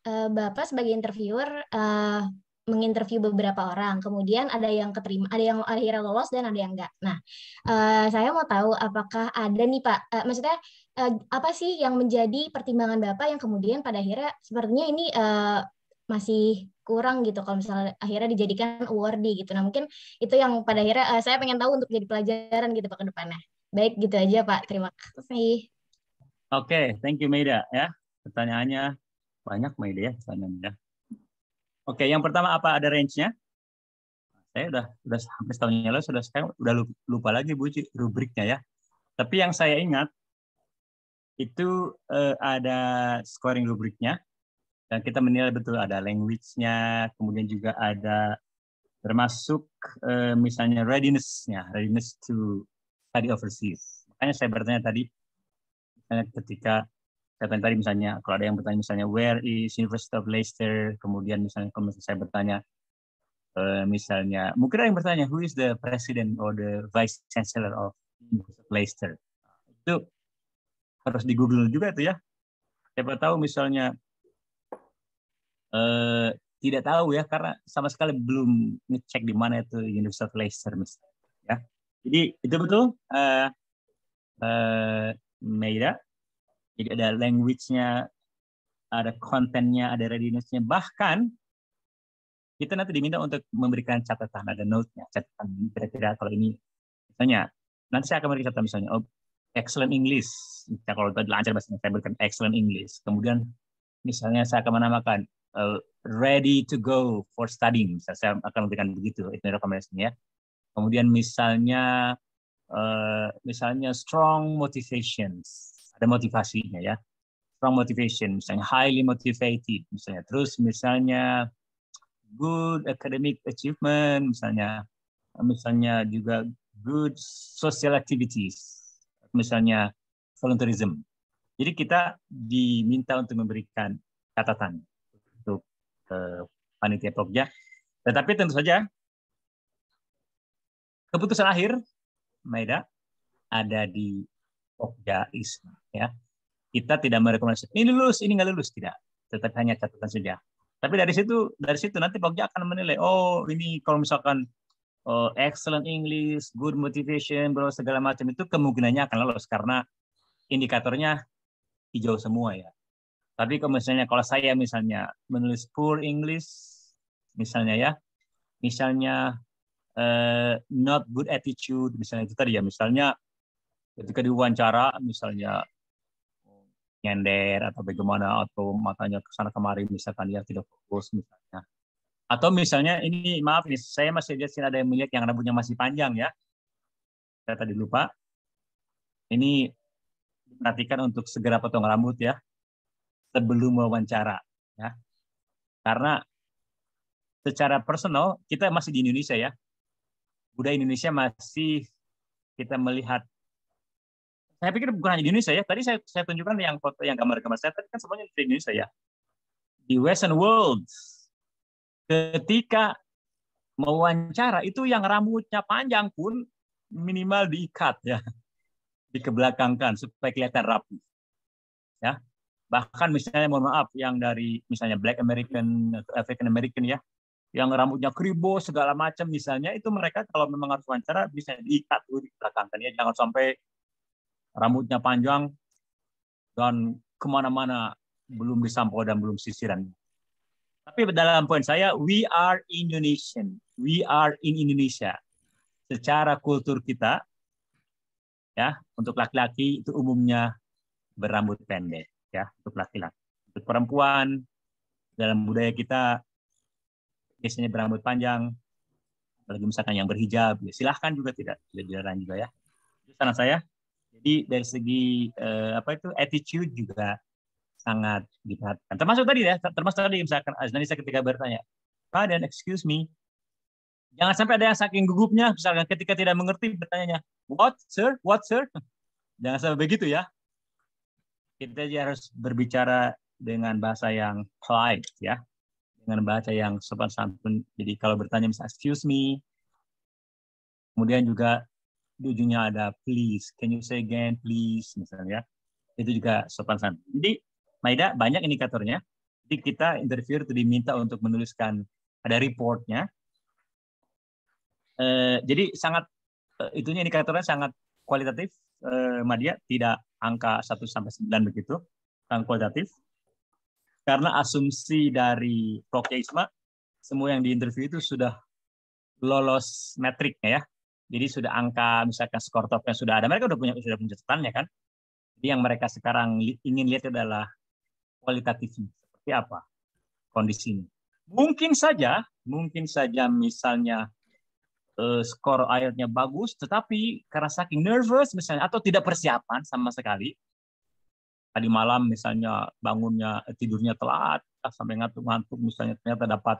uh, Bapak sebagai interviewer uh, menginterview beberapa orang, kemudian ada yang keterima, ada yang akhirnya lolos dan ada yang enggak. Nah, uh, saya mau tahu apakah ada nih Pak, uh, maksudnya uh, apa sih yang menjadi pertimbangan Bapak yang kemudian pada akhirnya sepertinya ini uh, masih kurang gitu kalau misalnya akhirnya dijadikan awardee gitu. Nah, mungkin itu yang pada akhirnya uh, saya pengen tahu untuk jadi pelajaran gitu Pak ke depannya. Baik gitu aja Pak. Terima kasih. Oke, okay, thank you Meida ya. Pertanyaannya banyak Meida ya pertanyaannya. Oke, okay, yang pertama apa ada range-nya? Saya udah udah sampai setahun yang lalu sudah sekarang udah lupa lagi Bu rubriknya ya. Tapi yang saya ingat itu uh, ada scoring rubriknya dan kita menilai betul ada language-nya, kemudian juga ada termasuk uh, misalnya readiness-nya, readiness to study overseas. Makanya saya bertanya tadi, misalnya eh, ketika saya tanya tadi misalnya kalau ada yang bertanya misalnya where is University of Leicester, kemudian misalnya kalau saya bertanya uh, misalnya mungkin ada yang bertanya who is the president or the vice chancellor of University of Leicester. Itu harus di Google juga itu ya. Siapa tahu misalnya eh, tidak tahu ya karena sama sekali belum ngecek di mana itu Universal Laser misalnya. Ya. Jadi itu betul eh, eh, Jadi ada language-nya, ada kontennya, ada readiness-nya. Bahkan kita nanti diminta untuk memberikan catatan, ada note-nya, catatan kira-kira kalau ini misalnya nanti saya akan memberikan catatan misalnya oh, excellent English. Misalnya nah, kalau tadi lancar bahasa saya berikan excellent English. Kemudian misalnya saya akan menamakan uh, ready to go for studying. Misalnya saya akan memberikan begitu itu rekomendasinya. Ya. Kemudian misalnya uh, misalnya strong motivations. Ada motivasinya ya. Strong motivation, misalnya highly motivated misalnya. Terus misalnya good academic achievement misalnya misalnya juga good social activities misalnya volunteerism. Jadi kita diminta untuk memberikan catatan untuk eh, panitia pokja. Tetapi tentu saja keputusan akhir Maeda ada di pokja Isma ya. Kita tidak merekomendasikan ini lulus, ini nggak lulus tidak, tetapi hanya catatan saja. Tapi dari situ dari situ nanti pokja akan menilai oh ini kalau misalkan uh, excellent English, good motivation, bro segala macam itu kemungkinannya akan lolos karena indikatornya hijau semua ya. Tapi kalau misalnya kalau saya misalnya menulis poor English misalnya ya, misalnya uh, not good attitude misalnya itu tadi ya, misalnya ketika diwawancara misalnya nyender atau bagaimana atau matanya ke sana kemari misalkan dia tidak fokus misalnya atau misalnya ini maaf nih, saya masih lihat sini ada yang melihat yang rambutnya masih panjang ya. Saya tadi lupa. Ini perhatikan untuk segera potong rambut ya sebelum wawancara ya. Karena secara personal kita masih di Indonesia ya. Budaya Indonesia masih kita melihat saya pikir bukan hanya di Indonesia ya. Tadi saya saya tunjukkan yang foto yang gambar-gambar saya tadi kan semuanya di Indonesia ya. Di Western World ketika mewawancara itu yang rambutnya panjang pun minimal diikat ya dikebelakangkan supaya kelihatan rapi ya bahkan misalnya mohon maaf yang dari misalnya Black American African American ya yang rambutnya kribo segala macam misalnya itu mereka kalau memang harus wawancara bisa diikat dulu di belakang ya jangan sampai rambutnya panjang dan kemana-mana belum disampul dan belum sisiran tapi dalam poin saya, we are Indonesian. We are in Indonesia. Secara kultur kita, ya untuk laki-laki itu umumnya berambut pendek, ya untuk laki-laki. Untuk perempuan dalam budaya kita biasanya berambut panjang. Apalagi misalkan yang berhijab, ya silahkan juga tidak tidak dilarang juga ya. Itu saran saya. Jadi dari segi eh, apa itu attitude juga sangat diperhatikan. Termasuk tadi ya, termasuk tadi misalkan Aznanisa ketika bertanya, Pak dan excuse me, jangan sampai ada yang saking gugupnya, misalkan ketika tidak mengerti bertanya, what sir, what sir? Jangan sampai begitu ya. Kita harus berbicara dengan bahasa yang polite ya, dengan bahasa yang sopan santun. Jadi kalau bertanya misalnya excuse me, kemudian juga di ujungnya ada please, can you say again please misalnya, ya itu juga sopan santun. Jadi Maida, banyak indikatornya. Jadi kita interview itu diminta untuk menuliskan ada reportnya. Eh, jadi sangat eh, itunya indikatornya sangat kualitatif, eh, tidak angka 1 sampai sembilan begitu, kan kualitatif. Karena asumsi dari Prof. Isma, semua yang diinterview itu sudah lolos metriknya ya. Jadi sudah angka misalkan skor topnya sudah ada, mereka sudah punya sudah punya catatannya kan. Jadi yang mereka sekarang ingin lihat adalah kualitatifnya seperti apa kondisinya. Mungkin saja, mungkin saja misalnya uh, skor airnya bagus, tetapi karena saking nervous misalnya atau tidak persiapan sama sekali, tadi malam misalnya bangunnya tidurnya telat sampai ngantuk-ngantuk misalnya ternyata dapat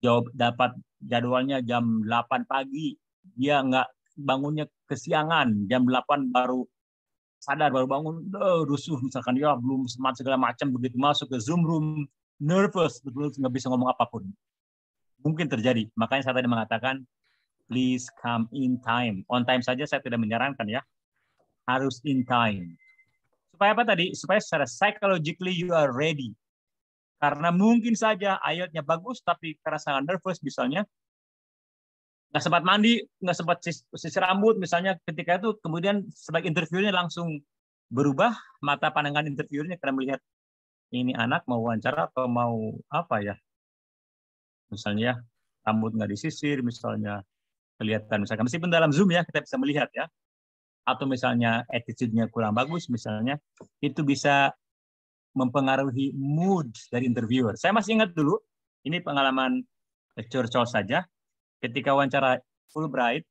jawab dapat jadwalnya jam 8 pagi dia nggak bangunnya kesiangan jam 8 baru sadar baru bangun oh, rusuh misalkan ya belum semangat segala macam begitu masuk ke zoom room nervous betul nggak bisa ngomong apapun mungkin terjadi makanya saya tadi mengatakan please come in time on time saja saya tidak menyarankan ya harus in time supaya apa tadi supaya secara psychologically you are ready karena mungkin saja ayatnya bagus tapi karena sangat nervous misalnya nggak sempat mandi, nggak sempat sisir rambut misalnya ketika itu kemudian sebagai interviewnya langsung berubah mata pandangan interviewnya karena melihat ini anak mau wawancara atau mau apa ya misalnya rambut nggak disisir misalnya kelihatan misalnya meskipun dalam zoom ya kita bisa melihat ya atau misalnya attitude-nya kurang bagus misalnya itu bisa mempengaruhi mood dari interviewer. Saya masih ingat dulu ini pengalaman curcol saja ketika wawancara Fulbright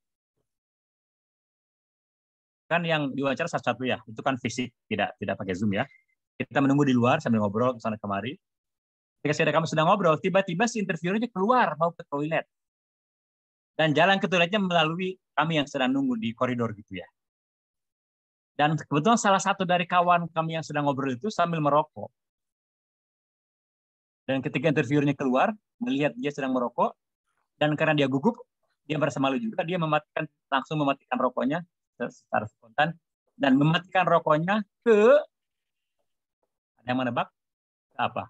kan yang diwawancara satu-satu ya itu kan fisik tidak tidak pakai zoom ya kita menunggu di luar sambil ngobrol ke sana kemari ketika saya kamu sedang ngobrol tiba-tiba si interviewernya keluar mau ke toilet dan jalan ke toiletnya melalui kami yang sedang nunggu di koridor gitu ya dan kebetulan salah satu dari kawan kami yang sedang ngobrol itu sambil merokok dan ketika interviewernya keluar melihat dia sedang merokok dan karena dia gugup dia merasa malu juga dia mematikan langsung mematikan rokoknya secara spontan dan mematikan rokoknya ke ada yang menebak ke apa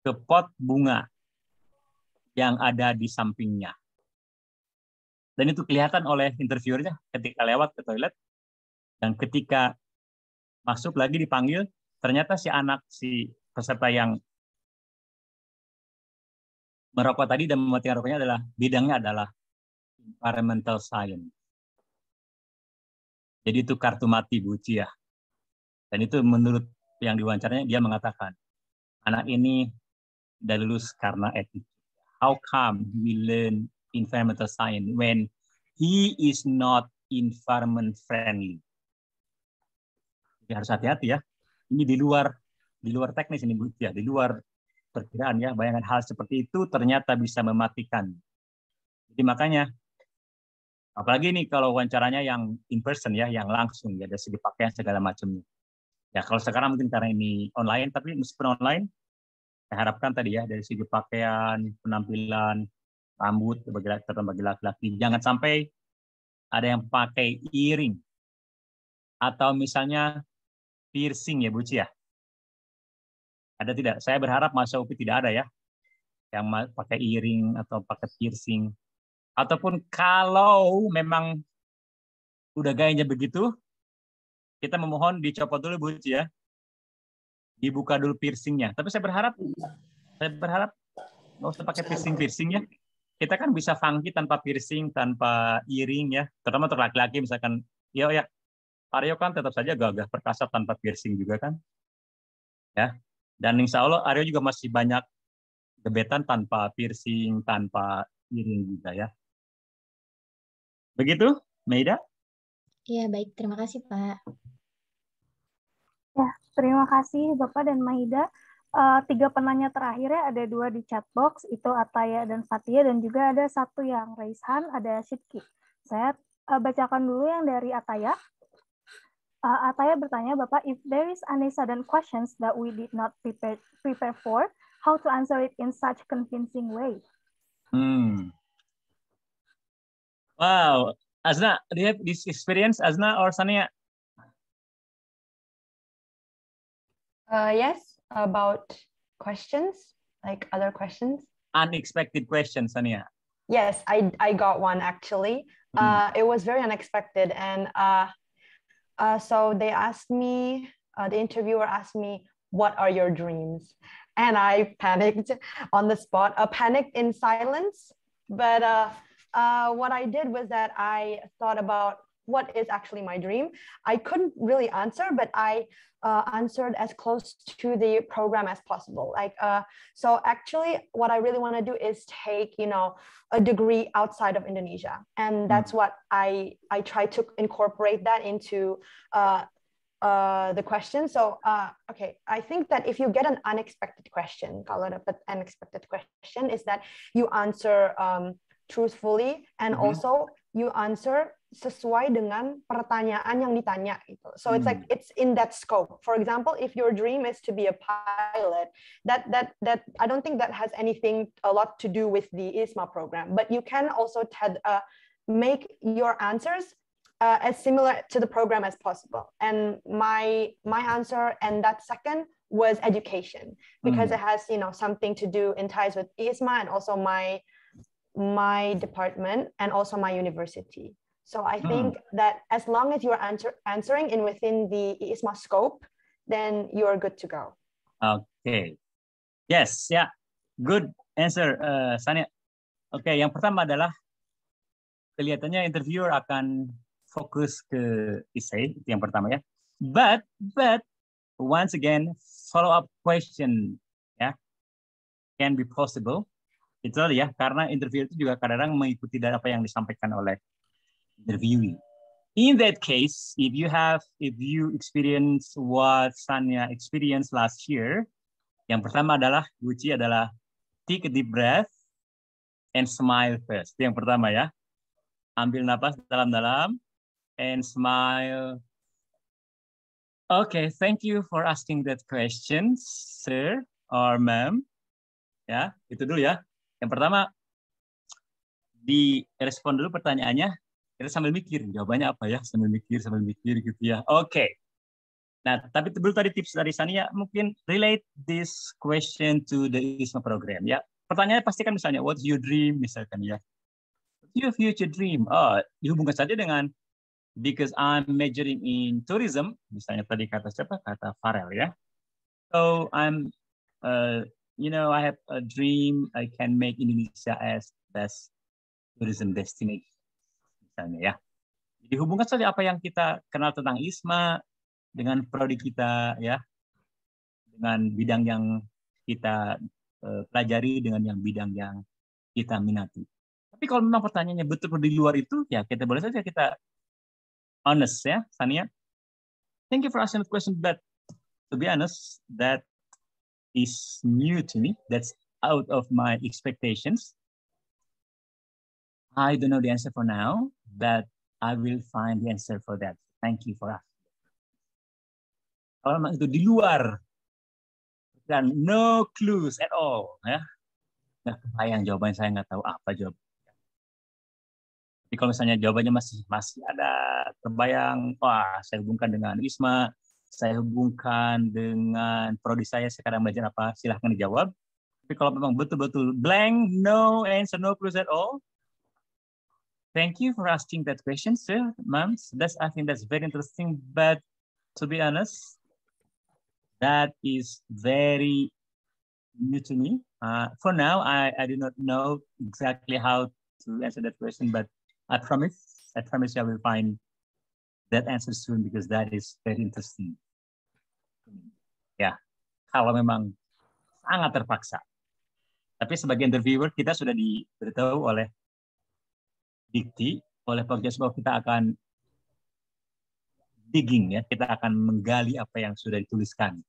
ke pot bunga yang ada di sampingnya dan itu kelihatan oleh interviewernya ketika lewat ke toilet dan ketika masuk lagi dipanggil ternyata si anak si peserta yang merokok tadi dan mematikan rokoknya adalah bidangnya adalah environmental science. Jadi itu kartu mati Bu Uci ya. Dan itu menurut yang diwawancaranya dia mengatakan anak ini tidak lulus karena etik. How come we learn environmental science when he is not environment friendly? Jadi harus hati-hati ya. Ini di luar di luar teknis ini Bu Uci ya, di luar perkiraan ya, bayangan hal seperti itu ternyata bisa mematikan. Jadi makanya apalagi nih kalau wawancaranya yang in person ya, yang langsung ya dari segi pakaian segala macamnya. Ya kalau sekarang mungkin karena ini online, tapi meskipun online, saya harapkan tadi ya dari segi pakaian, penampilan, rambut bagi terutama bagi laki-laki, jangan sampai ada yang pakai earring atau misalnya piercing ya Bu Cia. ya. Ada tidak? Saya berharap masa Upi tidak ada ya. Yang pakai earring atau pakai piercing. Ataupun kalau memang udah gayanya begitu, kita memohon dicopot dulu Bu ya. Dibuka dulu piercingnya. Tapi saya berharap saya berharap nggak usah pakai piercing-piercing ya. Kita kan bisa funky tanpa piercing, tanpa earring ya. Terutama untuk laki-laki misalkan. Ya, ya. Aryo kan tetap saja gagah perkasa tanpa piercing juga kan. Ya. Dan insya Allah Aryo juga masih banyak gebetan tanpa piercing, tanpa iring juga ya. Begitu, Meida? Iya, baik. Terima kasih, Pak. Ya, terima kasih Bapak dan Maida. Uh, tiga penanya terakhirnya ada dua di chat box, itu Ataya dan Fatia, dan juga ada satu yang hand, ada Sidki. Saya uh, bacakan dulu yang dari Ataya. Uh, Ataya bertanya, Bapak, if there is any sudden questions that we did not prepare, prepare for, how to answer it in such convincing way? Hmm. Wow, Azna, do you have this experience, Azna or Sania? Uh, yes, about questions, like other questions. Unexpected questions, Sania. Yes, I, I got one actually. Mm. Uh, it was very unexpected and uh, uh, so they asked me, uh, the interviewer asked me, what are your dreams? And I panicked on the spot, uh, panic in silence. But uh, uh, what I did was that I thought about what is actually my dream? I couldn't really answer, but I uh, answered as close to the program as possible. Like, uh, so actually, what I really want to do is take, you know, a degree outside of Indonesia, and hmm. that's what I I try to incorporate that into uh, uh, the question. So, uh, okay, I think that if you get an unexpected question, it an unexpected question is that you answer um, truthfully and mm-hmm. also you answer sesuai dengan pertanyaan yang ditanya gitu. So it's like hmm. it's in that scope. For example, if your dream is to be a pilot, that that that I don't think that has anything a lot to do with the ISMA program. But you can also TED, uh, make your answers uh, as similar to the program as possible. And my my answer and that second was education because mm. it has you know something to do in ties with ISMA and also my my department and also my university. So I hmm. think that as long as you answer, answering in within the ISMA scope, then you are good to go. Okay. Yes, ya. Yeah. Good answer, uh, Sania. Oke, okay, yang pertama adalah kelihatannya interviewer akan fokus ke essay, itu yang pertama ya. But, but, once again, follow-up question ya yeah, can be possible. Itu ya, karena interviewer itu juga kadang-kadang mengikuti dari apa yang disampaikan oleh interviewee. In that case, if you have, if you experience what Sanya experienced last year, yang pertama adalah Gucci adalah take a deep breath and smile first. Itu yang pertama ya. Ambil napas dalam-dalam and smile. Okay, thank you for asking that question, sir or ma'am. Ya, itu dulu ya. Yang pertama, direspon dulu pertanyaannya kita sambil mikir jawabannya apa ya sambil mikir sambil mikir gitu ya oke okay. nah tapi dulu tadi tips dari Sania mungkin relate this question to the ISMA program ya pertanyaannya pasti kan misalnya what's your dream misalkan ya what's your future dream oh, dihubungkan saja dengan because I'm majoring in tourism misalnya tadi kata siapa kata Farel ya so I'm uh, you know I have a dream I can make Indonesia as best tourism destination misalnya ya. Jadi hubungkan saja apa yang kita kenal tentang ISMA dengan prodi kita ya, dengan bidang yang kita eh, pelajari dengan yang bidang yang kita minati. Tapi kalau memang pertanyaannya betul di luar itu, ya kita boleh saja kita honest ya, Sania. Thank you for asking the question, but to be honest, that is new to me. That's out of my expectations. I don't know the answer for now but I will find the answer for that. Thank you for us. Kalau memang itu di luar dan no clues at all, ya Nah, kebayang jawaban saya nggak tahu apa jawabannya. Tapi kalau misalnya jawabannya masih masih ada terbayang, wah saya hubungkan dengan wisma, saya hubungkan dengan prodi saya sekarang belajar apa, silahkan dijawab. Tapi kalau memang betul-betul blank, no answer, no clues at all, Thank you for asking that question, sir, ma'am. that's I think that's very interesting. But to be honest, that is very new to me. Uh, for now, I, I do not know exactly how to answer that question, but I promise, I promise you I will find that answer soon because that is very interesting. Yeah, kalau memang sangat terpaksa. Tapi sebagai interviewer kita sudah diberitahu oleh dikti. Oleh Pak Jasbo kita akan digging ya, kita akan menggali apa yang sudah dituliskan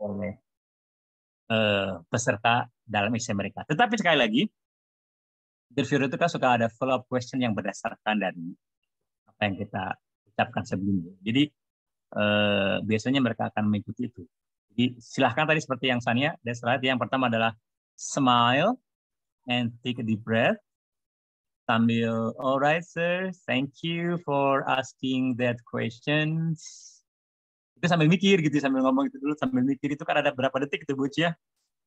oleh eh, peserta dalam isi mereka. Tetapi sekali lagi, interview itu kan suka ada follow up question yang berdasarkan dari apa yang kita ucapkan sebelumnya. Jadi eh, biasanya mereka akan mengikuti itu. Jadi silahkan tadi seperti yang Sania dan yang pertama adalah smile and take a deep breath. Sambil, All right, sir. Thank you for asking that questions. Itu sambil mikir gitu, ya, sambil ngomong itu dulu, sambil mikir itu kan ada berapa detik itu, Buci ya?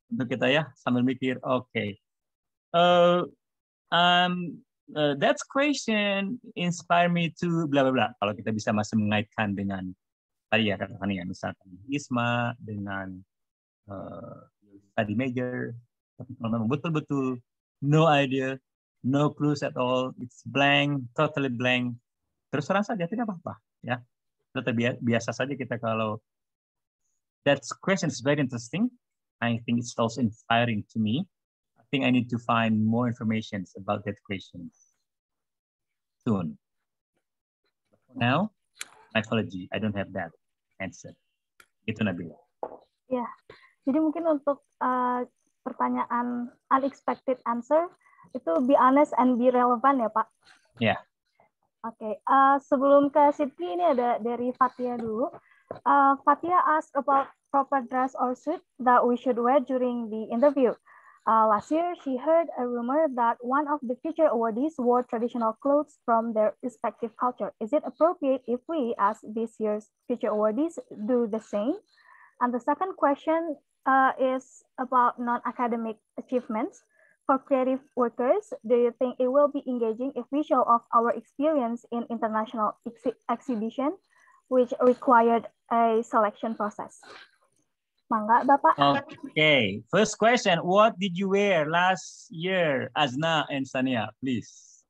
Untuk kita ya, sambil mikir. Oke. Okay. Uh, eh, um, uh, that question inspire me to bla bla bla. Kalau kita bisa masih mengaitkan dengan tadi ya katakan ya, misalkan Isma dengan uh, tadi major. Tapi kalau memang betul-betul no idea no clues at all, it's blank, totally blank. Terus terang saja tidak apa-apa, ya. Itu biasa saja kita kalau that question is very interesting. I think it's also inspiring to me. I think I need to find more information about that question soon. Now, my apology, I don't have that answer. Itu Nabila. Ya, yeah. jadi mungkin untuk uh, pertanyaan unexpected answer, itu be honest and be relevant ya Pak. Ya. Yeah. Oke, okay. uh, eh, sebelum ke Sidki ini ada dari Fatia dulu. Uh, eh, Fatia asked about proper dress or suit that we should wear during the interview. Uh, last year, she heard a rumor that one of the future awardees wore traditional clothes from their respective culture. Is it appropriate if we, as this year's future awardees, do the same? And the second question uh, is about non-academic achievements. For creative workers, do you think it will be engaging if we show off our experience in international ex exhibition, which required a selection process? Mangga, Bapak. Okay, first question. What did you wear last year, Azna and Sania, please?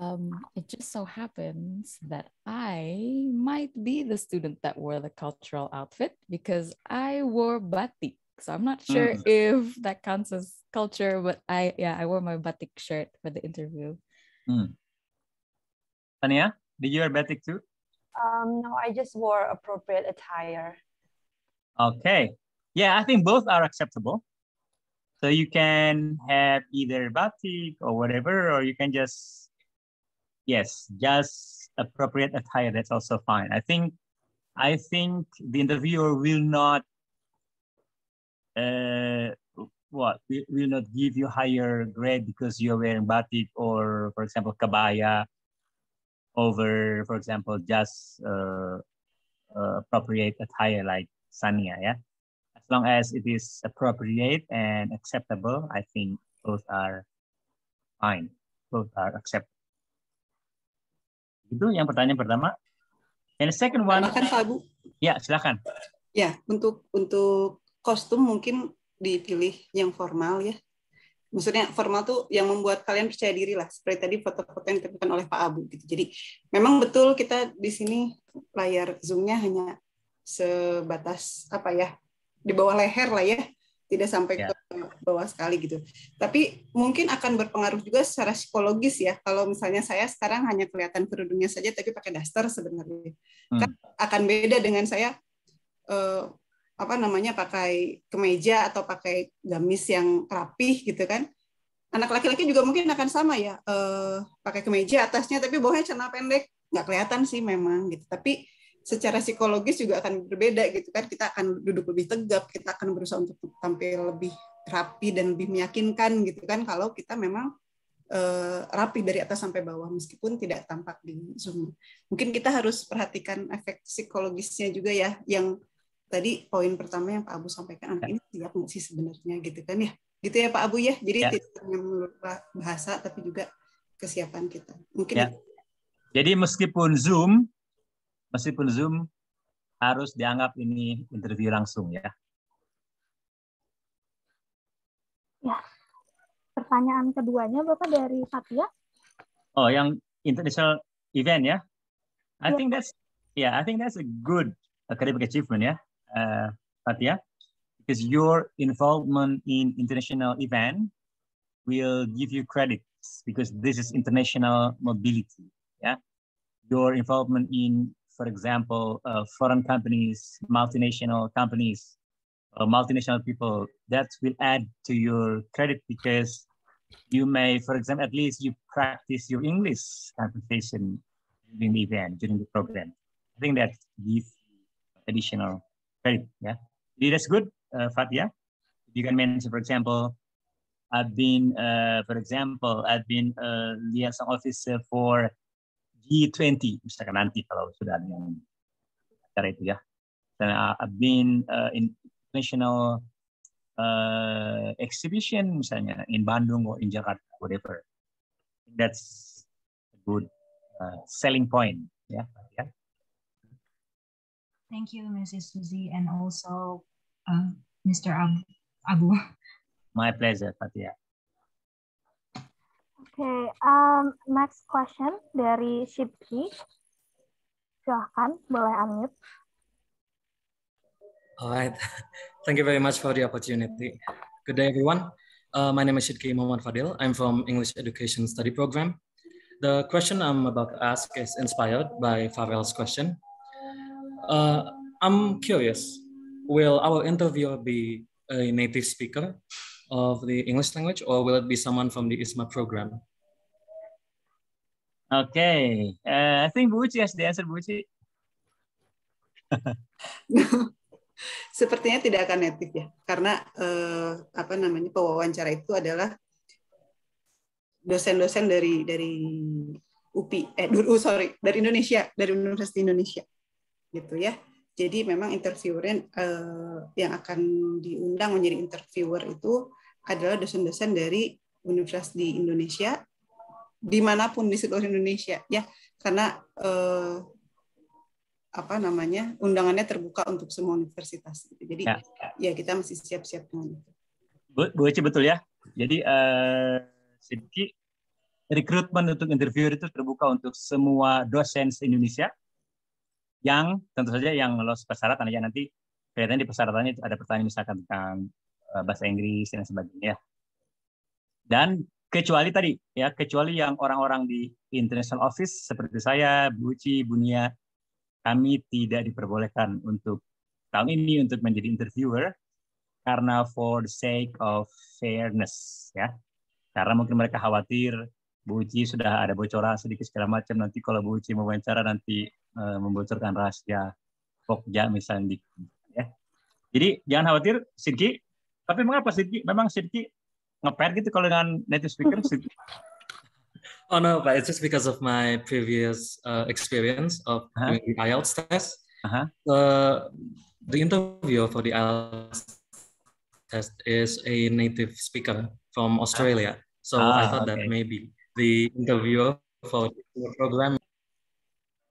Um, it just so happens that I might be the student that wore the cultural outfit because I wore batik. So I'm not sure mm. if that counts as culture, but I yeah, I wore my batik shirt for the interview. Mm. Tania, did you wear batik too? Um, no, I just wore appropriate attire. Okay. Yeah, I think both are acceptable. So you can have either batik or whatever, or you can just yes, just appropriate attire. That's also fine. I think I think the interviewer will not uh, what we will not give you higher grade because you're wearing batik or for example kabaya over for example just uh, uh, appropriate attire like sanya. yeah as long as it is appropriate and acceptable i think both are fine both are acceptable itu yang pertanyaan pertama and the second one silakan Pak Bu ya silakan ya untuk untuk kostum mungkin dipilih yang formal ya. Maksudnya formal tuh yang membuat kalian percaya diri lah. Seperti tadi foto-foto yang ditemukan oleh Pak Abu gitu. Jadi memang betul kita di sini layar zoomnya hanya sebatas apa ya di bawah leher lah ya, tidak sampai ya. ke bawah sekali gitu. Tapi mungkin akan berpengaruh juga secara psikologis ya. Kalau misalnya saya sekarang hanya kelihatan kerudungnya saja, tapi pakai daster sebenarnya, hmm. kan akan beda dengan saya eh, apa namanya pakai kemeja atau pakai gamis yang rapih gitu kan anak laki-laki juga mungkin akan sama ya eh, pakai kemeja atasnya tapi bawahnya celana pendek nggak kelihatan sih memang gitu tapi secara psikologis juga akan berbeda gitu kan kita akan duduk lebih tegap kita akan berusaha untuk tampil lebih rapi dan lebih meyakinkan gitu kan kalau kita memang eh, rapi dari atas sampai bawah meskipun tidak tampak di zoom mungkin kita harus perhatikan efek psikologisnya juga ya yang tadi poin pertama yang Pak Abu sampaikan anak ya. ini siap nggak sih sebenarnya gitu kan ya gitu ya Pak Abu ya jadi ya. tidak hanya menurut bahasa tapi juga kesiapan kita mungkin ya. jadi meskipun zoom meskipun zoom harus dianggap ini interview langsung ya ya pertanyaan keduanya bapak dari Fatia oh yang international event ya I ya. think that's yeah I think that's a good academic achievement ya. uh, Satya, because your involvement in international event will give you credits because this is international mobility. Yeah, your involvement in, for example, uh, foreign companies, multinational companies, uh, multinational people, that will add to your credit because you may, for example, at least you practice your English conversation during the event, during the program. I think that gives additional credit. Yeah, that's good, uh, Fatia. You can mention, for example, I've been, uh, for example, I've been uh, liaison officer for G20, misalkan nanti kalau sudah ada yang acara itu ya. Dan uh, I've been uh, in national uh, exhibition misalnya in Bandung or in Jakarta, whatever. That's a good uh, selling point, Yeah. Yeah. Thank you, Mrs. Susi, and also uh, um, Mr. Ab Abu. My pleasure, Fatia. okay, um, next question dari Shipki. Silahkan, boleh unmute. All right. Thank you very much for the opportunity. Good day, everyone. Uh, my name is Shidki Mohamad Fadil. I'm from English Education Study Program. The question I'm about to ask is inspired by Farrell's question. Uh, I'm curious, will our interviewer be a native speaker of the English language or will it be someone from the ISMA program? Okay, uh, I think Buci has the answer, Buci. Sepertinya tidak akan native ya, karena eh, apa namanya pewawancara itu adalah dosen-dosen dari dari UPI, eh, oh, sorry, dari Indonesia, dari Universitas Indonesia gitu ya. Jadi memang interviewer eh, yang akan diundang menjadi interviewer itu adalah dosen-dosen dari universitas di Indonesia, dimanapun di seluruh Indonesia ya, karena eh, apa namanya undangannya terbuka untuk semua universitas. Gitu. Jadi ya, ya, ya kita masih siap-siap dengan itu. Bu, Bu Eci betul ya. Jadi eh, sedikit rekrutmen untuk interviewer itu terbuka untuk semua dosen se Indonesia yang tentu saja yang lolos persyaratan ya nanti kelihatannya di persyaratannya ada pertanyaan misalkan tentang eh, bahasa Inggris dan sebagainya. Ya. Dan kecuali tadi ya kecuali yang orang-orang di international office seperti saya, Buci, Bunia, kami tidak diperbolehkan untuk tahun ini untuk menjadi interviewer karena for the sake of fairness ya. Karena mungkin mereka khawatir Bu Uci sudah ada bocoran sedikit segala macam nanti kalau Bu Uci wawancara nanti Eh, membocorkan rahasia Pokja misalnya. Ya. Jadi jangan khawatir Sidki. Tapi mengapa Sidki? Memang Sidki ngepet gitu kalau dengan native speaker Sidki. Oh no, but it's just because of my previous uh, experience of uh -huh. doing the IELTS test. Uh -huh. uh, the interviewer for the IELTS test is a native speaker from Australia. So ah, I thought okay. that maybe the interviewer for the program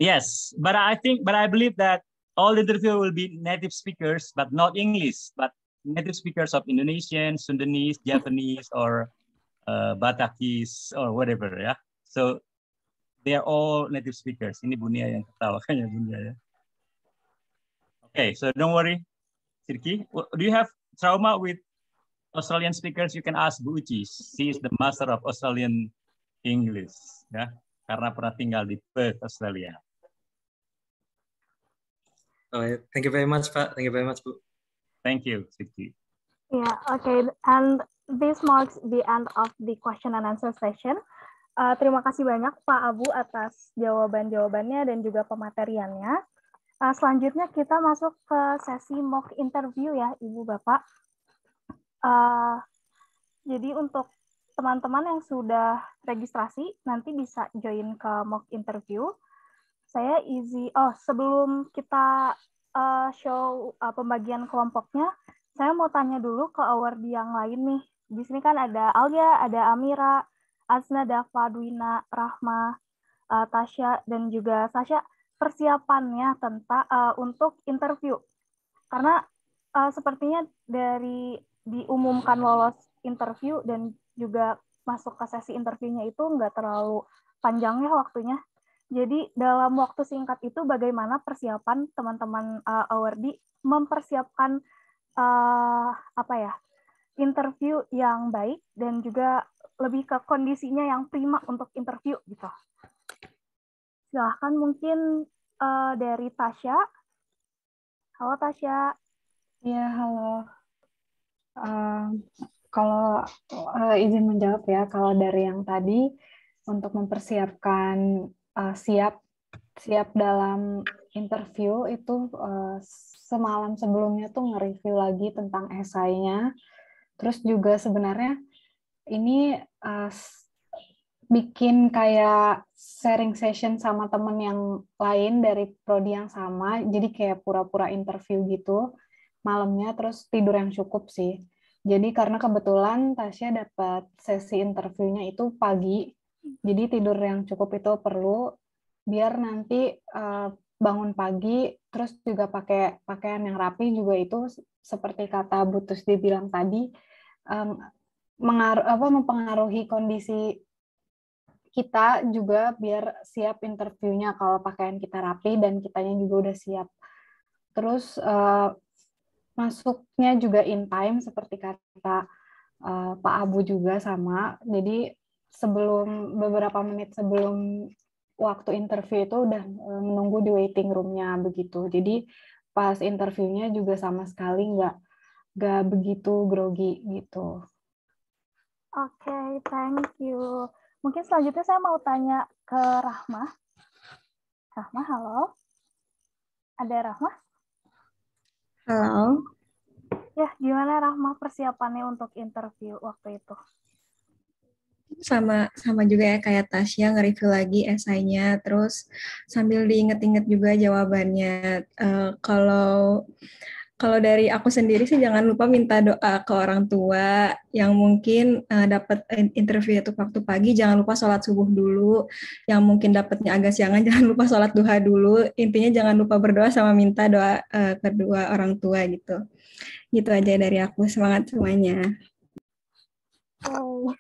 Yes, but I think, but I believe that all the interview will be native speakers, but not English, but native speakers of Indonesian, Sundanese, Japanese, or uh, Batakis, or whatever, yeah. So they are all native speakers. Ini Bunia yang ketawa kayaknya Bunia ya. Okay, so don't worry, Sirki. Do you have trauma with Australian speakers? You can ask Bu Uci. She is the master of Australian English, ya. Karena pernah tinggal di Perth, Australia. Oh, ya. thank you very much, Pak. Thank you very much, Bu. Thank you, Siti. Yeah, okay. And this marks the end of the question and answer session. Uh, terima kasih banyak Pak Abu atas jawaban-jawabannya dan juga pemateriannya. Uh, selanjutnya kita masuk ke sesi mock interview ya, Ibu Bapak. Uh, jadi untuk teman-teman yang sudah registrasi nanti bisa join ke mock interview saya Izi. oh sebelum kita uh, show uh, pembagian kelompoknya saya mau tanya dulu ke award yang lain nih di sini kan ada Alia ada Amira Azna, Dava Dwina Rahma uh, Tasya dan juga Sasha persiapannya tentang uh, untuk interview karena uh, sepertinya dari diumumkan lolos interview dan juga masuk ke sesi interviewnya itu nggak terlalu panjang ya waktunya jadi dalam waktu singkat itu bagaimana persiapan teman-teman uh, awardi mempersiapkan uh, apa ya interview yang baik dan juga lebih ke kondisinya yang prima untuk interview gitu. Silahkan mungkin uh, dari Tasya. Halo Tasya. Iya halo. Uh, kalau uh, izin menjawab ya kalau dari yang tadi untuk mempersiapkan uh, siap siap dalam interview itu uh, semalam sebelumnya tuh nge-review lagi tentang esainya. Terus juga sebenarnya ini uh, bikin kayak sharing session sama temen yang lain dari prodi yang sama. Jadi kayak pura-pura interview gitu malamnya terus tidur yang cukup sih. Jadi karena kebetulan Tasya dapat sesi interviewnya itu pagi jadi tidur yang cukup itu perlu biar nanti eh, bangun pagi terus juga pakai pakaian yang rapi juga itu seperti kata Butus dibilang tadi um, mengaruh apa mempengaruhi kondisi kita juga biar siap interviewnya kalau pakaian kita rapi dan kitanya juga udah siap. Terus eh, masuknya juga in time seperti kata eh, Pak Abu juga sama. Jadi sebelum beberapa menit sebelum waktu interview itu udah eh, menunggu di waiting roomnya begitu. Jadi pas interviewnya juga sama sekali nggak nggak begitu grogi gitu. Oke, okay, thank you. Mungkin selanjutnya saya mau tanya ke Rahma. Rahma, halo. Ada Rahma? Halo. Ya, gimana Rahma persiapannya untuk interview waktu itu? sama sama juga ya kayak Tasya nge-review lagi esainya terus sambil diinget-inget juga jawabannya uh, kalau kalau dari aku sendiri sih jangan lupa minta doa ke orang tua yang mungkin uh, eh, dapat interview itu waktu pagi jangan lupa sholat subuh dulu yang mungkin dapatnya agak siangan jangan lupa sholat duha dulu intinya jangan lupa berdoa sama minta doa uh, eh, kedua orang tua gitu gitu aja dari aku semangat semuanya. Oh.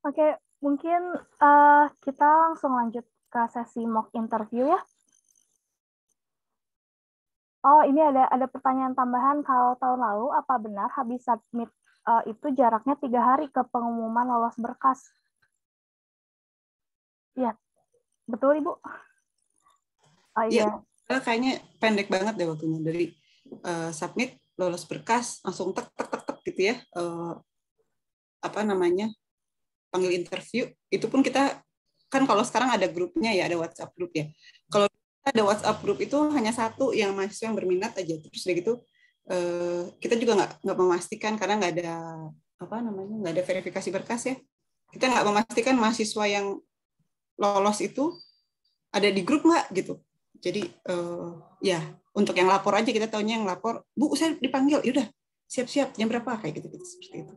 Oke, mungkin uh, kita langsung lanjut ke sesi mock interview ya. Oh, ini ada ada pertanyaan tambahan. Kalau tahun lalu, apa benar habis submit uh, eh, itu jaraknya tiga hari ke pengumuman lolos berkas? Ya, betul ibu. Oh iya. Yeah. Iya. kayaknya pendek banget deh waktunya dari uh, submit lolos berkas langsung tek tek tek tek gitu ya. Uh, apa namanya panggil interview itu pun kita kan kalau sekarang ada grupnya ya ada WhatsApp grup ya kalau ada WhatsApp grup itu hanya satu yang mahasiswa yang berminat aja terus udah gitu eh, kita juga nggak nggak memastikan karena nggak ada apa namanya nggak ada verifikasi berkas ya kita nggak memastikan mahasiswa yang lolos itu ada di grup nggak gitu jadi eh, ya untuk yang lapor aja kita tahunya yang lapor bu saya dipanggil yaudah siap-siap jam berapa kayak gitu, gitu seperti itu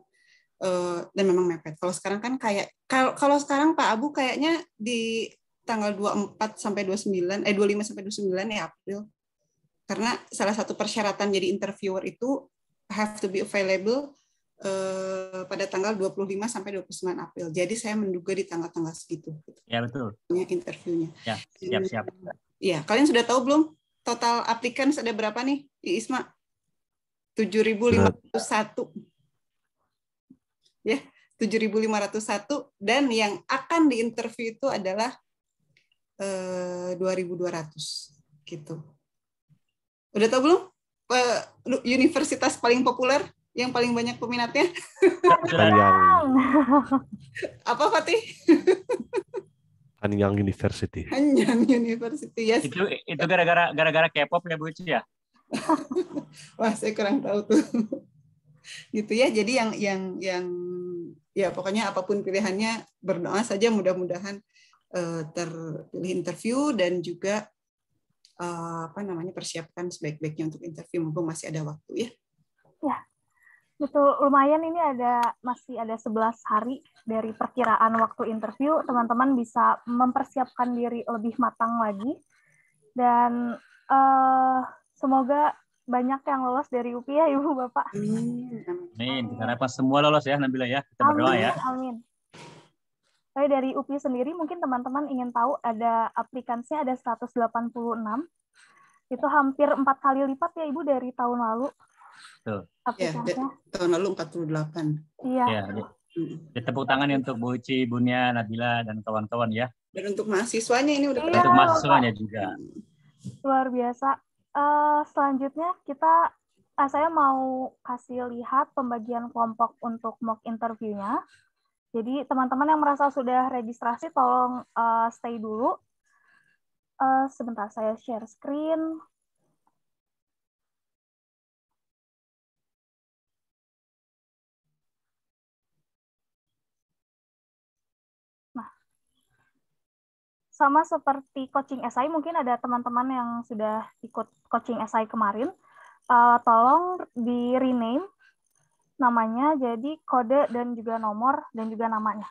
Eh, dan memang mepet. Kalau sekarang kan kayak kalau kalau sekarang Pak Abu kayaknya di tanggal 24 sampai 29 eh 25 sampai 29 ya April. Karena salah satu persyaratan jadi interviewer itu have to be available eh, pada tanggal 25 sampai 29 April. Jadi saya menduga di tanggal-tanggal segitu. Ya betul. Ini interviewnya. Ya, siap siap. Iya, kalian sudah tahu belum total applicants ada berapa nih, I Isma? 7.501 ya 7501 dan yang akan diinterview itu adalah eh, 2200 gitu. Udah tahu belum? Eh, universitas paling populer yang paling banyak peminatnya? Apa Fatih? Hanyang University. Hanyang University, yes. Itu itu gara-gara gara-gara K-pop ya Bu ya? Wah, saya kurang tahu tuh gitu ya jadi yang yang yang ya pokoknya apapun pilihannya berdoa saja mudah-mudahan uh, terpilih interview dan juga uh, apa namanya persiapkan sebaik-baiknya untuk interview mumpung masih ada waktu ya ya betul gitu, lumayan ini ada masih ada 11 hari dari perkiraan waktu interview teman-teman bisa mempersiapkan diri lebih matang lagi dan uh, semoga banyak yang lolos dari UPI ya Ibu Bapak. Amin. Amin. Kita semua lolos ya Nabila ya. Kita berdoa ya. Amin. Baik dari UPI sendiri mungkin teman-teman ingin tahu ada aplikansinya ada 186. Itu hampir empat kali lipat ya Ibu dari tahun lalu. Tuh. Ya, tahun lalu 48. Iya. Ya, ya, tepuk tangan ya untuk Bu Uci, Bunia, Nabila, dan kawan-kawan ya. Dan untuk mahasiswanya ini udah iya, Untuk mahasiswanya juga. Luar biasa uh, selanjutnya kita uh, saya mau kasih lihat pembagian kelompok untuk mock interviewnya. Jadi teman-teman yang merasa sudah registrasi tolong uh, stay dulu. Uh, sebentar saya share screen. sama seperti coaching SI mungkin ada teman-teman yang sudah ikut coaching SI kemarin uh, tolong di rename namanya jadi kode dan juga nomor dan juga namanya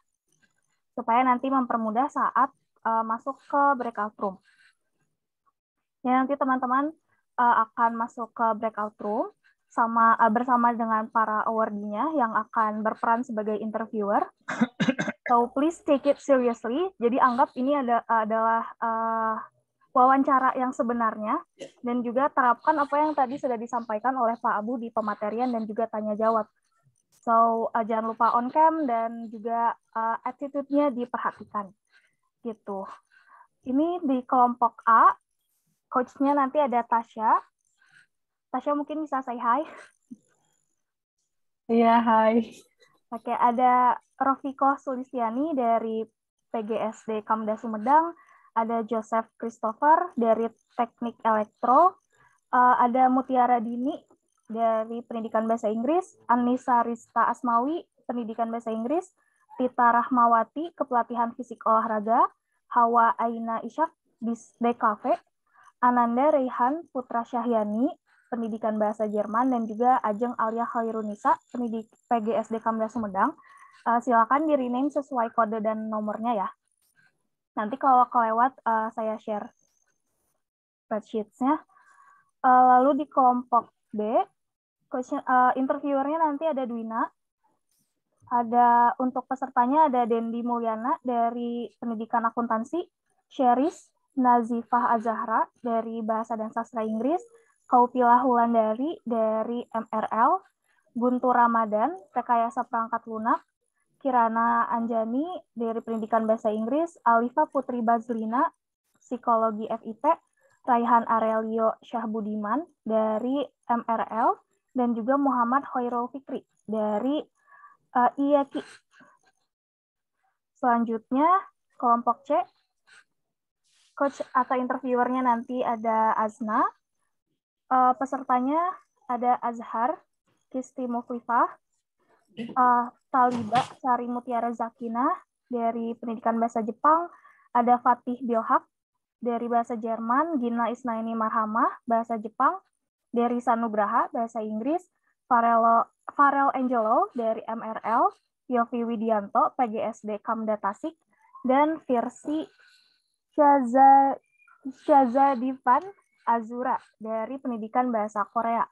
supaya nanti mempermudah saat uh, masuk ke breakout room ya nanti teman-teman uh, akan masuk ke breakout room sama uh, bersama dengan para awardinya yang akan berperan sebagai interviewer So please take it seriously. Jadi anggap ini ada, adalah uh, wawancara yang sebenarnya dan juga terapkan apa yang tadi sudah disampaikan oleh Pak Abu di pematerian dan juga tanya jawab. So uh, jangan lupa on cam dan juga uh, attitude-nya diperhatikan. Gitu. Ini di kelompok A, coach-nya nanti ada Tasya. Tasya mungkin bisa say hi. Iya, yeah, hai. Oke, ada Rofiko Sulistiani dari PGSD Kamda Sumedang, ada Joseph Christopher dari Teknik Elektro, uh, ada Mutiara Dini dari Pendidikan Bahasa Inggris, Anissa Rista Asmawi, Pendidikan Bahasa Inggris, Tita Rahmawati, Kepelatihan Fisik Olahraga, Hawa Aina Ishak, di Cafe Ananda Rehan Putra Syahyani, Pendidikan Bahasa Jerman, dan juga Ajeng Alia Khairunisa, pendidik PGSD Kamda Sumedang. Uh, silakan di rename sesuai kode dan nomornya ya. Nanti kalau kelewat uh, saya share spreadsheets Uh, eh, lalu di kelompok B, uh, interviewernya nanti ada Dwina, ada untuk pesertanya ada Dendi Mulyana dari Pendidikan Akuntansi, Sheris Nazifah Azahra dari Bahasa dan Sastra Inggris, Kaupila Hulandari dari MRL, Buntu Ramadan, Rekayasa Perangkat Lunak, Kirana Anjani dari Pendidikan Bahasa Inggris, Alifa Putri Bazlina, Psikologi FIT, Raihan Arelio Syahbudiman dari MRL, dan juga Muhammad Hoirul Fikri dari uh, eh, IAKI. E Selanjutnya, kelompok C. Coach atau interviewernya nanti ada Azna, Uh, pesertanya ada Azhar, Kisti Muflifah, eh, uh, Taliba Sari Mutiara Zakina dari Pendidikan Bahasa Jepang, ada Fatih Biohak dari Bahasa Jerman, Gina Isnaini Marhamah, Bahasa Jepang, dari Sanugraha, Bahasa Inggris, Farelo, Farel Angelo dari MRL, Yofi Widianto, PGSD Kamda Tasik, dan Firsi Syaza, Shaza Divan Azura dari Pendidikan Bahasa Korea.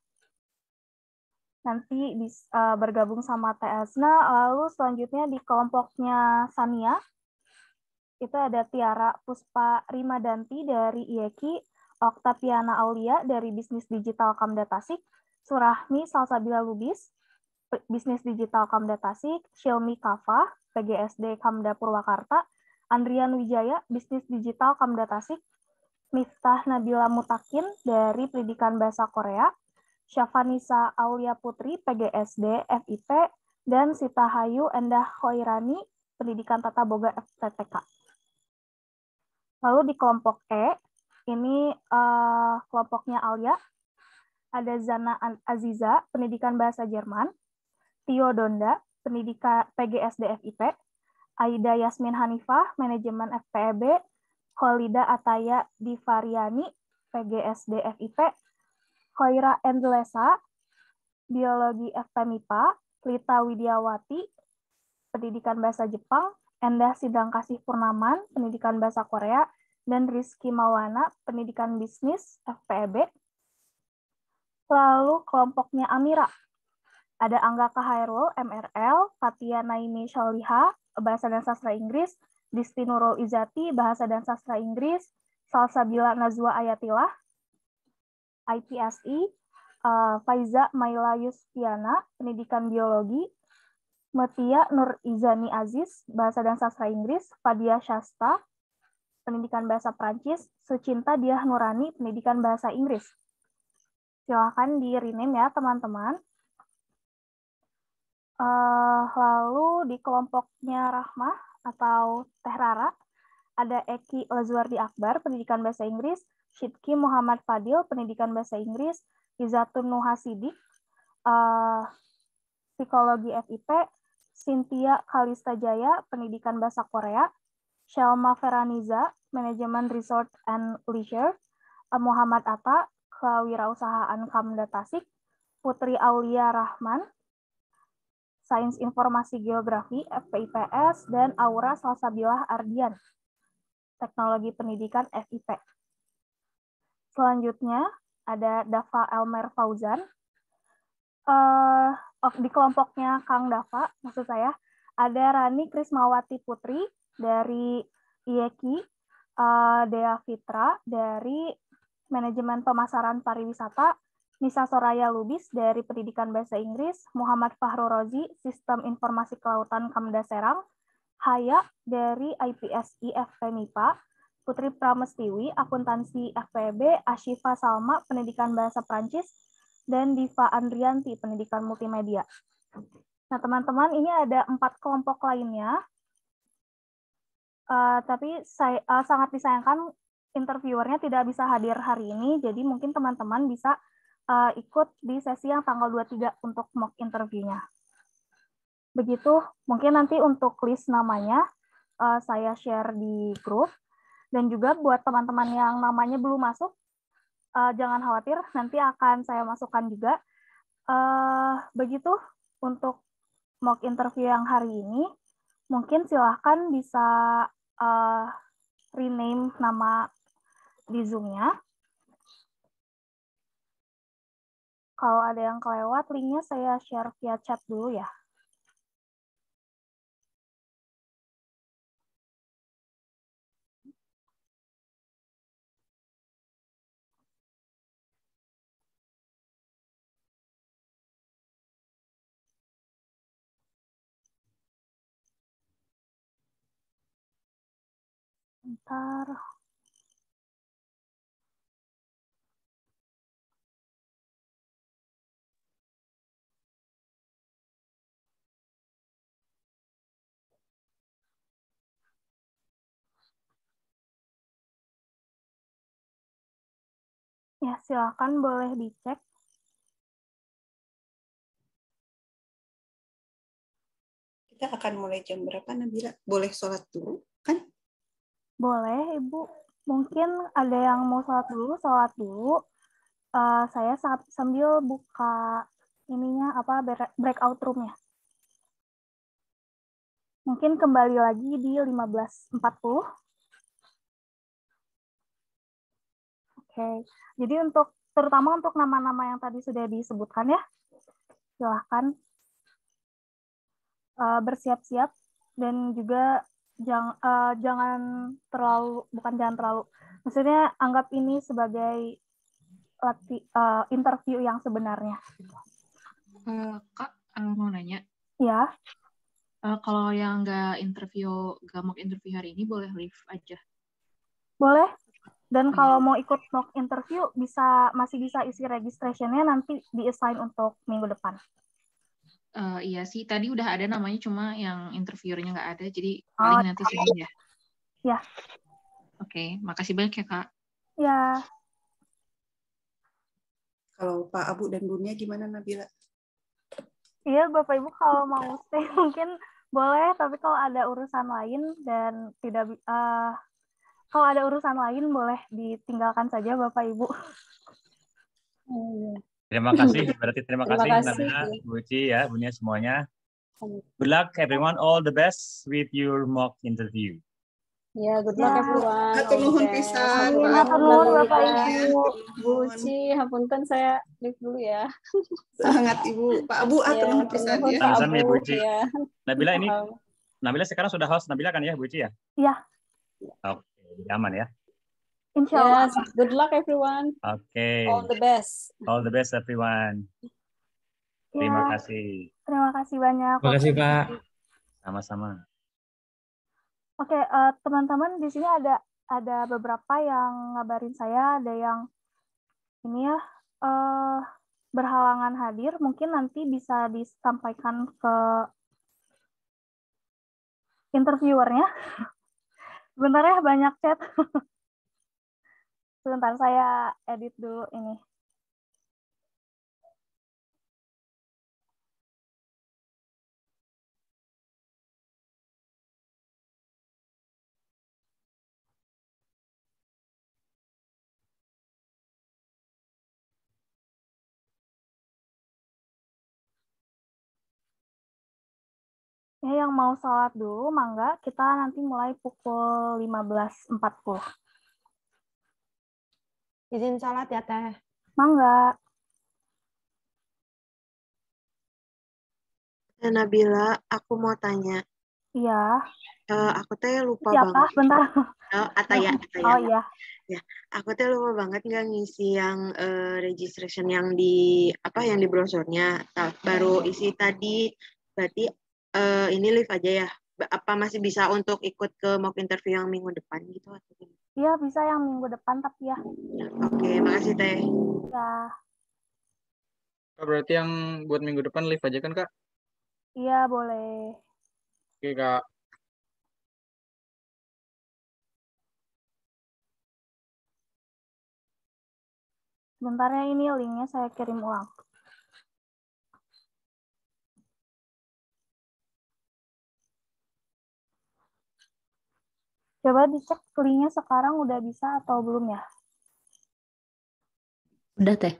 Nanti bisa eh, bergabung sama TSNA, lalu selanjutnya di kelompoknya Sania, itu ada Tiara Puspa Rimadanti dari IEKI, e Oktaviana Aulia dari Bisnis Digital Kamdatasik, Surahmi Salsabila Lubis, Bisnis Digital Kamdatasik, Xiaomi Shelmi Kafa, PGSD Kamda Purwakarta, Andrian Wijaya, Bisnis Digital Kamdatasik, Miftah Nabila Mutakin dari Pendidikan Bahasa Korea, Syafanisa Aulia Putri, PGSD, FIP, dan Sita Hayu Endah Khoirani, Pendidikan Tata Boga FTTK. Lalu di kelompok E, ini uh, kelompoknya Alia, ada Zana Aziza, Pendidikan Bahasa Jerman, Tio Donda, Pendidikan PGSD FIP, Aida Yasmin Hanifah, Manajemen FPEB, Kolida Ataya Divariani, PGSD FIP, Koira Endlesa, Biologi FPMIPA, Lita Widiawati, Pendidikan Bahasa Jepang, Endah Sidang Kasih Purnaman, Pendidikan Bahasa Korea, dan Rizky Mawana, Pendidikan Bisnis, FPEB. Lalu kelompoknya Amira, ada Angga Kahairul, MRL, Fatia Naimi Shaliha, Bahasa dan Sastra Inggris, Disti Izati, Bahasa dan Sastra Inggris, Salsabila Nazwa Ayatilah, IPSI, uh, eh, Faiza Maila Yustiana, Pendidikan Biologi, Metia Nur Izani Aziz, Bahasa dan Sastra Inggris, Fadia Shasta, Pendidikan Bahasa Prancis, Sucinta Diah Nurani, Pendidikan Bahasa Inggris. Silahkan di rename ya teman-teman. Uh, lalu di kelompoknya Rahmah, atau Teh Rara, ada Eki Lazuardi Akbar, Pendidikan Bahasa Inggris, Syidki Muhammad Fadil, Pendidikan Bahasa Inggris, Izatun Nuhasidik, uh, Psikologi FIP, Sintia Kalista Jaya, Pendidikan Bahasa Korea, Shelma Veraniza, Manajemen Resort and Leisure, uh, Muhammad Atta, Kewirausahaan Kamda Tasik, Putri Aulia Rahman, Sains Informasi Geografi FPIPS, dan Aura Salsabilah Ardian, Teknologi Pendidikan FIP. Selanjutnya ada Dafa Elmer Fauzan. Uh, di kelompoknya Kang Dafa, maksud saya, ada Rani Krismawati Putri dari IEKI, uh, e eh, Dea Fitra dari Manajemen Pemasaran Pariwisata, Nisa Soraya Lubis dari Pendidikan Bahasa Inggris, Muhammad Fahru Rozi, Sistem Informasi Kelautan Kamda Serang, Haya dari IFP Mipa, Putri Pramestiwi, Akuntansi FPB, Ashifa Salma, Pendidikan Bahasa Prancis, dan Diva Andrianti, Pendidikan Multimedia. Nah, teman-teman, ini ada empat kelompok lainnya. Uh, tapi saya uh, sangat disayangkan interviewernya tidak bisa hadir hari ini, jadi mungkin teman-teman bisa uh, ikut di sesi yang tanggal 23 untuk mock interviewnya. Begitu, mungkin nanti untuk list namanya uh, saya share di grup. Dan juga buat teman-teman yang namanya belum masuk, uh, jangan khawatir, nanti akan saya masukkan juga. Uh, begitu untuk mock interview yang hari ini, mungkin silahkan bisa uh, rename nama di Zoom-nya. Kalau ada yang kelewat, linknya saya share via chat dulu ya. Bentar. Silakan boleh dicek. Kita akan mulai jam berapa, Nabila? Boleh sholat dulu, kan? Boleh, Ibu. Mungkin ada yang mau sholat dulu, sholat dulu. Uh, saya sambil buka ininya apa breakout roomnya. Mungkin kembali lagi di 15.40. okay. jadi untuk terutama untuk nama-nama yang tadi sudah disebutkan ya silahkan uh, bersiap-siap dan juga jangan uh, eh, jangan terlalu bukan jangan terlalu maksudnya anggap ini sebagai lati, uh, interview yang sebenarnya uh, kak uh, mau nanya ya uh, kalau yang nggak interview nggak mau interview hari ini boleh leave aja boleh dan iya. kalau mau ikut mock interview bisa masih bisa isi registrationnya nanti di assign untuk minggu depan. Uh, iya sih, tadi udah ada namanya cuma yang interviewernya nggak ada, jadi oh, paling oh, nanti iya. sudah ya. Ya. Oke, okay, makasih banyak ya kak. Ya. Kalau Pak Abu dan Bunya gimana Nabila? Iya Bapak Ibu kalau mau stay mungkin boleh, tapi kalau ada urusan lain dan tidak uh, kalau ada urusan lain boleh ditinggalkan saja Bapak Ibu. Terima kasih, berarti terima, terima kasih, Nana, Bu Uci, ya, Bunya semuanya. Good luck everyone, all the best with your mock interview. Ya, yeah, good luck yeah. everyone. Hatur nuhun pisan. Hatur nuhun Bapak Ibu. Bu Uci, hapunten saya live dulu ya. Sangat Ibu, Pak Abu, ya, hatur nuhun pisan ya. sama ya, Bu Uci. Ya. Nabila ini Nabila sekarang sudah host Nabila kan ya Bu Uci ya? Iya. Oke. Jadi aman ya. Insya Allah. Yes. Good luck everyone. Oke. Okay. All the best. All the best everyone. Ya, terima kasih. Terima kasih banyak. Terima kasih Pak. Sama-sama. Oke, okay, uh, eh, teman-teman di sini ada ada beberapa yang ngabarin saya, ada yang ini ya uh, berhalangan hadir, mungkin nanti bisa disampaikan ke interviewernya. Sebentar ya banyak chat. Sebentar saya edit dulu ini. Ya, yang mau sholat dulu, Mangga, kita nanti mulai pukul 15.40. Izin sholat ya, Teh. Mangga. Eh, Nabila, aku mau tanya. Iya. Uh, aku teh lupa Siapa? banget. Bentar. Oh, Ataya, Ataya. Oh iya. Ya, aku teh lupa banget nggak ngisi yang uh, registration yang di apa yang di brosurnya. Baru iya. isi tadi berarti uh, ini live aja ya apa masih bisa untuk ikut ke mock interview yang minggu depan gitu atau Iya bisa yang minggu depan tapi ya. ya oke, okay, makasih Teh. Ya. berarti yang buat minggu depan live aja kan Kak? Iya boleh. Oke Kak. Sebentar ya ini linknya saya kirim ulang. Coba dicek linknya sekarang udah bisa atau belum ya? Udah teh.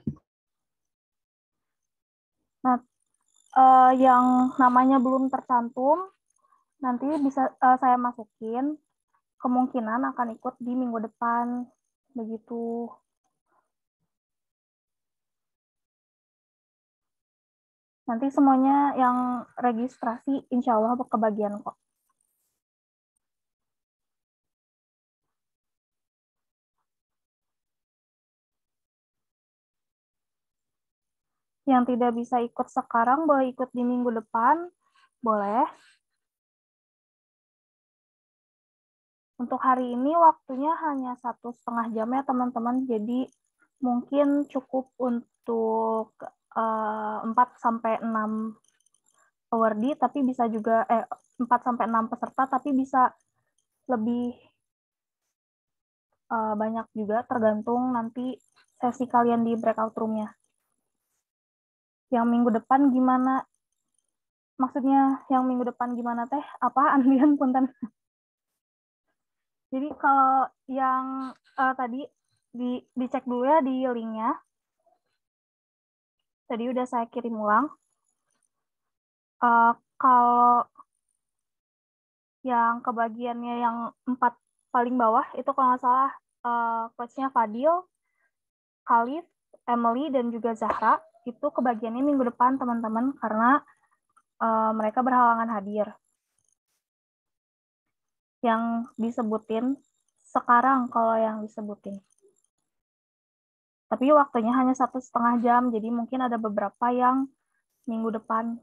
Nah, uh, yang namanya belum tercantum nanti bisa uh, saya masukin kemungkinan akan ikut di minggu depan begitu. Nanti semuanya yang registrasi insya Allah kebagian kok. yang tidak bisa ikut sekarang boleh ikut di minggu depan, boleh. Untuk hari ini waktunya hanya satu setengah jam ya teman-teman, jadi mungkin cukup untuk uh, eh, 4 sampai 6 awardi, tapi bisa juga eh 4 sampai 6 peserta tapi bisa lebih eh, banyak juga tergantung nanti sesi kalian di breakout roomnya yang minggu depan gimana maksudnya yang minggu depan gimana teh Apa Dian punten jadi kalau yang uh, tadi di dicek dulu ya di linknya tadi udah saya kirim ulang uh, kalau yang kebagiannya yang empat paling bawah itu kalau nggak salah uh, eh, coachnya Fadil, Khalif, Emily dan juga Zahra itu kebagiannya minggu depan teman-teman karena uh, mereka berhalangan hadir. Yang disebutin sekarang kalau yang disebutin. Tapi waktunya hanya satu setengah jam, jadi mungkin ada beberapa yang minggu depan.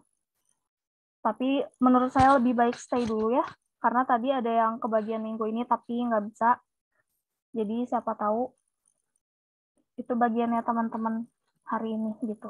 Tapi menurut saya lebih baik stay dulu ya, karena tadi ada yang kebagian minggu ini tapi nggak bisa. Jadi siapa tahu itu bagiannya teman-teman hari ini gitu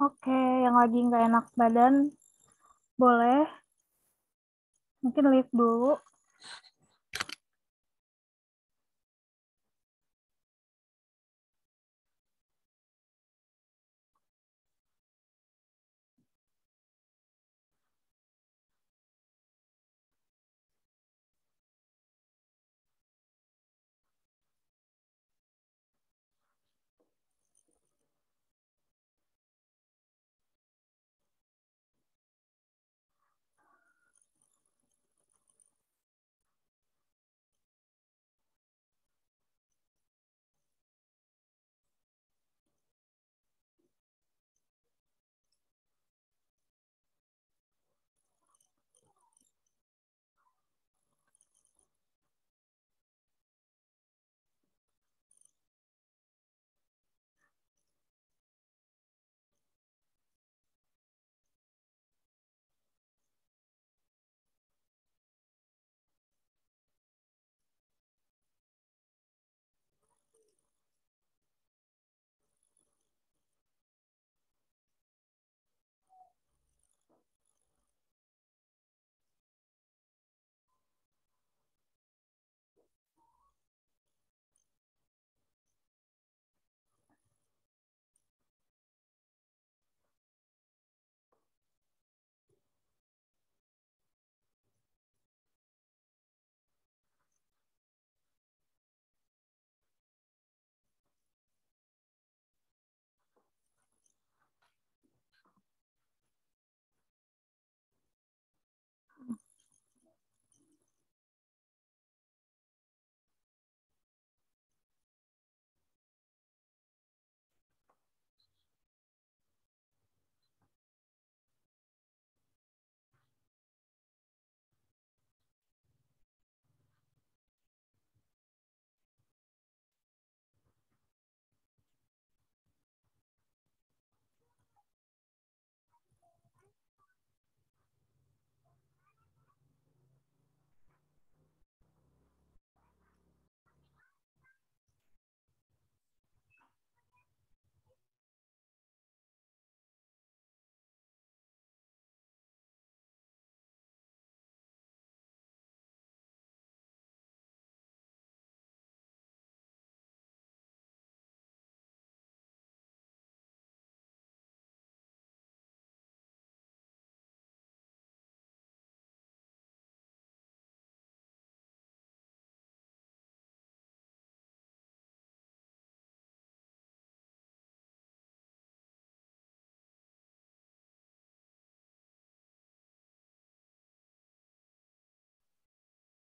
Oke, yang lagi nggak enak badan boleh. Mungkin lift dulu.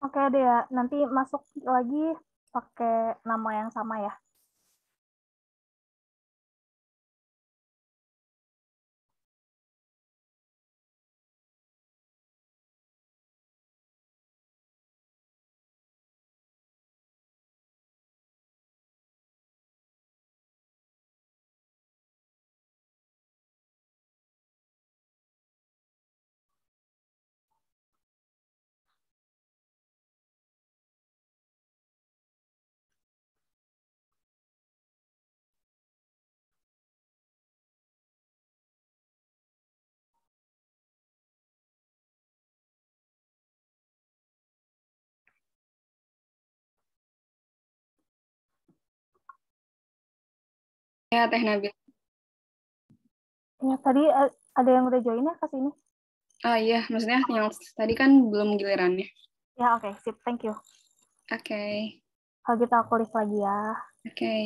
Oke deh ya, nanti masuk lagi pakai nama yang sama ya. Ya, Teh Nabil. Ya, tadi eh, ada yang udah join ya ke sini? Ah, iya. Maksudnya yang tadi kan belum gilirannya. Ya, oke. Okay. Sip. Thank you. Oke. Okay. Kalau gitu aku list lagi ya. Oke. Okay.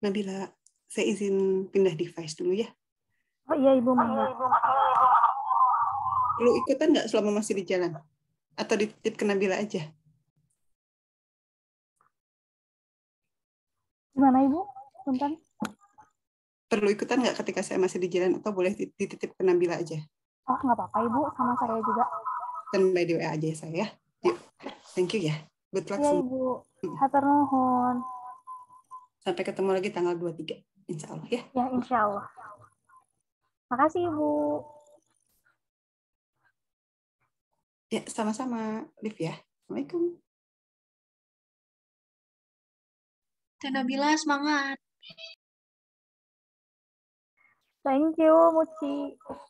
Nabila, saya izin pindah device dulu ya. Oh iya Ibu Maya. Perlu ikutan nggak selama masih di jalan? Atau dititip ke Nabila aja? Gimana Ibu? Tonton. Perlu ikutan nggak ketika saya masih di jalan atau boleh dititip ke Nabila aja? Oh nggak apa-apa Ibu, sama saya juga. Dan by the way aja saya ya. Yuk. Thank you ya. Good luck. Ya, Ibu. Hmm. Hatur nuhun. Sampai ketemu lagi tanggal 23. Insya Allah ya. Ya, insya Allah. Makasih Ibu. Ya, sama-sama, Liv ya. Assalamualaikum. Tenabila, semangat. Thank you, Muci.